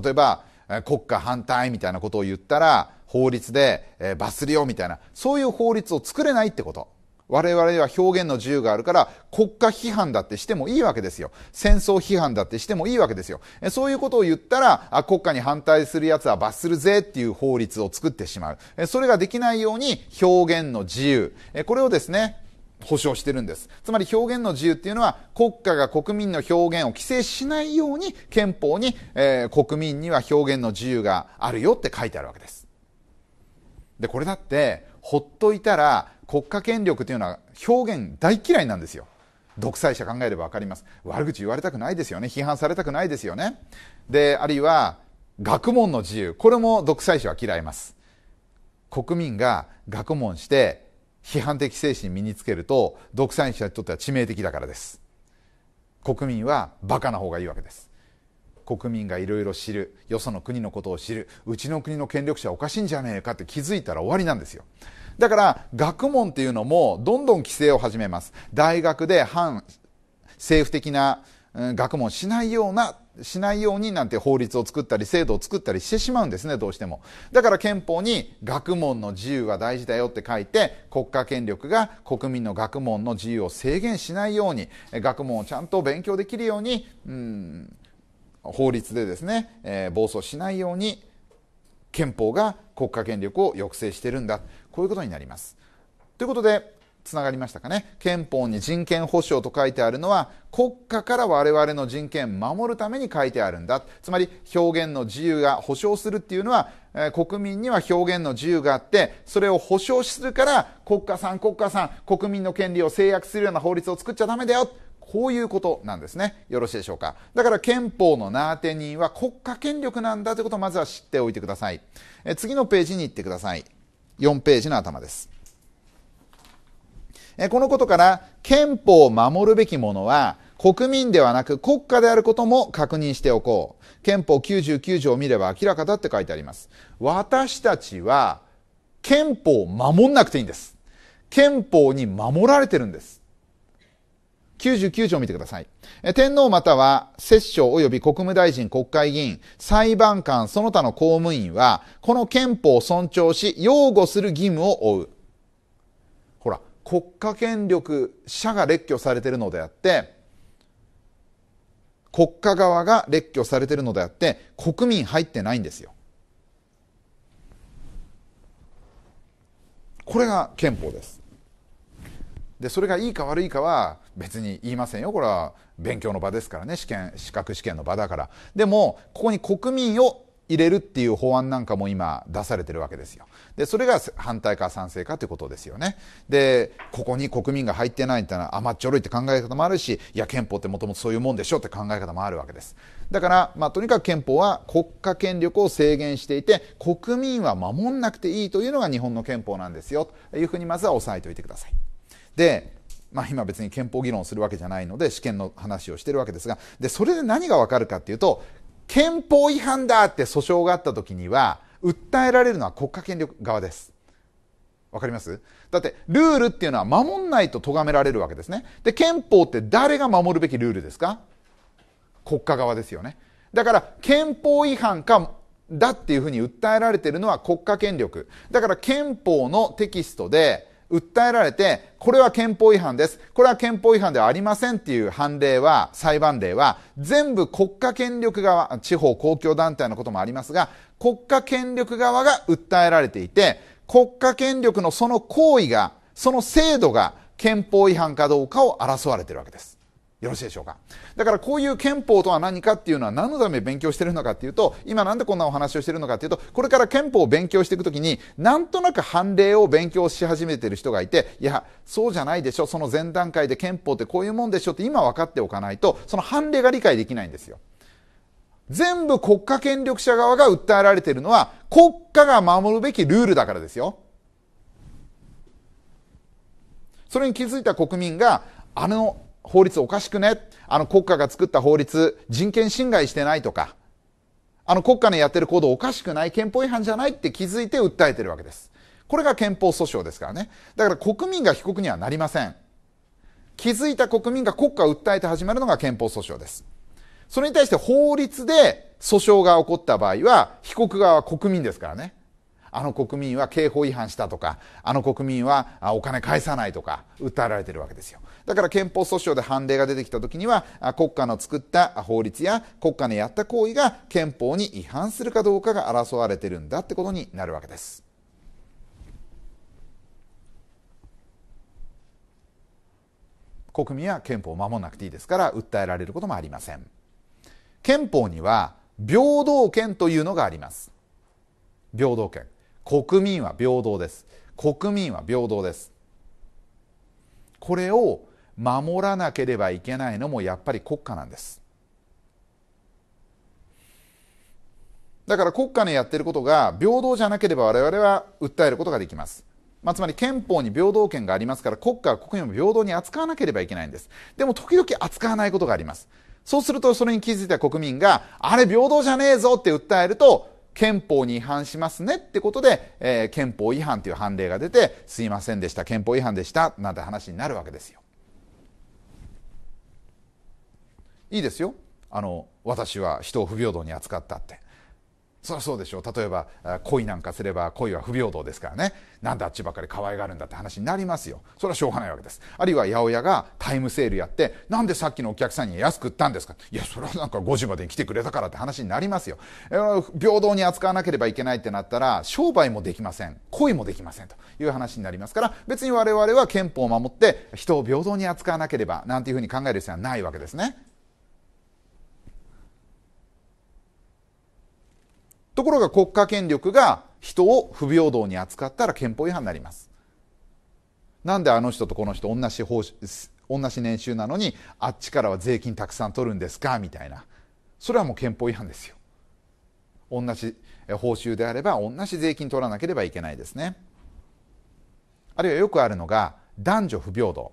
例えば、国家反対みたいなことを言ったら、法律で罰するよみたいな、そういう法律を作れないってこと。我々は表現の自由があるから国家批判だってしてもいいわけですよ。戦争批判だってしてもいいわけですよ。そういうことを言ったら、あ国家に反対する奴は罰するぜっていう法律を作ってしまう。それができないように表現の自由。これをですね、保障してるんです。つまり表現の自由っていうのは国家が国民の表現を規制しないように憲法に、えー、国民には表現の自由があるよって書いてあるわけです。で、これだってほっといたら国家権力というのは表現大嫌いなんですよ。独裁者考えれば分かります。悪口言われたくないですよね。批判されたくないですよね。で、あるいは学問の自由。これも独裁者は嫌います。国民が学問して批判的精神身につけると独裁者にとっては致命的だからです。国民はバカな方がいいわけです。国民がいろいろ知るよその国のことを知るうちの国の権力者おかしいんじゃねえかって気づいたら終わりなんですよだから学問っていうのもどんどん規制を始めます。大学で反政府的な学問しないような、しないようになんて法律を作ったり制度を作ったりしてしまうんですね、どうしても。だから憲法に学問の自由は大事だよって書いて、国家権力が国民の学問の自由を制限しないように、学問をちゃんと勉強できるように、うん、法律でですね、えー、暴走しないように憲法が国家権力を抑制してるんだこういうことになります。ということで、つながりましたかね憲法に人権保障と書いてあるのは国家から我々の人権守るために書いてあるんだつまり表現の自由が保障するっていうのは、えー、国民には表現の自由があってそれを保障するから国家さん国家さん国民の権利を制約するような法律を作っちゃダメだよこういうことなんですね。よろしいでしょうか。だから憲法の名当て人は国家権力なんだということをまずは知っておいてください。え次のページに行ってください。4ページの頭です。このことから憲法を守るべきものは国民ではなく国家であることも確認しておこう。憲法99条を見れば明らかだって書いてあります。私たちは憲法を守んなくていいんです。憲法に守られてるんです。99条を見てください。天皇または摂政及び国務大臣、国会議員、裁判官、その他の公務員は、この憲法を尊重し、擁護する義務を負う。ほら、国家権力者が列挙されているのであって、国家側が列挙されているのであって、国民入ってないんですよ。これが憲法です。でそれがいいか悪いかは別に言いませんよこれは勉強の場ですからね試験資格試験の場だからでもここに国民を入れるっていう法案なんかも今出されてるわけですよでそれが反対か賛成かということですよねでここに国民が入ってないってのは甘っちょろいって考え方もあるしいや憲法ってもともとそういうもんでしょって考え方もあるわけですだから、まあ、とにかく憲法は国家権力を制限していて国民は守んなくていいというのが日本の憲法なんですよというふうにまずは押さえておいてくださいで、まあ、今別に憲法議論をするわけじゃないので試験の話をしてるわけですがでそれで何がわかるかっていうと憲法違反だって訴訟があった時には訴えられるのは国家権力側です。わかりますだって、ルールっていうのは守んないと咎められるわけですね。で、憲法って誰が守るべきルールですか国家側ですよね。だから、憲法違反か、だっていうふうに訴えられているのは国家権力。だから、憲法のテキストで、訴えられて、これは憲法違反です。これは憲法違反ではありませんっていう判例は、裁判例は、全部国家権力側、地方公共団体のこともありますが、国家権力側が訴えられていて、国家権力のその行為が、その制度が憲法違反かどうかを争われているわけです。よろしいでしょうか。だからこういう憲法とは何かっていうのは何のため勉強してるのかっていうと、今なんでこんなお話をしてるのかっていうと、これから憲法を勉強していくときに、なんとなく判例を勉強し始めてる人がいて、いや、そうじゃないでしょ、その前段階で憲法ってこういうもんでしょって今分かっておかないと、その判例が理解できないんですよ。全部国家権力者側が訴えられているのは、国家が守るべきルールだからですよ。それに気づいた国民が、あの法律おかしくねあの国家が作った法律、人権侵害してないとか、あの国家のやってる行動おかしくない、憲法違反じゃないって気づいて訴えてるわけです。これが憲法訴訟ですからね。だから国民が被告にはなりません。気づいた国民が国家を訴えて始まるのが憲法訴訟です。それに対して法律で訴訟が起こった場合は、被告側は国民ですからね。あの国民は刑法違反したとか、あの国民はお金返さないとか、訴えられてるわけですよ。だから憲法訴訟で判例が出てきた時には国家の作った法律や国家のやった行為が憲法に違反するかどうかが争われてるんだってことになるわけです。国民は憲法を守らなくていいですから訴えられることもありません憲法には平等権というのがあります平等権国民は平等です国民は平等ですこれを守らなければいけないのもやっぱり国家なんですだから国家のやってることが平等じゃなければ我々は訴えることができます、まあ、つまり憲法に平等権がありますから国家は国民を平等に扱わなければいけないんですでも時々扱わないことがありますそうするとそれに気づいた国民があれ平等じゃねえぞって訴えると憲法に違反しますねってことで、えー、憲法違反という判例が出てすいませんでした憲法違反でしたなんて話になるわけですよいいですよあの私は人を不平等に扱ったってそりゃそうでしょう例えば恋なんかすれば恋は不平等ですからねなんであっちばっかり可愛がるんだって話になりますよそれはしょうがないわけですあるいは八百屋がタイムセールやってなんでさっきのお客さんに安く売ったんですかいやそれはなんか5時までに来てくれたからって話になりますよ平等に扱わなければいけないってなったら商売もできません恋もできませんという話になりますから別に我々は憲法を守って人を平等に扱わなければなんていうふうに考える必要はないわけですねところが国家権力が人を不平等に扱ったら憲法違反になりますなんであの人とこの人同じ方同じ年収なのにあっちからは税金たくさん取るんですかみたいなそれはもう憲法違反ですよ同じ報酬であれば同じ税金取らなければいけないですねあるいはよくあるのが男女不平等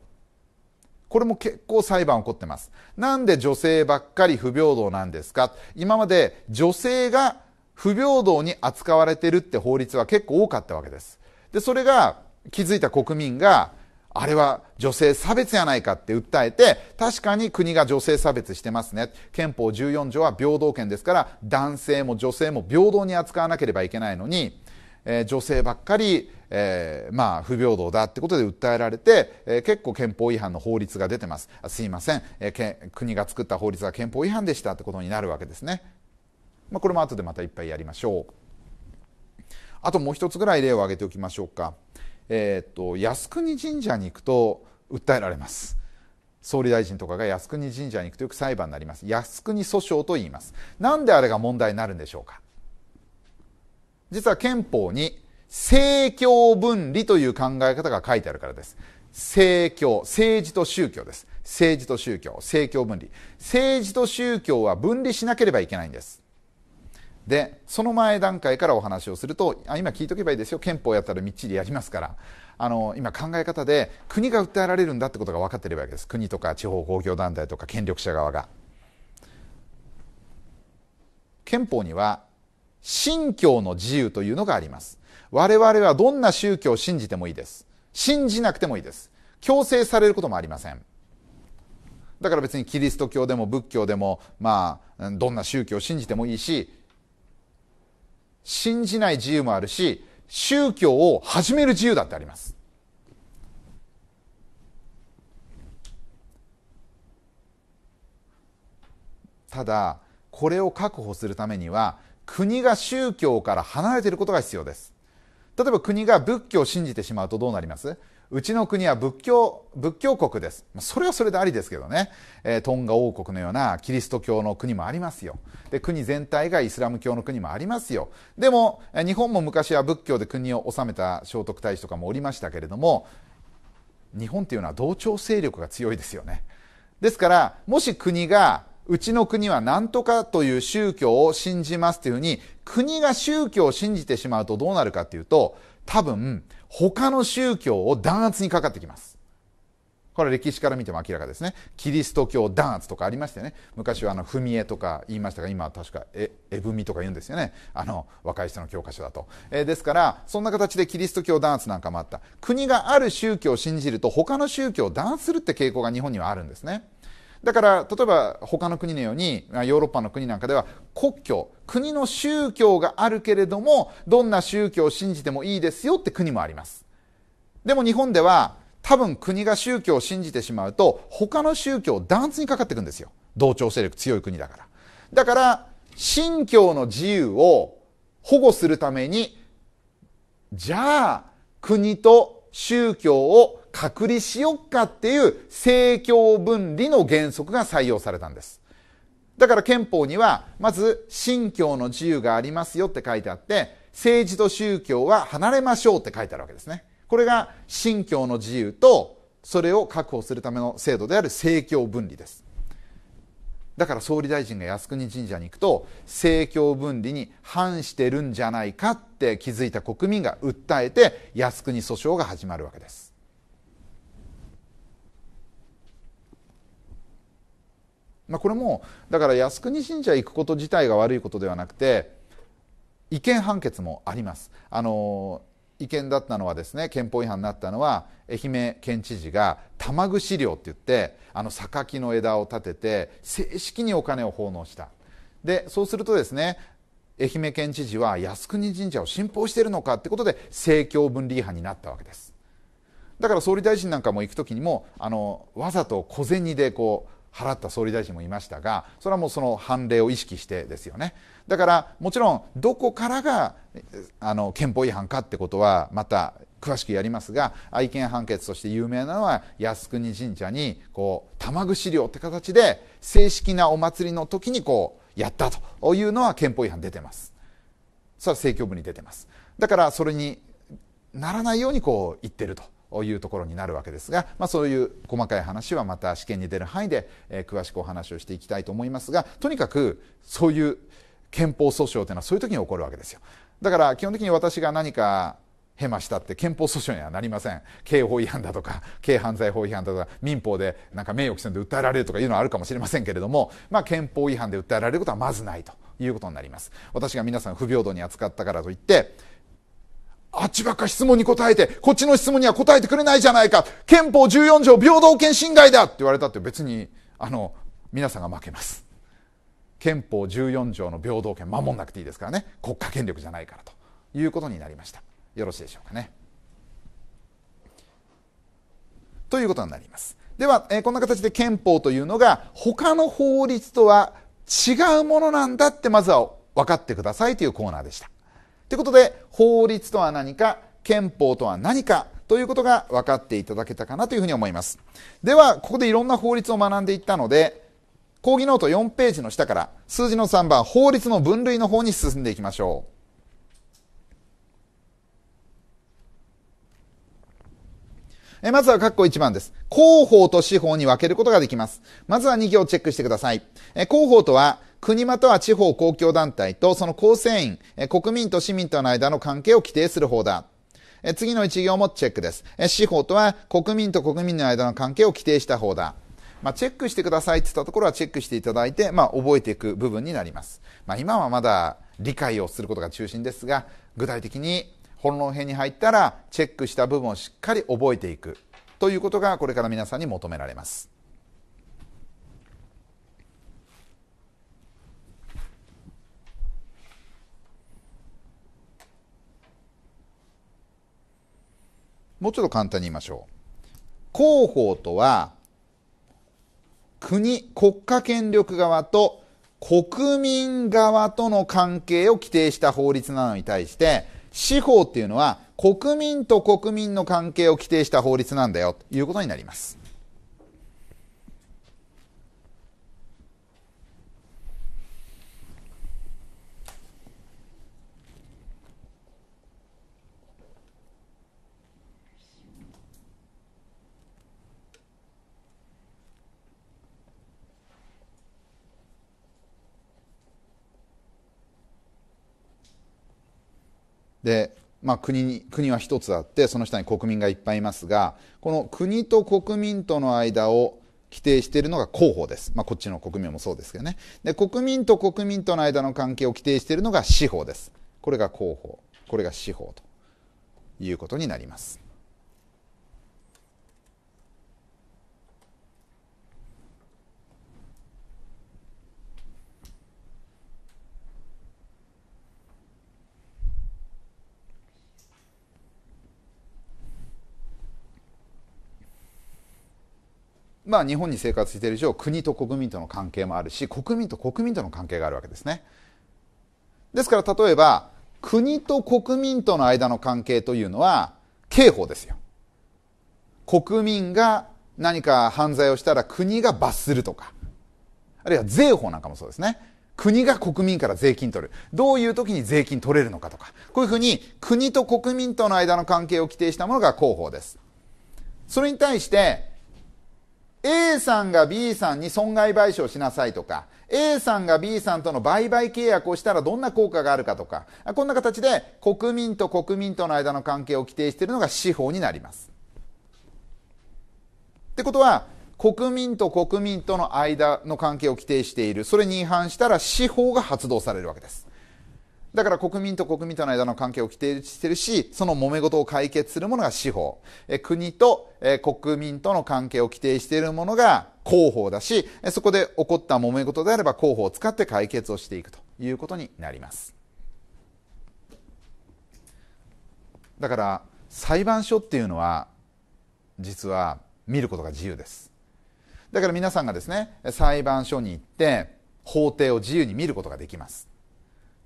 これも結構裁判起こってますなんで女性ばっかり不平等なんですか今まで女性が不平等に扱われてるって法律は結構多かったわけです。で、それが気づいた国民が、あれは女性差別やないかって訴えて、確かに国が女性差別してますね。憲法14条は平等権ですから、男性も女性も平等に扱わなければいけないのに、えー、女性ばっかり、えー、まあ、不平等だってことで訴えられて、えー、結構憲法違反の法律が出てます。すいません、え国が作った法律は憲法違反でしたってことになるわけですね。まあ、これも後でまたいっぱいやりましょう。あともう一つぐらい例を挙げておきましょうか。えっ、と靖国神社に行くと訴えられます。総理大臣とかが靖国神社に行くとよく裁判になります。靖国訴訟と言います。なんであれが問題になるんでしょうか。実は憲法に政教分離という考え方が書いてあるからです。政教、政治と宗教です。政治と宗教、政教分離。政治と宗教は分離しなければいけないんです。でその前段階からお話をするとあ今聞いとけばいいですよ憲法やったらみっちりやりますからあの今考え方で国が訴えられるんだってことが分かっているわけです国とか地方公共団体とか権力者側が憲法には信教の自由というのがあります我々はどんな宗教を信じてもいいです信じなくてもいいです強制されることもありませんだから別にキリスト教でも仏教でもまあどんな宗教を信じてもいいし信じない自由もあるし、宗教を始める自由だってあります。ただ、これを確保するためには、国が宗教から離れていることが必要です。例えば国が仏教を信じてしまうとどうなりますうちの国は仏教、仏教国です。それはそれでありですけどね、えー、トンガ王国のようなキリスト教の国もありますよ。で、国全体がイスラム教の国もありますよ。でも、日本も昔は仏教で国を治めた聖徳太子とかもおりましたけれども、日本っていうのは同調勢力が強いですよね。ですから、もし国が、うちの国は何とかという宗教を信じますというふうに、国が宗教を信じてしまうとどうなるかっていうと、多分、他の宗教を弾圧にかかってきます。これ歴史から見ても明らかですね。キリスト教弾圧とかありましてね、昔はあの踏み絵とか言いましたが、今は確か絵踏みとか言うんですよね。あの若い人の教科書だと。えー、ですから、そんな形でキリスト教弾圧なんかもあった。国がある宗教を信じると、他の宗教を弾圧するって傾向が日本にはあるんですね。だから例えば他の国のようにヨーロッパの国なんかでは国教国の宗教があるけれどもどんな宗教を信じてもいいですよって国もありますでも日本では多分国が宗教を信じてしまうと他の宗教を断圧にかかっていくんですよ同調勢力強い国だからだから信教の自由を保護するためにじゃあ国と宗教を隔離しよっかっていう政教分離の原則が採用されたんです。だから憲法には、まず、信教の自由がありますよって書いてあって、政治と宗教は離れましょうって書いてあるわけですね。これが信教の自由と、それを確保するための制度である政教分離です。だから総理大臣が靖国神社に行くと政教分離に反してるんじゃないかって気づいた国民が訴えて靖国訴訟が始まるわけです。まあ、これもだから靖国神社行くこと自体が悪いことではなくて違憲判決もあります。あの違憲だったのはですね憲法違反になったのは愛媛県知事が玉串料って言ってあの榊の枝を立てて正式にお金を奉納したでそうするとですね愛媛県知事は靖国神社を信奉しているのかってことで政教分離違反になったわけですだから総理大臣なんかも行く時にもあのわざと小銭でこう払った総理大臣もいましたがそれはもうその判例を意識してですよねだからもちろんどこからがあの憲法違反かってことはまた詳しくやりますが愛犬判決として有名なのは靖国神社にこう玉串料って形で正式なお祭りの時にこうやったというのは憲法違反出てますそれは政教部に出てますだからそれにならないようにこう言ってるというところになるわけですが、まあ、そういう細かい話はまた試験に出る範囲で、え詳しくお話をしていきたいと思いますがとにかくそういう憲法訴訟というのはそういう時に起こるわけですよ。だから基本的に私が何かヘマしたって憲法訴訟にはなりません刑法違反だとか軽犯罪法違反だとか民法でなんか名誉毀損で訴えられるとかいうのはあるかもしれませんけれども、まあ、憲法違反で訴えられることはまずないということになります私が皆さん不平等に扱ったからといってあっちばっか質問に答えて、こっちの質問には答えてくれないじゃないか。憲法14条平等権侵害だって言われたって別に、あの、皆さんが負けます。憲法14条の平等権守んなくていいですからね。国家権力じゃないからということになりました。よろしいでしょうかね。ということになります。では、えー、こんな形で憲法というのが他の法律とは違うものなんだってまずは分かってくださいというコーナーでした。ということで、法律とは何か、憲法とは何か、ということが分かっていただけたかなというふうに思います。では、ここでいろんな法律を学んでいったので、講義ノート4ページの下から、数字の3番、法律の分類の方に進んでいきましょう。えまずは括弧1番です。広報と司法に分けることができます。まずは2行チェックしてください。広報とは、国または地方公共団体とその構成員、国民と市民との間の関係を規定する方だ。次の一行もチェックです。司法とは国民と国民の間の関係を規定した方だ。まあ、チェックしてくださいって言ったところはチェックしていただいて、まあ、覚えていく部分になります。まあ、今はまだ理解をすることが中心ですが、具体的に本論編に入ったら、チェックした部分をしっかり覚えていくということがこれから皆さんに求められます。もうちょっと簡単に言いましょう。広報とは、国、国家権力側と国民側との関係を規定した法律なのに対して、司法っていうのは国民と国民の関係を規定した法律なんだよということになります。で、まあ、国に国は一つあってその下に国民がいっぱいいますがこの国と国民との間を規定しているのが広報です、まあ、こっちの国民もそうですけどねで国民と国民との間の関係を規定しているのが司法ですこれが広報、これが司法ということになりますまあ、日本に生活している以上国と国民との関係もあるし国民と国民との関係があるわけですねですから例えば国と国民との間の関係というのは刑法ですよ国民が何か犯罪をしたら国が罰するとかあるいは税法なんかもそうですね国が国民から税金取るどういう時に税金取れるのかとかこういうふうに国と国民との間の関係を規定したものが公法ですそれに対して A さんが B さんに損害賠償しなさいとか、A さんが B さんとの売買契約をしたらどんな効果があるかとか、こんな形で国民と国民との間の関係を規定しているのが司法になります。ってことは、国民と国民との間の関係を規定している、それに違反したら司法が発動されるわけです。だから国民と国民との間の関係を規定してるし、その揉め事を解決するものが司法。え国とえ国民との関係を規定しているものが広報だし、そこで起こった揉め事であれば広報を使って解決をしていくということになります。だから裁判所っていうのは実は見ることが自由です。だから皆さんがですね、裁判所に行って法廷を自由に見ることができます。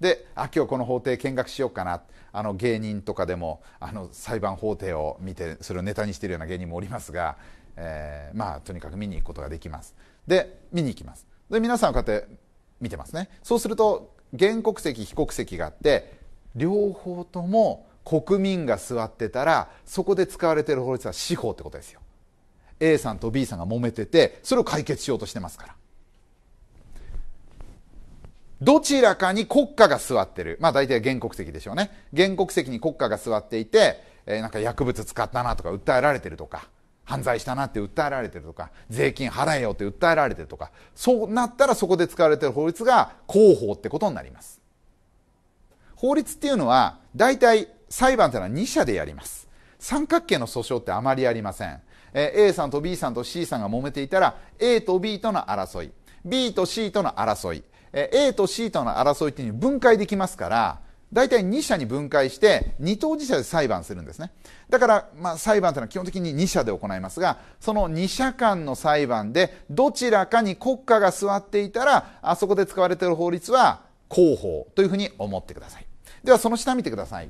であ今日この法廷見学しようかなあの芸人とかでもあの裁判法廷を見てそれをネタにしているような芸人もおりますが、えー、まあとにかく見に行くことができますで見に行きますで皆さんはこうやって見てますねそうすると原告席被告席があって両方とも国民が座ってたらそこで使われている法律は司法ってことですよ A さんと B さんが揉めててそれを解決しようとしてますからどちらかに国家が座ってる。まあ大体原告席でしょうね。原告席に国家が座っていて、えー、なんか薬物使ったなとか訴えられてるとか、犯罪したなって訴えられてるとか、税金払えよって訴えられてるとか、そうなったらそこで使われてる法律が広報ってことになります。法律っていうのは、大体裁判ってのは2社でやります。三角形の訴訟ってあまりありません。えー、A さんと B さんと C さんが揉めていたら、A と B との争い、B と C との争い、A と C との争いというのに分解できますから、大体2社に分解して、2当事者で裁判するんですね。だから、まあ、裁判というのは基本的に2社で行いますが、その2社間の裁判で、どちらかに国家が座っていたら、あそこで使われている法律は広報というふうに思ってください。では、その下見てください。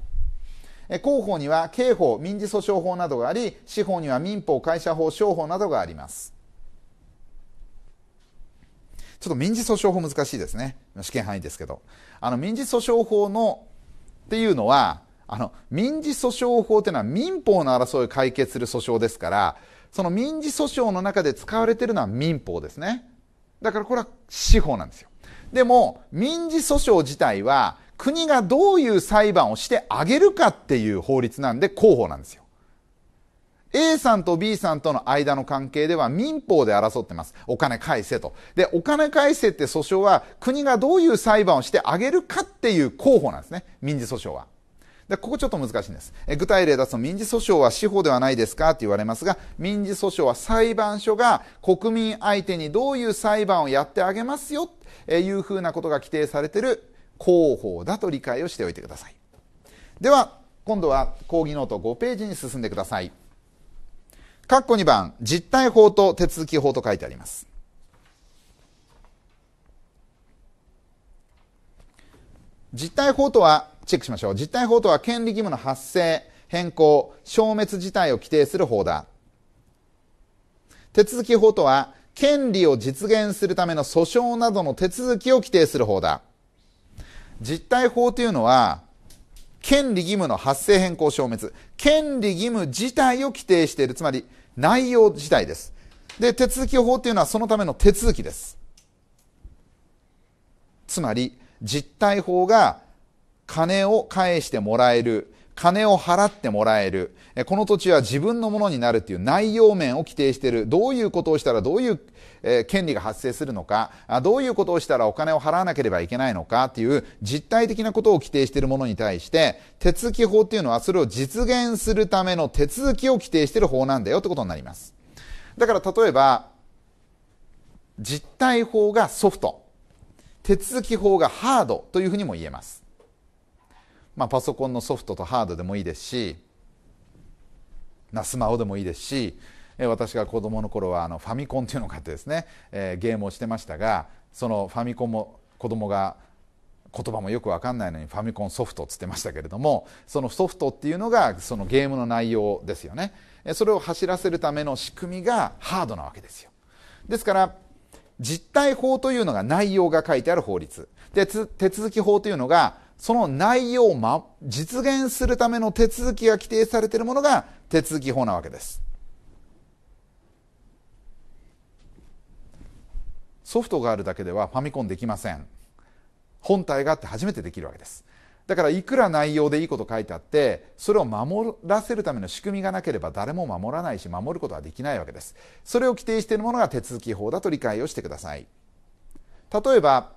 広報には刑法、民事訴訟法などがあり、司法には民法、会社法、商法などがあります。ちょっと民事訴訟法難しいですね。試験範囲ですけど。あの、民事訴訟法の、っていうのは、あの、民事訴訟法っていうのは民法の争いを解決する訴訟ですから、その民事訴訟の中で使われてるのは民法ですね。だからこれは司法なんですよ。でも、民事訴訟自体は、国がどういう裁判をしてあげるかっていう法律なんで、広報なんですよ。A さんと B さんとの間の関係では民法で争ってます。お金返せと。で、お金返せって訴訟は国がどういう裁判をしてあげるかっていう候補なんですね。民事訴訟は。で、ここちょっと難しいんです。え具体例だと民事訴訟は司法ではないですかって言われますが、民事訴訟は裁判所が国民相手にどういう裁判をやってあげますよっていうふうなことが規定されてる広報だと理解をしておいてください。では、今度は講義ノート5ページに進んでください。括弧2番、実態法と手続き法と書いてあります。実態法とは、チェックしましょう。実態法とは権利義務の発生、変更、消滅自体を規定する法だ。手続き法とは、権利を実現するための訴訟などの手続きを規定する法だ。実態法というのは、権利義務の発生変更消滅、権利義務自体を規定している。つまり、内容自体です。で、手続き法っていうのはそのための手続きです。つまり、実態法が金を返してもらえる金を払ってもらえる。この土地は自分のものになるっていう内容面を規定している。どういうことをしたらどういう権利が発生するのか、どういうことをしたらお金を払わなければいけないのかっていう実体的なことを規定しているものに対して、手続き法っていうのはそれを実現するための手続きを規定している法なんだよってことになります。だから例えば、実体法がソフト、手続き法がハードというふうにも言えます。まあ、パソコンのソフトとハードでもいいですし、まあ、スマホでもいいですし私が子どもの頃はあのファミコンっていうのを買ってですね、えー、ゲームをしてましたがそのファミコンも子どもが言葉もよく分かんないのにファミコンソフトっつってましたけれどもそのソフトっていうのがそのゲームの内容ですよねそれを走らせるための仕組みがハードなわけですよですから実体法というのが内容が書いてある法律で手続き法というのがその内容を、ま、実現するための手続きが規定されているものが手続き法なわけです。ソフトがあるだけではファミコンできません。本体があって初めてできるわけです。だからいくら内容でいいこと書いてあってそれを守らせるための仕組みがなければ誰も守らないし守ることはできないわけですそれを規定しているものが手続き法だと理解をしてください例えば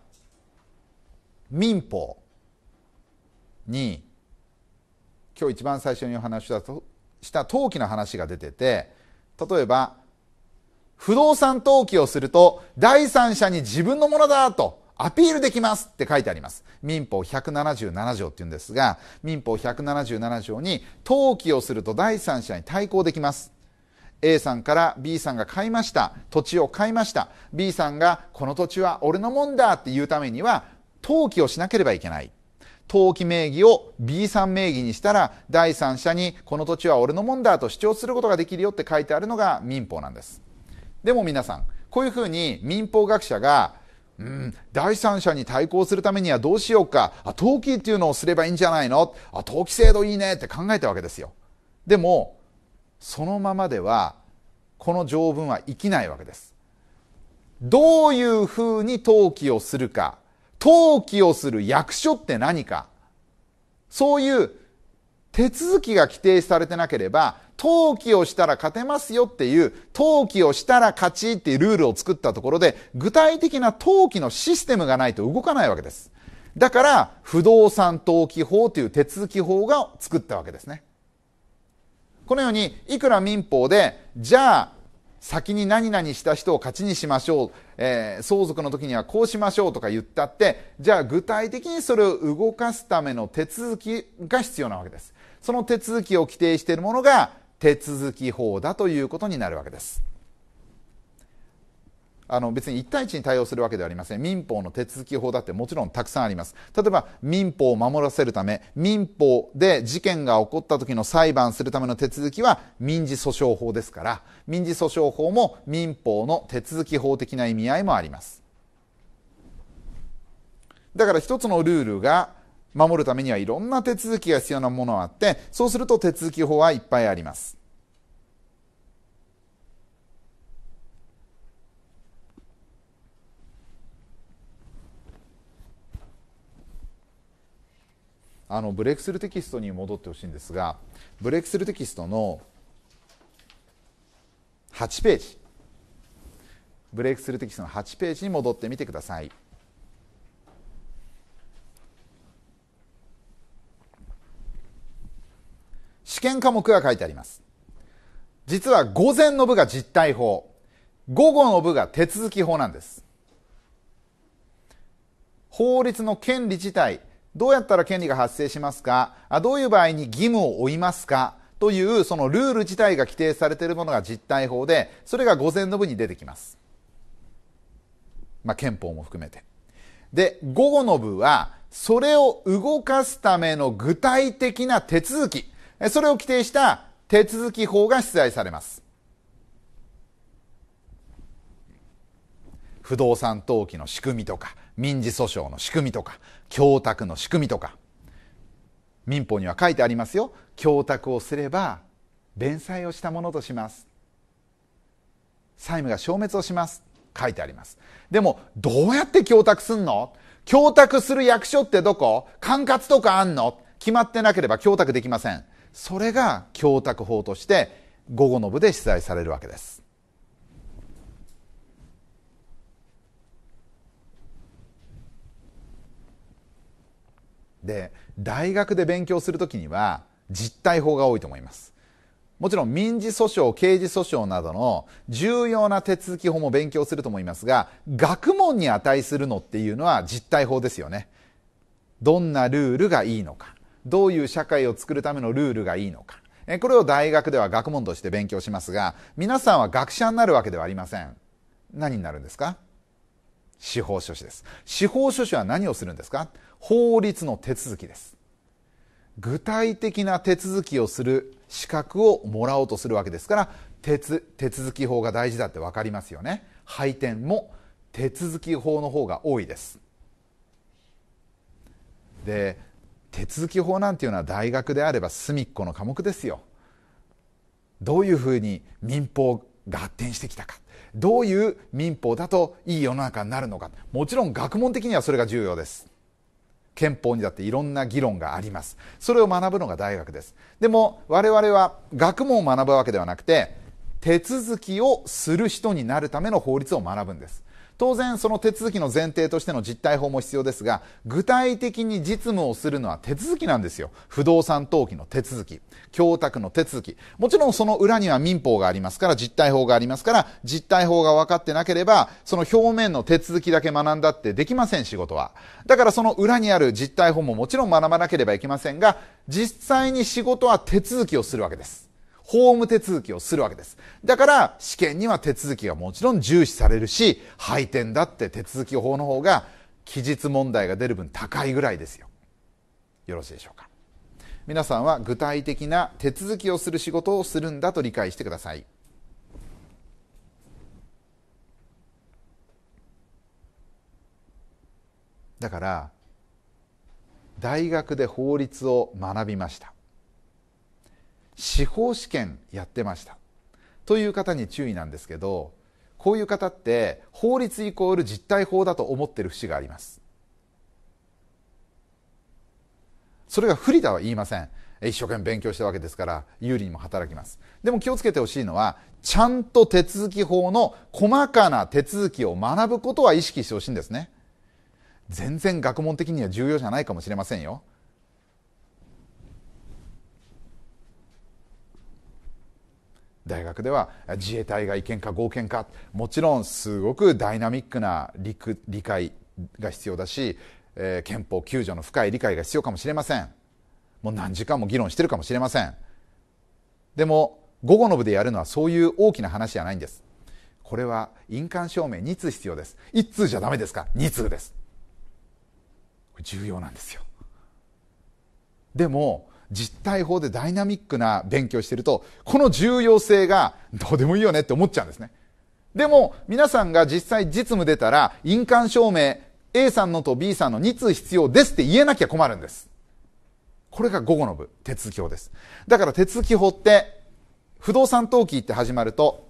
民法に今日一番最初にお話したした登記の話が出てて例えば不動産登記をすると第三者に自分のものだとアピールできますって書いてあります。民法177条って言うんですが、民法177条に登記をすると第三者に対抗できます。A さんから B さんが買いました。土地を買いました。B さんがこの土地は俺のもんだって言うためには登記をしなければいけない。登記名義を B さん名義にしたら第三者にこの土地は俺のもんだと主張することができるよって書いてあるのが民法なんですでも皆さんこういうふうに民法学者がうん、第三者に対抗するためにはどうしようかあ登記っていうのをすればいいんじゃないのあ登記制度いいねって考えたわけですよでもそのままではこの条文は生きないわけですどういうふうに登記をするか登記をする役所って何か、そういう手続きが規定されてなければ、登記をしたら勝てますよっていう、登記をしたら勝ちっていうルールを作ったところで、具体的な登記のシステムがないと動かないわけです。だから、不動産登記法という手続き法が作ったわけですね。このように、いくら民法で、じゃあ、先に何々した人を勝ちにしましょう、えー、相続の時にはこうしましょうとか言ったってじゃあ具体的にそれを動かすための手続きが必要なわけですその手続きを規定しているものが手続き法だということになるわけですあの別に1対1に対応するわけではありません民法の手続き法だってもちろんたくさんあります例えば民法を守らせるため民法で事件が起こった時の裁判するための手続きは民事訴訟法ですから民事訴訟法も民法の手続き法的な意味合いもありますだから一つのルールが守るためにはいろんな手続きが必要なものがあってそうすると手続き法はいっぱいありますあのブレイクスルーテキストに戻ってほしいんですがブレイクスルーテキストの8ページブレイクスルーテキストの8ページに戻ってみてください。試験科目が書いてあります。実は午前の部が実態法、午後の部が手続き法なんです。法律の権利自体、どうやったら権利が発生しますかあどういう場合に義務を負いますかというそのルール自体が規定されているものが実態法でそれが午前の部に出てきます、まあ、憲法も含めてで午後の部はそれを動かすための具体的な手続きそれを規定した手続き法が出題されます不動産登記の仕組みとか民事訴訟の仕組みとか供託の仕組みとか民法には書いてありますよ供託をすれば弁済をしたものとします債務が消滅をします書いてありますでもどうやって供託すんの供託する役所ってどこ管轄とかあんの決まってなければ供託できませんそれが供託法として午後の部で取材されるわけですで大学で勉強する時には実体法が多いと思いますもちろん民事訴訟刑事訴訟などの重要な手続き法も勉強すると思いますが学問に値するのっていうのは実体法ですよねどんなルールがいいのかどういう社会を作るためのルールがいいのかこれを大学では学問として勉強しますが皆さんは学者になるわけではありません何になるんですか司法書士です司法書士は何をするんですか法律の手続きです具体的な手続きをする資格をもらおうとするわけですから手手続き法が大事だって分かりますよね配点も手続き法の方が多いですで手続き法なんていうのは大学であれば隅っこの科目ですよどういうふうに民法が発展してきたかどういう民法だといい世の中になるのかもちろん学問的にはそれが重要です憲法にだっていろんな議論がありますそれを学ぶのが大学ですでも我々は学問を学ぶわけではなくて手続きをする人になるための法律を学ぶんです当然その手続きの前提としての実態法も必要ですが具体的に実務をするのは手続きなんですよ不動産登記の手続き供託の手続きもちろんその裏には民法がありますから実態法がありますから実態法が分かってなければその表面の手続きだけ学んだってできません仕事はだからその裏にある実態法ももちろん学ばなければいけませんが実際に仕事は手続きをするわけです法務手続きをするわけです。だから、試験には手続きがもちろん重視されるし、配点だって手続き法の方が、期日問題が出る分高いぐらいですよ。よろしいでしょうか。皆さんは具体的な手続きをする仕事をするんだと理解してください。だから大学で法律を学びました司法試験やってましたという方に注意なんですけどこういう方って法律イコール実態法だと思ってる節がありますそれが不利だは言いません一生懸命勉強したわけですから有利にも働きますでも気をつけてほしいのはちゃんと手続き法の細かな手続きを学ぶことは意識してほしいんですね全然学問的には重要じゃないかもしれませんよ大学では自衛隊が違憲か合憲かもちろんすごくダイナミックな理解が必要だし、えー、憲法9条の深い理解が必要かもしれませんもう何時間も議論してるかもしれませんでも午後の部でやるのはそういう大きな話じゃないんですこれは印鑑証明2通必要です1通じゃダメですか2通です重要なんですよでも実体法でダイナミックな勉強してると、この重要性がどうでもいいよねって思っちゃうんですね。でも、皆さんが実際実務出たら、印鑑証明、A さんのと B さんの2通必要ですって言えなきゃ困るんです。これが午後の部、手続き法です。だから手続き法って、不動産登記って始まると、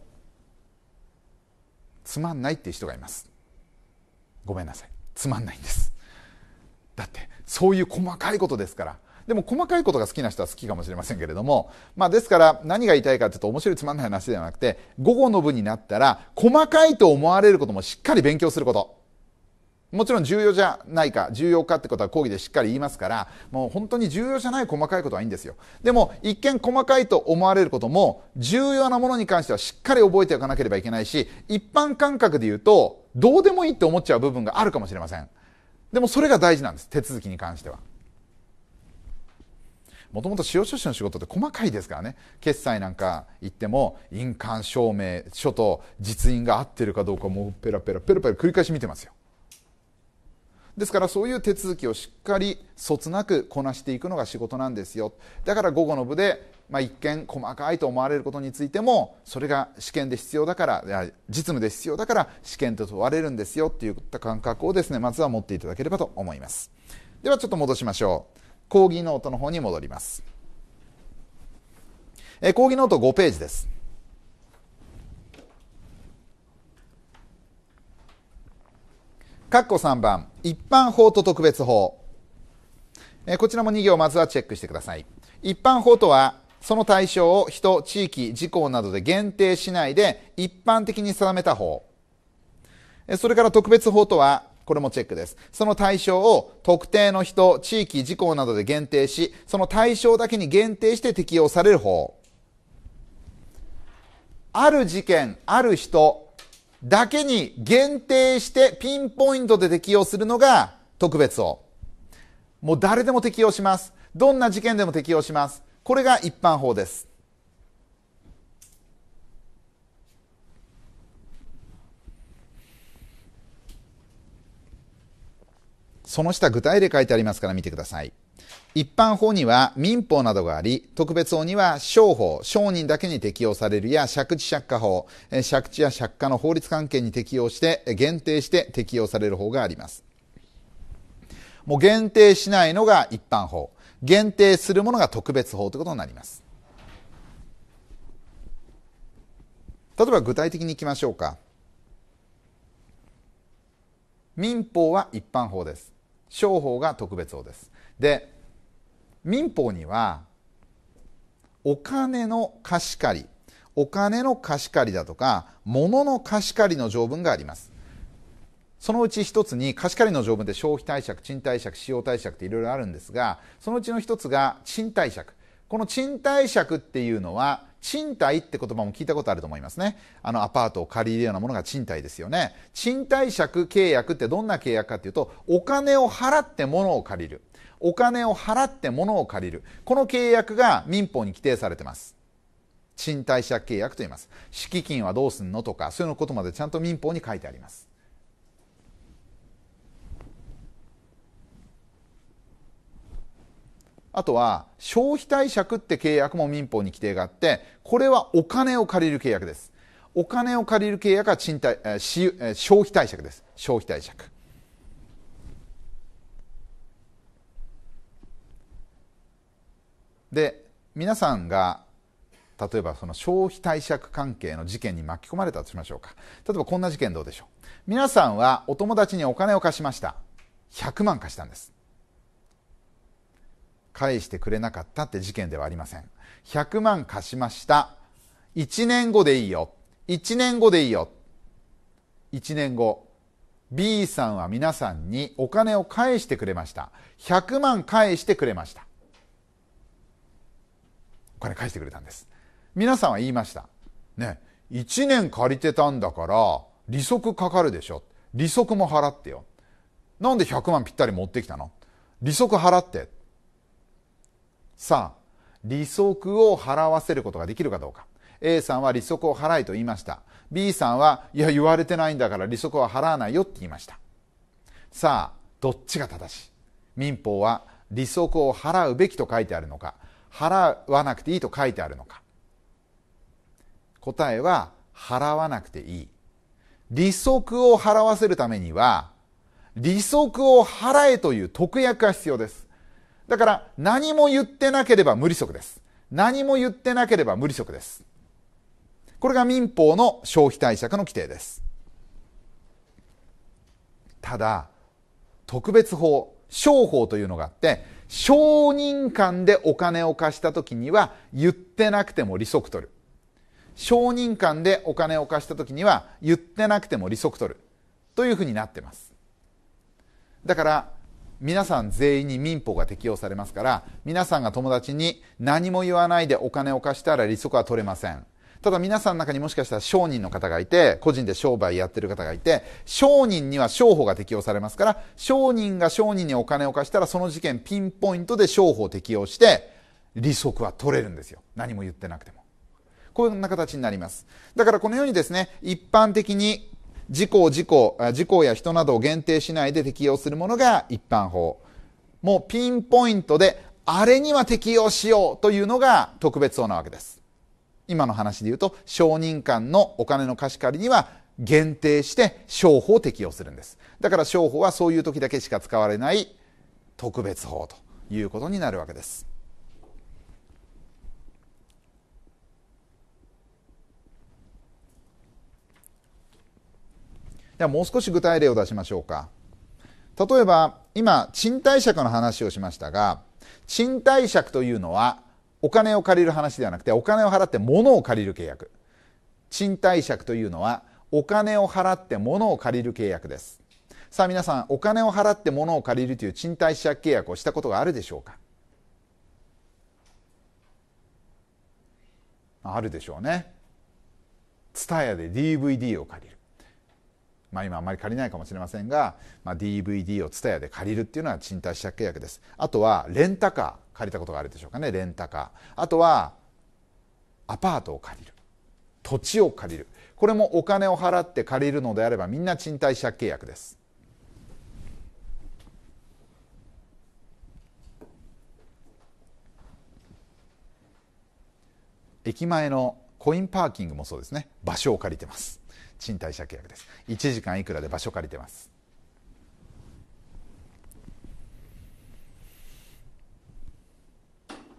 つまんないっていう人がいます。ごめんなさい。つまんないんです。だって、そういう細かいことですから。でも細かいことが好きな人は好きかもしれませんけれども、まあ、ですから何が言いたいかというと面白いつまんない話ではなくて午後の部になったら細かいと思われることもしっかり勉強することもちろん重要じゃないか重要かってことは講義でしっかり言いますからもう本当に重要じゃない細かいことはいいんですよでも一見細かいと思われることも重要なものに関してはしっかり覚えておかなければいけないし一般感覚で言うとどうでもいいって思っちゃう部分があるかもしれませんでもそれが大事なんです手続きに関しては。もともと司法書士の仕事って細かいですからね決済なんか行っても印鑑証明書と実印が合ってるかどうかもうペラペラペラペラ繰り返し見てますよですからそういう手続きをしっかりそつなくこなしていくのが仕事なんですよだから午後の部で、まあ、一見細かいと思われることについてもそれが試験で必要だから実務で必要だから試験と問われるんですよっていった感覚をですねまずは持っていただければと思いますではちょっと戻しましょう講義ノートの方に戻ります。え講義ノート5ページです。括弧3番、一般法と特別法。えこちらも2行まずはチェックしてください。一般法とは、その対象を人、地域、事項などで限定しないで一般的に定めた法。それから特別法とは、これもチェックです。その対象を特定の人、地域、事項などで限定し、その対象だけに限定して適用される法。ある事件、ある人だけに限定してピンポイントで適用するのが特別法。もう誰でも適用します。どんな事件でも適用します。これが一般法です。その下具体例書いてありますから見てください。一般法には民法などがあり、特別法には商法、商人だけに適用されるや借地借家法、借地や借家の法律関係に適用して、限定して適用される法があります。もう限定しないのが一般法。限定するものが特別法ということになります。例えば具体的にいきましょうか。民法は一般法です。商法が特別法ですで民法にはお金の貸し借りお金の貸し借りだとか物の貸し借りの条文がありますそのうち一つに貸し借りの条文で消費貸借賃貸借使用貸借っていろいろあるんですがそのうちの一つが賃貸借この賃貸借っていうのは賃貸って言葉も聞いたことあると思いますね。あのアパートを借りるようなものが賃貸ですよね。賃貸借契約ってどんな契約かっていうと、お金を払って物を借りる。お金を払って物を借りる。この契約が民法に規定されてます。賃貸借契約と言います。敷金はどうすんのとか、そういうことまでちゃんと民法に書いてあります。あとは消費貸借って契約も民法に規定があってこれはお金を借りる契約ですお金を借りる契約は賃貸消費貸借です消費貸借で皆さんが例えばその消費貸借関係の事件に巻き込まれたとしましょうか例えばこんな事件どうでしょう皆さんはお友達にお金を貸しました100万貸したんです返してくれなかったって事件ではありません。100万貸しました。1年後でいいよ。1年後でいいよ。1年後。B さんは皆さんにお金を返してくれました。100万返してくれました。お金返してくれたんです。皆さんは言いました。ね、1年借りてたんだから、利息かかるでしょ。利息も払ってよ。なんで100万ぴったり持ってきたの利息払って。さあ利息を払わせることができるかどうか A さんは利息を払いと言いました B さんはいや言われてないんだから利息は払わないよって言いましたさあどっちが正しい民法は利息を払うべきと書いてあるのか払わなくていいと書いてあるのか答えは払わなくていい利息を払わせるためには利息を払えという特約が必要ですだから何も言ってなければ無利息です。何も言ってなければ無利息です。これが民法の消費貸借の規定です。ただ、特別法、商法というのがあって、商人間でお金を貸した時には言ってなくても利息取る。商人間でお金を貸した時には言ってなくても利息取る。というふうになってます。だから皆さん全員に民法が適用されますから皆さんが友達に何も言わないでお金を貸したら利息は取れませんただ皆さんの中にもしかしたら商人の方がいて個人で商売やってる方がいて商人には商法が適用されますから商人が商人にお金を貸したらその事件ピンポイントで商法を適用して利息は取れるんですよ何も言ってなくてもこんな形になりますだからこのようにですね一般的に事項事事や人などを限定しないで適用するものが一般法。もうピンポイントで、あれには適用しようというのが特別法なわけです。今の話で言うと、承認官のお金の貸し借りには限定して商法を適用するんです。だから商法はそういう時だけしか使われない特別法ということになるわけです。ではもう少し具体例を出しましょうか例えば今賃貸借の話をしましたが賃貸借というのはお金を借りる話ではなくてお金を払って物を借りる契約賃貸借というのはお金を払って物を借りる契約ですさあ皆さんお金を払って物を借りるという賃貸借契約をしたことがあるでしょうかあるでしょうね蔦屋で DVD を借りるまあ、今あまり借りないかもしれませんが、まあ、DVD を TSUTAYA で借りるっていうのは賃貸借契約ですあとはレンタカー借りたことがあるでしょうかねレンタカーあとはアパートを借りる土地を借りるこれもお金を払って借りるのであればみんな賃貸借契約です駅前のコインパーキングもそうですね場所を借りてます賃貸借約です1時間いくらで場所借りてます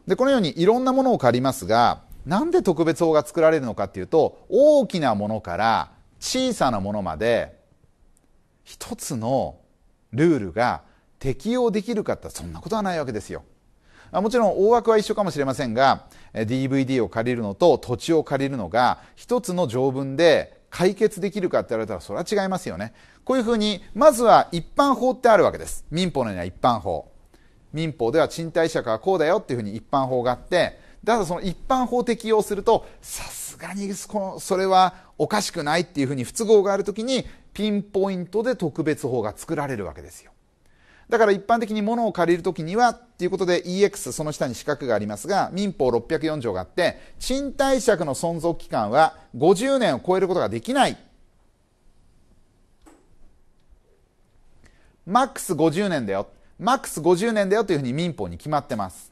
でこのようにいろんなものを借りますがなんで特別法が作られるのかっていうと大きなものから小さなものまで一つのルールが適用できるかってそんなことはないわけですよ。もちろん大枠は一緒かもしれませんが DVD を借りるのと土地を借りるのが一つの条文で解決できるかって言われたらそれは違いますよね。こういうふうに、まずは一般法ってあるわけです。民法のような一般法。民法では賃貸借はこうだよっていうふうに一般法があって、ただその一般法適用すると、さすがにこのそれはおかしくないっていうふうに不都合があるときに、ピンポイントで特別法が作られるわけですよ。だから一般的に物を借りるときにはっていうことで EX その下に資格がありますが民法604条があって賃貸借の存続期間は50年を超えることができないマックス50年だよマックス50年だよというふうに民法に決まってます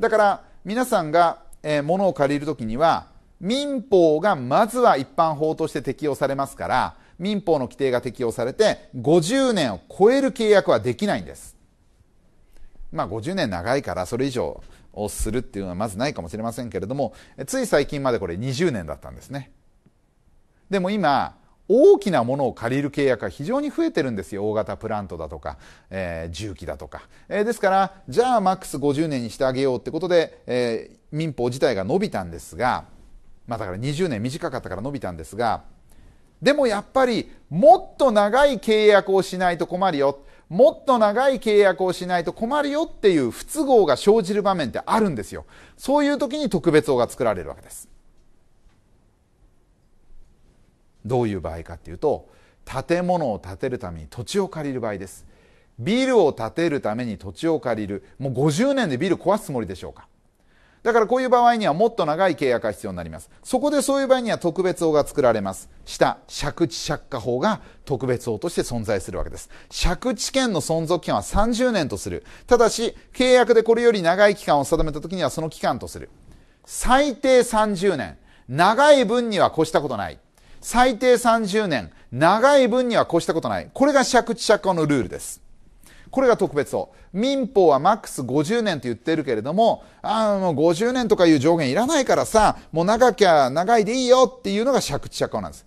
だから皆さんが、えー、物を借りるときには民法がまずは一般法として適用されますから民法の規定が適用されて、50年を超える契約はできないんです。まあ、50年長いから、それ以上をするっていうのはまずないかもしれませんけれども、つい最近までこれ20年だったんですね。でも今、大きなものを借りる契約が非常に増えてるんですよ。大型プラントだとか、えー、重機だとか。えー、ですから、じゃあマックス50年にしてあげようってことで、えー、民法自体が伸びたんですが、まあだから20年短かったから伸びたんですが、でもやっぱりもっと長い契約をしないと困るよもっと長い契約をしないと困るよっていう不都合が生じる場面ってあるんですよそういう時に特別法が作られるわけですどういう場合かっていうと建物を建てるために土地を借りる場合ですビルを建てるために土地を借りるもう50年でビル壊すつもりでしょうかだからこういう場合にはもっと長い契約が必要になります。そこでそういう場合には特別法が作られます。下、借地借家法が特別法として存在するわけです。借地権の存続期間は30年とする。ただし、契約でこれより長い期間を定めた時にはその期間とする。最低30年。長い分には越したことない。最低30年。長い分には越したことない。これが借地借家のルールです。これが特別法。民法はマックス50年って言ってるけれども、あもう50年とかいう上限いらないからさ、もう長きゃ長いでいいよっていうのが借地借家なんです。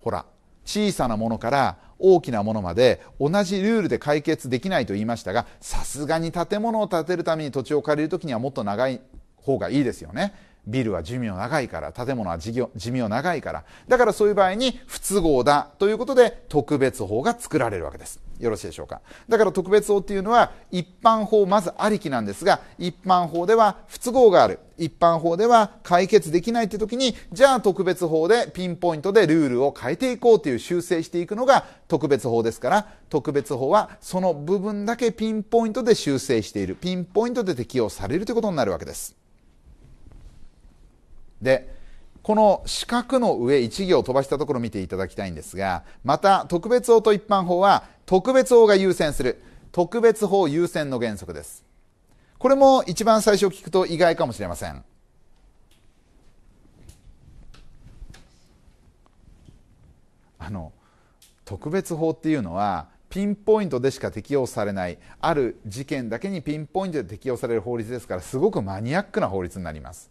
ほら、小さなものから大きなものまで同じルールで解決できないと言いましたが、さすがに建物を建てるために土地を借りるときにはもっと長い方がいいですよね。ビルは寿命長いから、建物は寿命長いから。だからそういう場合に不都合だということで特別法が作られるわけです。よろしいでしょうかだから特別法っていうのは一般法まずありきなんですが一般法では不都合がある一般法では解決できないとうと時にじゃあ特別法でピンポイントでルールを変えていこうという修正していくのが特別法ですから特別法はその部分だけピンポイントで修正しているピンポイントで適用されるということになるわけですでこの四角の上1行飛ばしたところを見ていただきたいんですが、また特別法と一般法は特別法が優先する特別法優先の原則です。これも一番最初聞くと意外かもしれません。あの特別法っていうのはピンポイントでしか適用されないある事件だけにピンポイントで適用される法律ですからすごくマニアックな法律になります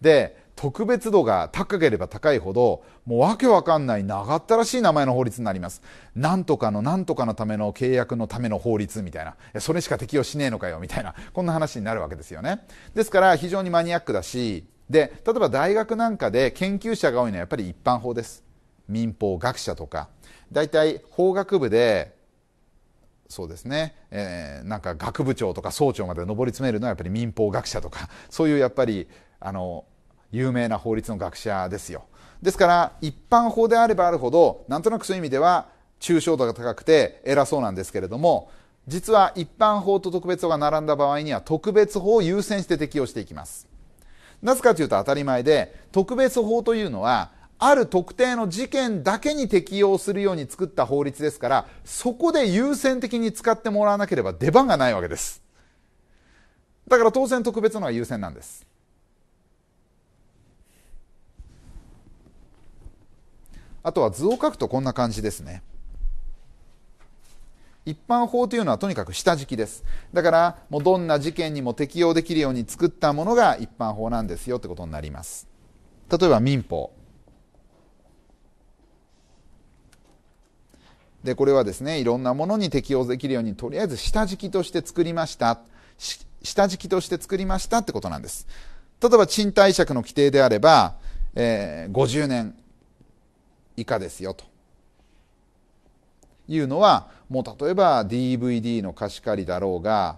で特別度が高ければ高いほど、もうわけわかんない長ったらしい名前の法律になります。なんとかのなんとかのための契約のための法律みたいな、それしか適用しねえのかよみたいな、こんな話になるわけですよね。ですから非常にマニアックだし、で、例えば大学なんかで研究者が多いのはやっぱり一般法です。民法学者とか。大体法学部でそうですね、えー、なんか学部長とか総長まで上り詰めるのはやっぱり民法学者とかそういうやっぱりあの有名な法律の学者ですよですから一般法であればあるほどなんとなくそういう意味では抽象度が高くて偉そうなんですけれども実は一般法と特別法が並んだ場合には特別法を優先して適用していきますなぜかというと当たり前で特別法というのはある特定の事件だけに適用するように作った法律ですからそこで優先的に使ってもらわなければ出番がないわけですだから当然特別のが優先なんですあとは図を書くとこんな感じですね。一般法というのはとにかく下敷きです。だから、もうどんな事件にも適用できるように作ったものが一般法なんですよってことになります。例えば民法。で、これはですね、いろんなものに適用できるように、とりあえず下敷きとして作りました。下敷きとして作りましたってことなんです。例えば、賃貸借の規定であれば、えー、50年以下ですよというのはもう例えば DVD の貸し借りだろうが、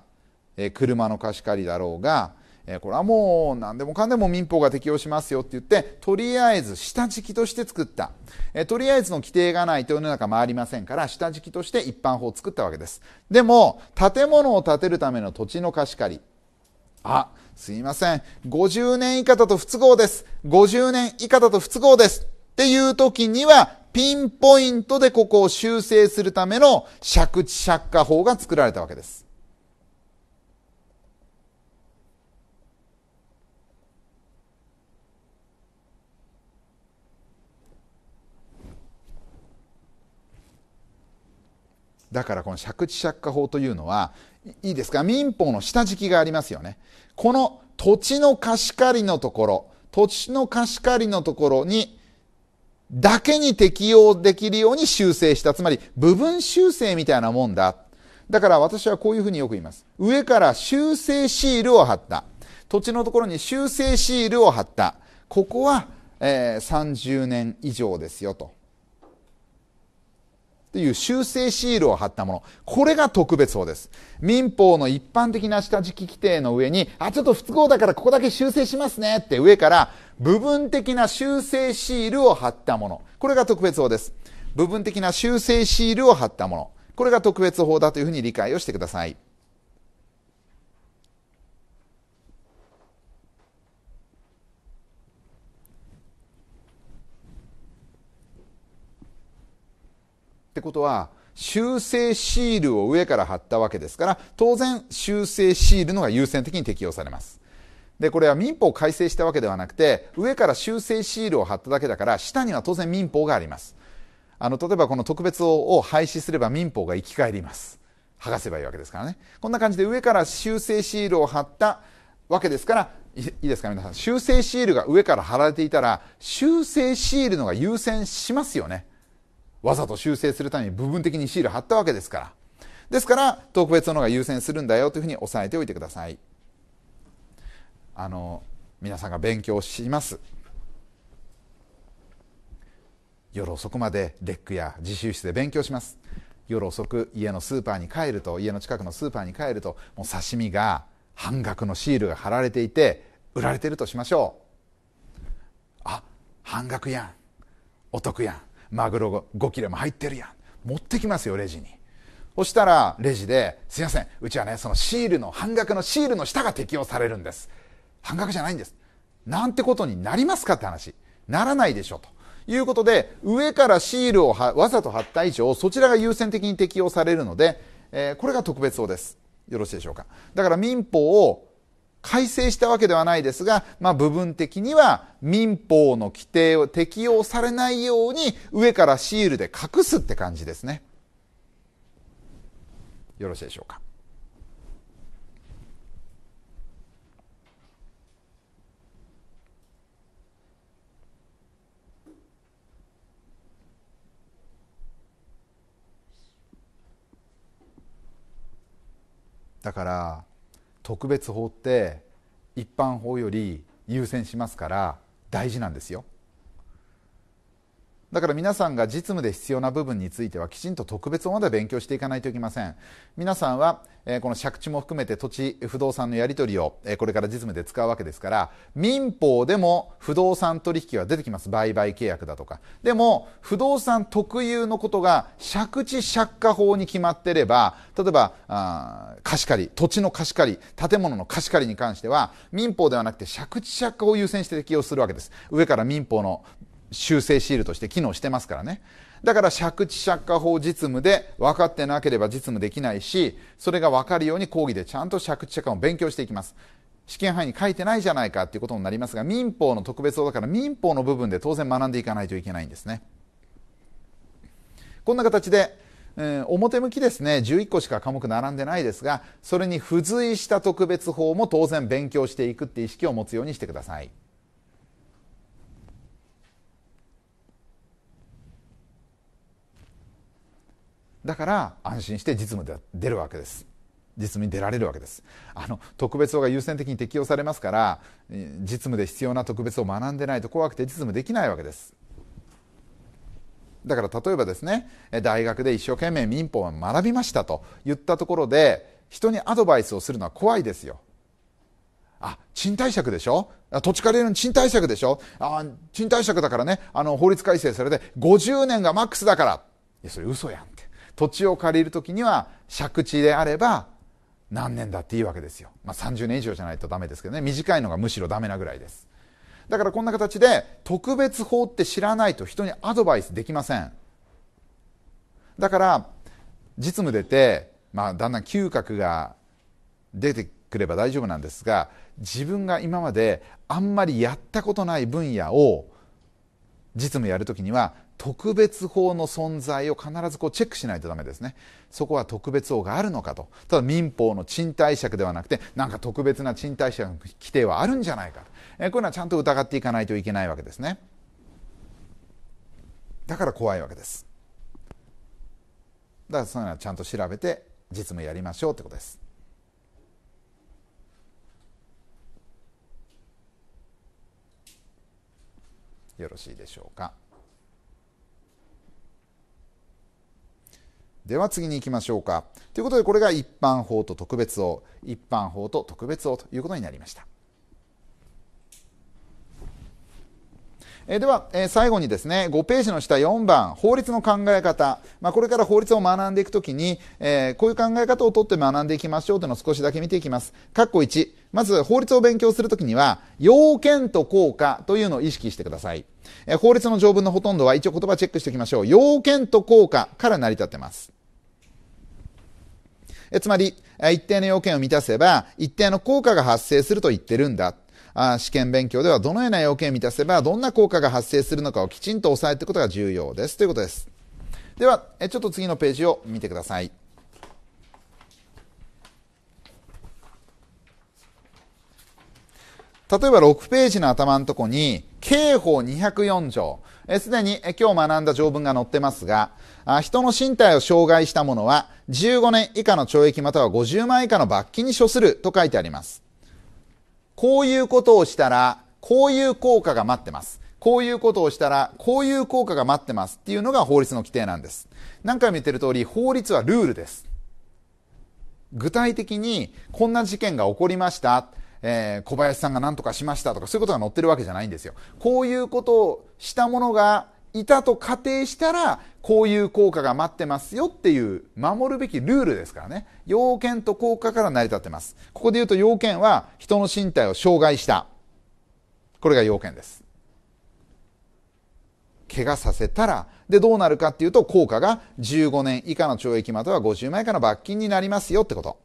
え車の貸し借りだろうが、えこれはもう何でもかんでも民法が適用しますよって言ってとりあえず下敷きとして作った、えとりあえずの規定がないと世の中回りませんから下敷きとして一般法を作ったわけですでも建物を建てるための土地の貸し借りあすいません50年以下だと不都合です50年以下だと不都合ですっていう時には、ピンポイントでここを修正するための借地借家法が作られたわけです。だからこの借地借家法というのはいいですか民法の下敷きがありますよね。この土地の貸し借りのところ、土地の貸し借りのところにだけに適用できるように修正した。つまり部分修正みたいなもんだ。だから私はこういうふうによく言います。上から修正シールを貼った。土地のところに修正シールを貼った。ここは、えー、30年以上ですよと。という修正シールを貼ったもの。これが特別法です。民法の一般的な下敷き規定の上に、あ、ちょっと不都合だからここだけ修正しますねって上から部分的な修正シールを貼ったもの。これが特別法です。部分的な修正シールを貼ったもの。これが特別法だというふうに理解をしてください。ってことは、修正シールを上から貼ったわけですから、当然修正シールのが優先的に適用されます。で、これは民法を改正したわけではなくて、上から修正シールを貼っただけだから、下には当然民法があります。あの、例えばこの特別を廃止すれば民法が生き返ります。剥がせばいいわけですからね。こんな感じで上から修正シールを貼ったわけですから、いいですか皆さん。修正シールが上から貼られていたら、修正シールのが優先しますよね。わざと修正するために部分的にシール貼ったわけですから。ですから、特別の方が優先するんだよというふうに押さえておいてください。あの、皆さんが勉強します。夜遅くまでレックや自習室で勉強します。夜遅く家のスーパーに帰ると、家の近くのスーパーに帰ると、もう刺身が半額のシールが貼られていて、売られてるとしましょう。あ、半額やん。お得やん。マグロ5切れも入ってるやん持ってきますよレジにそしたらレジで「すいませんうちはねそのシールの半額のシールの下が適用されるんです半額じゃないんです」なんてことになりますかって話ならないでしょということで上からシールをわざと貼った以上そちらが優先的に適用されるので、えー、これが特別法ですよろしいでしょうかだから民法を改正したわけではないですが、まあ、部分的には民法の規定を適用されないように上からシールで隠すって感じですね。よろしいでしょうか。だから特別法って一般法より優先しますから大事なんですよだから皆さんが実務で必要な部分についてはきちんと特別まで勉強していかないといけません皆さんは、えー、この借地も含めて土地不動産のやり取りを、えー、これから実務で使うわけですから民法でも不動産取引は出てきます売買契約だとかでも不動産特有のことが借地借家法に決まっていれば例えばあ貸し借り土地の貸し借り建物の貸し借りに関しては民法ではなくて借地借家を優先して適用するわけです上から民法の修正シールとして機能してますからね。だから借地借家法実務で分かってなければ実務できないし、それが分かるように講義でちゃんと借地借家を勉強していきます。試験範囲に書いてないじゃないかっていうことになりますが、民法の特別法だから民法の部分で当然学んでいかないといけないんですね。こんな形で、えー、表向きですね、11個しか科目並んでないですが、それに付随した特別法も当然勉強していくって意識を持つようにしてください。だから安心して実務で出るわけです実務に出られるわけですあの特別法が優先的に適用されますから実務で必要な特別を学んでないと怖くて実務できないわけですだから例えばですね大学で一生懸命民法を学びましたと言ったところで人にアドバイスをするのは怖いですよあ賃貸借でしょ土地借りるの賃貸借でしょあ賃貸借だからねあの法律改正されて50年がマックスだからいやそれ嘘やん土地を借りるときには借地であれば何年だっていいわけですよ、まあ、30年以上じゃないとダメですけどね短いのがむしろダメなぐらいですだからこんな形で特別法って知らないと人にアドバイスできませんだから実務出て、まあ、だんだん嗅覚が出てくれば大丈夫なんですが自分が今まであんまりやったことない分野を実務やるときには特別法の存在を必ずこうチェックしないとダメですねそこは特別法があるのかとただ民法の賃貸借ではなくてなんか特別な賃貸借の規定はあるんじゃないかと、えこういうのはちゃんと疑っていかないといけないわけですねだから怖いわけですだからそういうのはちゃんと調べて実務やりましょうってことですよろしいでしょうかでは次に行きましょうか。ということでこれが一般法と特別法、一般法と特別法ということになりました。えでは、え最後にですね、5ページの下4番、法律の考え方。まあ、これから法律を学んでいくときに、えこういう考え方をとって学んでいきましょうというのを少しだけ見ていきます。っこ1。まず、法律を勉強するときには、要件と効果というのを意識してください。え法律の条文のほとんどは一応言葉チェックしておきましょう。要件と効果から成り立ってます。えつまり、一定の要件を満たせば、一定の効果が発生すると言ってるんだ。あ試験勉強ではどのような要件を満たせば、どんな効果が発生するのかをきちんと押さえていくことが重要です。ということです。では、えちょっと次のページを見てください。例えば6ページの頭のとこに、刑法204条。すでに今日学んだ条文が載ってますが、人の身体を障害した者は15年以下の懲役または50万以下の罰金に処すると書いてあります。こういうことをしたら、こういう効果が待ってます。こういうことをしたら、こういう効果が待ってますっていうのが法律の規定なんです。何回も言ってる通り、法律はルールです。具体的に、こんな事件が起こりました。えー、小林さんが何とかしましたとか、そういうことが載ってるわけじゃないんですよ。こういうことをした者がいたと仮定したらこういう効果が待ってますよっていう守るべきルールですからね要件と効果から成り立ってますここで言うと要件は人の身体を障害したこれが要件です怪我させたらでどうなるかっていうと効果が15年以下の懲役または50万以下の罰金になりますよってこと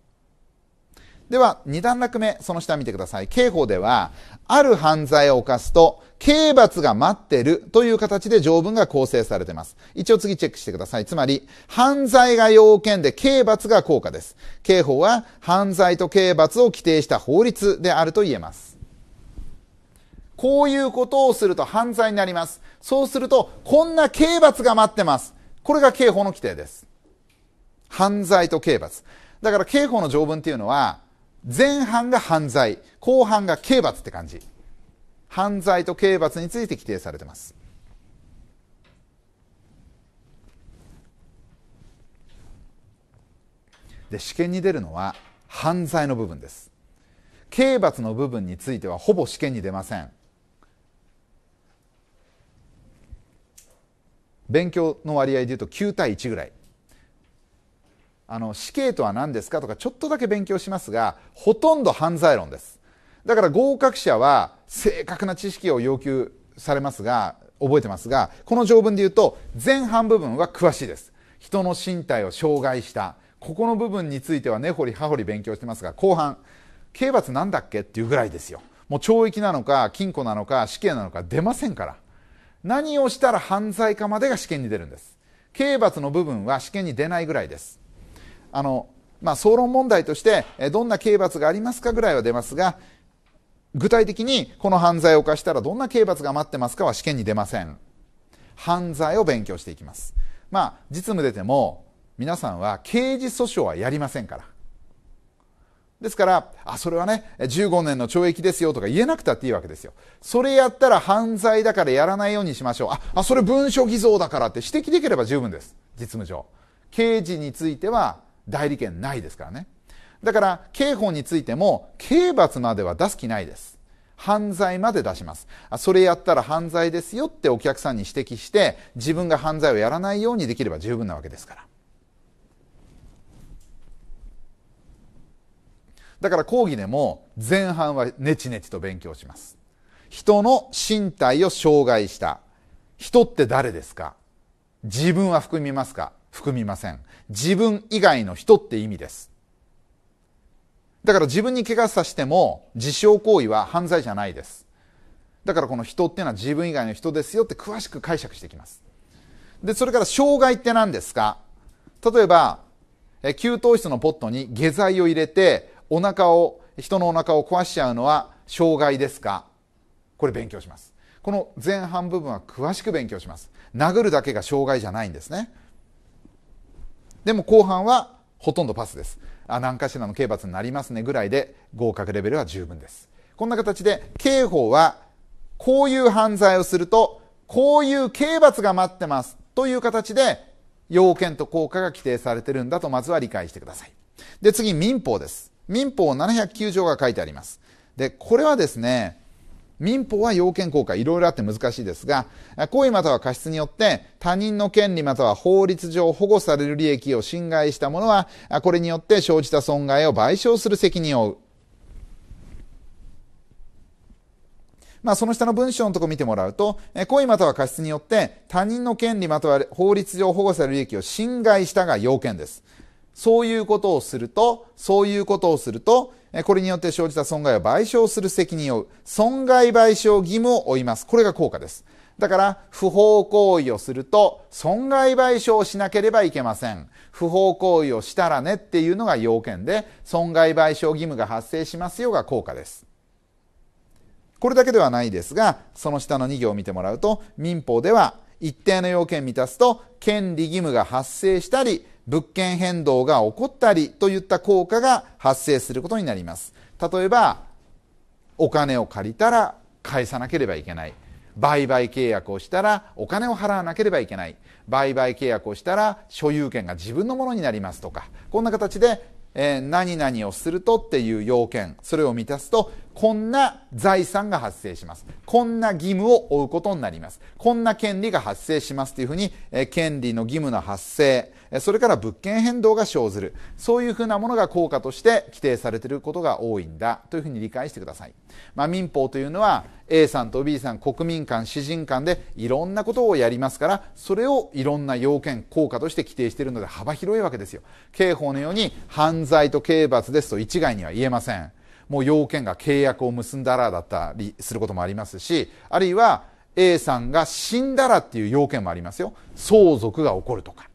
では2段落目その下見てください刑法ではある犯罪を犯すと、刑罰が待ってるという形で条文が構成されています。一応次チェックしてください。つまり、犯罪が要件で刑罰が効果です。刑法は犯罪と刑罰を規定した法律であると言えます。こういうことをすると犯罪になります。そうすると、こんな刑罰が待ってます。これが刑法の規定です。犯罪と刑罰。だから刑法の条文っていうのは、前半が犯罪後半が刑罰って感じ犯罪と刑罰について規定されてますで試験に出るのは犯罪の部分です刑罰の部分についてはほぼ試験に出ません勉強の割合で言うと9対1ぐらいあの死刑とは何ですかとかちょっとだけ勉強しますがほとんど犯罪論ですだから合格者は正確な知識を要求されますが覚えてますがこの条文で言うと前半部分は詳しいです人の身体を障害したここの部分については根、掘り葉掘り勉強してますが後半刑罰なんだっけっていうぐらいですよもう懲役なのか禁錮なのか死刑なのか出ませんから何をしたら犯罪かまでが試験に出るんです刑罰の部分は試験に出ないぐらいですあの、まあ、総論問題として、どんな刑罰がありますかぐらいは出ますが、具体的にこの犯罪を犯したらどんな刑罰が待ってますかは試験に出ません。犯罪を勉強していきます。まあ、実務出ても、皆さんは刑事訴訟はやりませんから。ですから、あ、それはね、15年の懲役ですよとか言えなくたっていいわけですよ。それやったら犯罪だからやらないようにしましょう。あ、あそれ文書偽造だからって指摘できれば十分です。実務上。刑事については代理権ないですからね。だから、刑法についても、刑罰までは出す気ないです。犯罪まで出します。それやったら犯罪ですよってお客さんに指摘して、自分が犯罪をやらないようにできれば十分なわけですから。だから講義でも前半はネチネチと勉強します。人の身体を障害した。人って誰ですか自分は含みますか含みません自分以外の人って意味ですだから自分に怪我させても自傷行為は犯罪じゃないですだからこの人っていうのは自分以外の人ですよって詳しく解釈していきますでそれから障害って何ですか例えば給湯室のポットに下剤を入れてお腹を人のお腹を壊しちゃうのは障害ですかこれ勉強しますこの前半部分は詳しく勉強します殴るだけが障害じゃないんですねでも後半はほとんどパスです。あ何かしらの刑罰になりますねぐらいで合格レベルは十分です。こんな形で刑法はこういう犯罪をするとこういう刑罰が待ってますという形で要件と効果が規定されてるんだとまずは理解してください。で次民法です。民法709条が書いてあります。で、これはですね、民法は要件効果、いろいろあって難しいですが、行為または過失によって他人の権利または法律上保護される利益を侵害した者は、これによって生じた損害を賠償する責任を負う。まあ、その下の文章のとこ見てもらうと、え行為または過失によって他人の権利または法律上保護される利益を侵害したが要件です。そういうことをすると、そういうことをすると、これによって生じた損害を賠償する責任を負う。損害賠償義務を負います。これが効果です。だから、不法行為をすると、損害賠償をしなければいけません。不法行為をしたらねっていうのが要件で、損害賠償義務が発生しますよが効果です。これだけではないですが、その下の2行を見てもらうと、民法では、一定の要件満たすと、権利義務が発生したり、物件変動が起こったりといった効果が発生することになります例えばお金を借りたら返さなければいけない売買契約をしたらお金を払わなければいけない売買契約をしたら所有権が自分のものになりますとかこんな形でえ何々をするとっていう要件それを満たすとこんな財産が発生しますこんな義務を負うことになりますこんな権利が発生しますというふうに、え権利の義務の発生それから物件変動が生ずるそういうふうなものが効果として規定されていることが多いんだというふうに理解してください、まあ、民法というのは A さんと B さん国民間私人間でいろんなことをやりますからそれをいろんな要件効果として規定しているので幅広いわけですよ刑法のように犯罪と刑罰ですと一概には言えませんもう要件が契約を結んだらだったりすることもありますしあるいは A さんが死んだらっていう要件もありますよ相続が起こるとか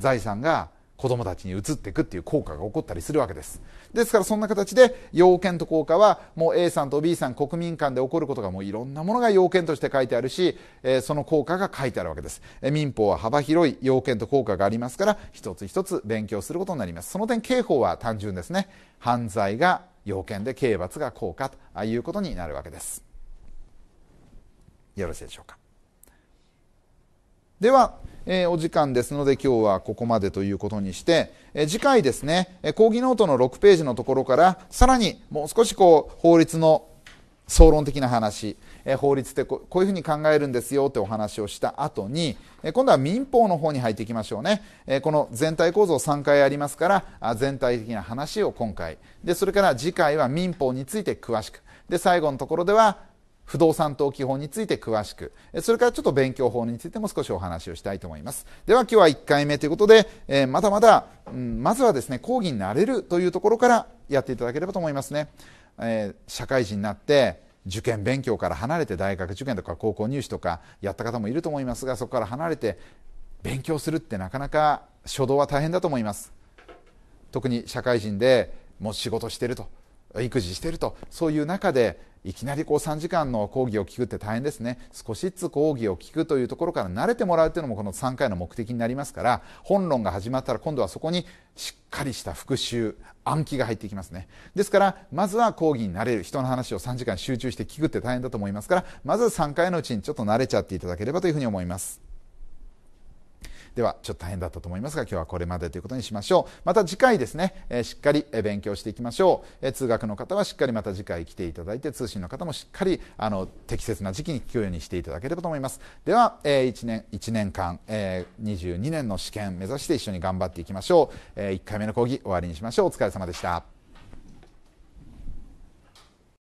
財産が子供たちに移っていくっていう効果が起こったりするわけですですからそんな形で要件と効果はもう A さんと B さん国民間で起こることがもういろんなものが要件として書いてあるし、えー、その効果が書いてあるわけです、え民法は幅広い要件と効果がありますから一つ一つ勉強することになりますその点刑法は単純ですね犯罪が要件で刑罰が効果ということになるわけですよろしいでしょうかではえー、お時間ですので今日はここまでということにして、えー、次回ですね、えー、講義ノートの6ページのところからさらにもう少しこう法律の総論的な話、えー、法律ってこういうふうに考えるんですよってお話をした後に、えー、今度は民法の方に入っていきましょうね、えー、この全体構造3回ありますからあ全体的な話を今回でそれから次回は民法について詳しくで最後のところでは不動産等基法について詳しく、それからちょっと勉強法についても少しお話をしたいと思います。では今日は1回目ということで、えー、まだまだ、うん、まずはですね、講義になれるというところからやっていただければと思いますね。えー、社会人になって、受験勉強から離れて大学受験とか高校入試とかやった方もいると思いますがそこから離れて勉強するってなかなか初動は大変だと思います特に社会人でもう仕事してると育児してるとそういう中でいきなりこう3時間の講義を聞くって大変ですね少しずつ講義を聞くというところから慣れてもらうというのもこの3回の目的になりますから本論が始まったら今度はそこにしっかりした復習暗記が入ってきますねですからまずは講義に慣れる人の話を3時間集中して聞くって大変だと思いますからまずは3回のうちにちょっと慣れちゃっていただければというふうに思いますではちょっと大変だったと思いますが今日はこれまでということにしましょうまた次回ですね、えしっかり勉強していきましょう、え通学の方はしっかりまた次回来ていただいて通信の方もしっかりあの適切な時期に聞くようにしていただければと思いますでは、え1年1年間、え22年の試験目指して一緒に頑張っていきましょう、え1回目の講義終わりにしましょうお疲れ様でした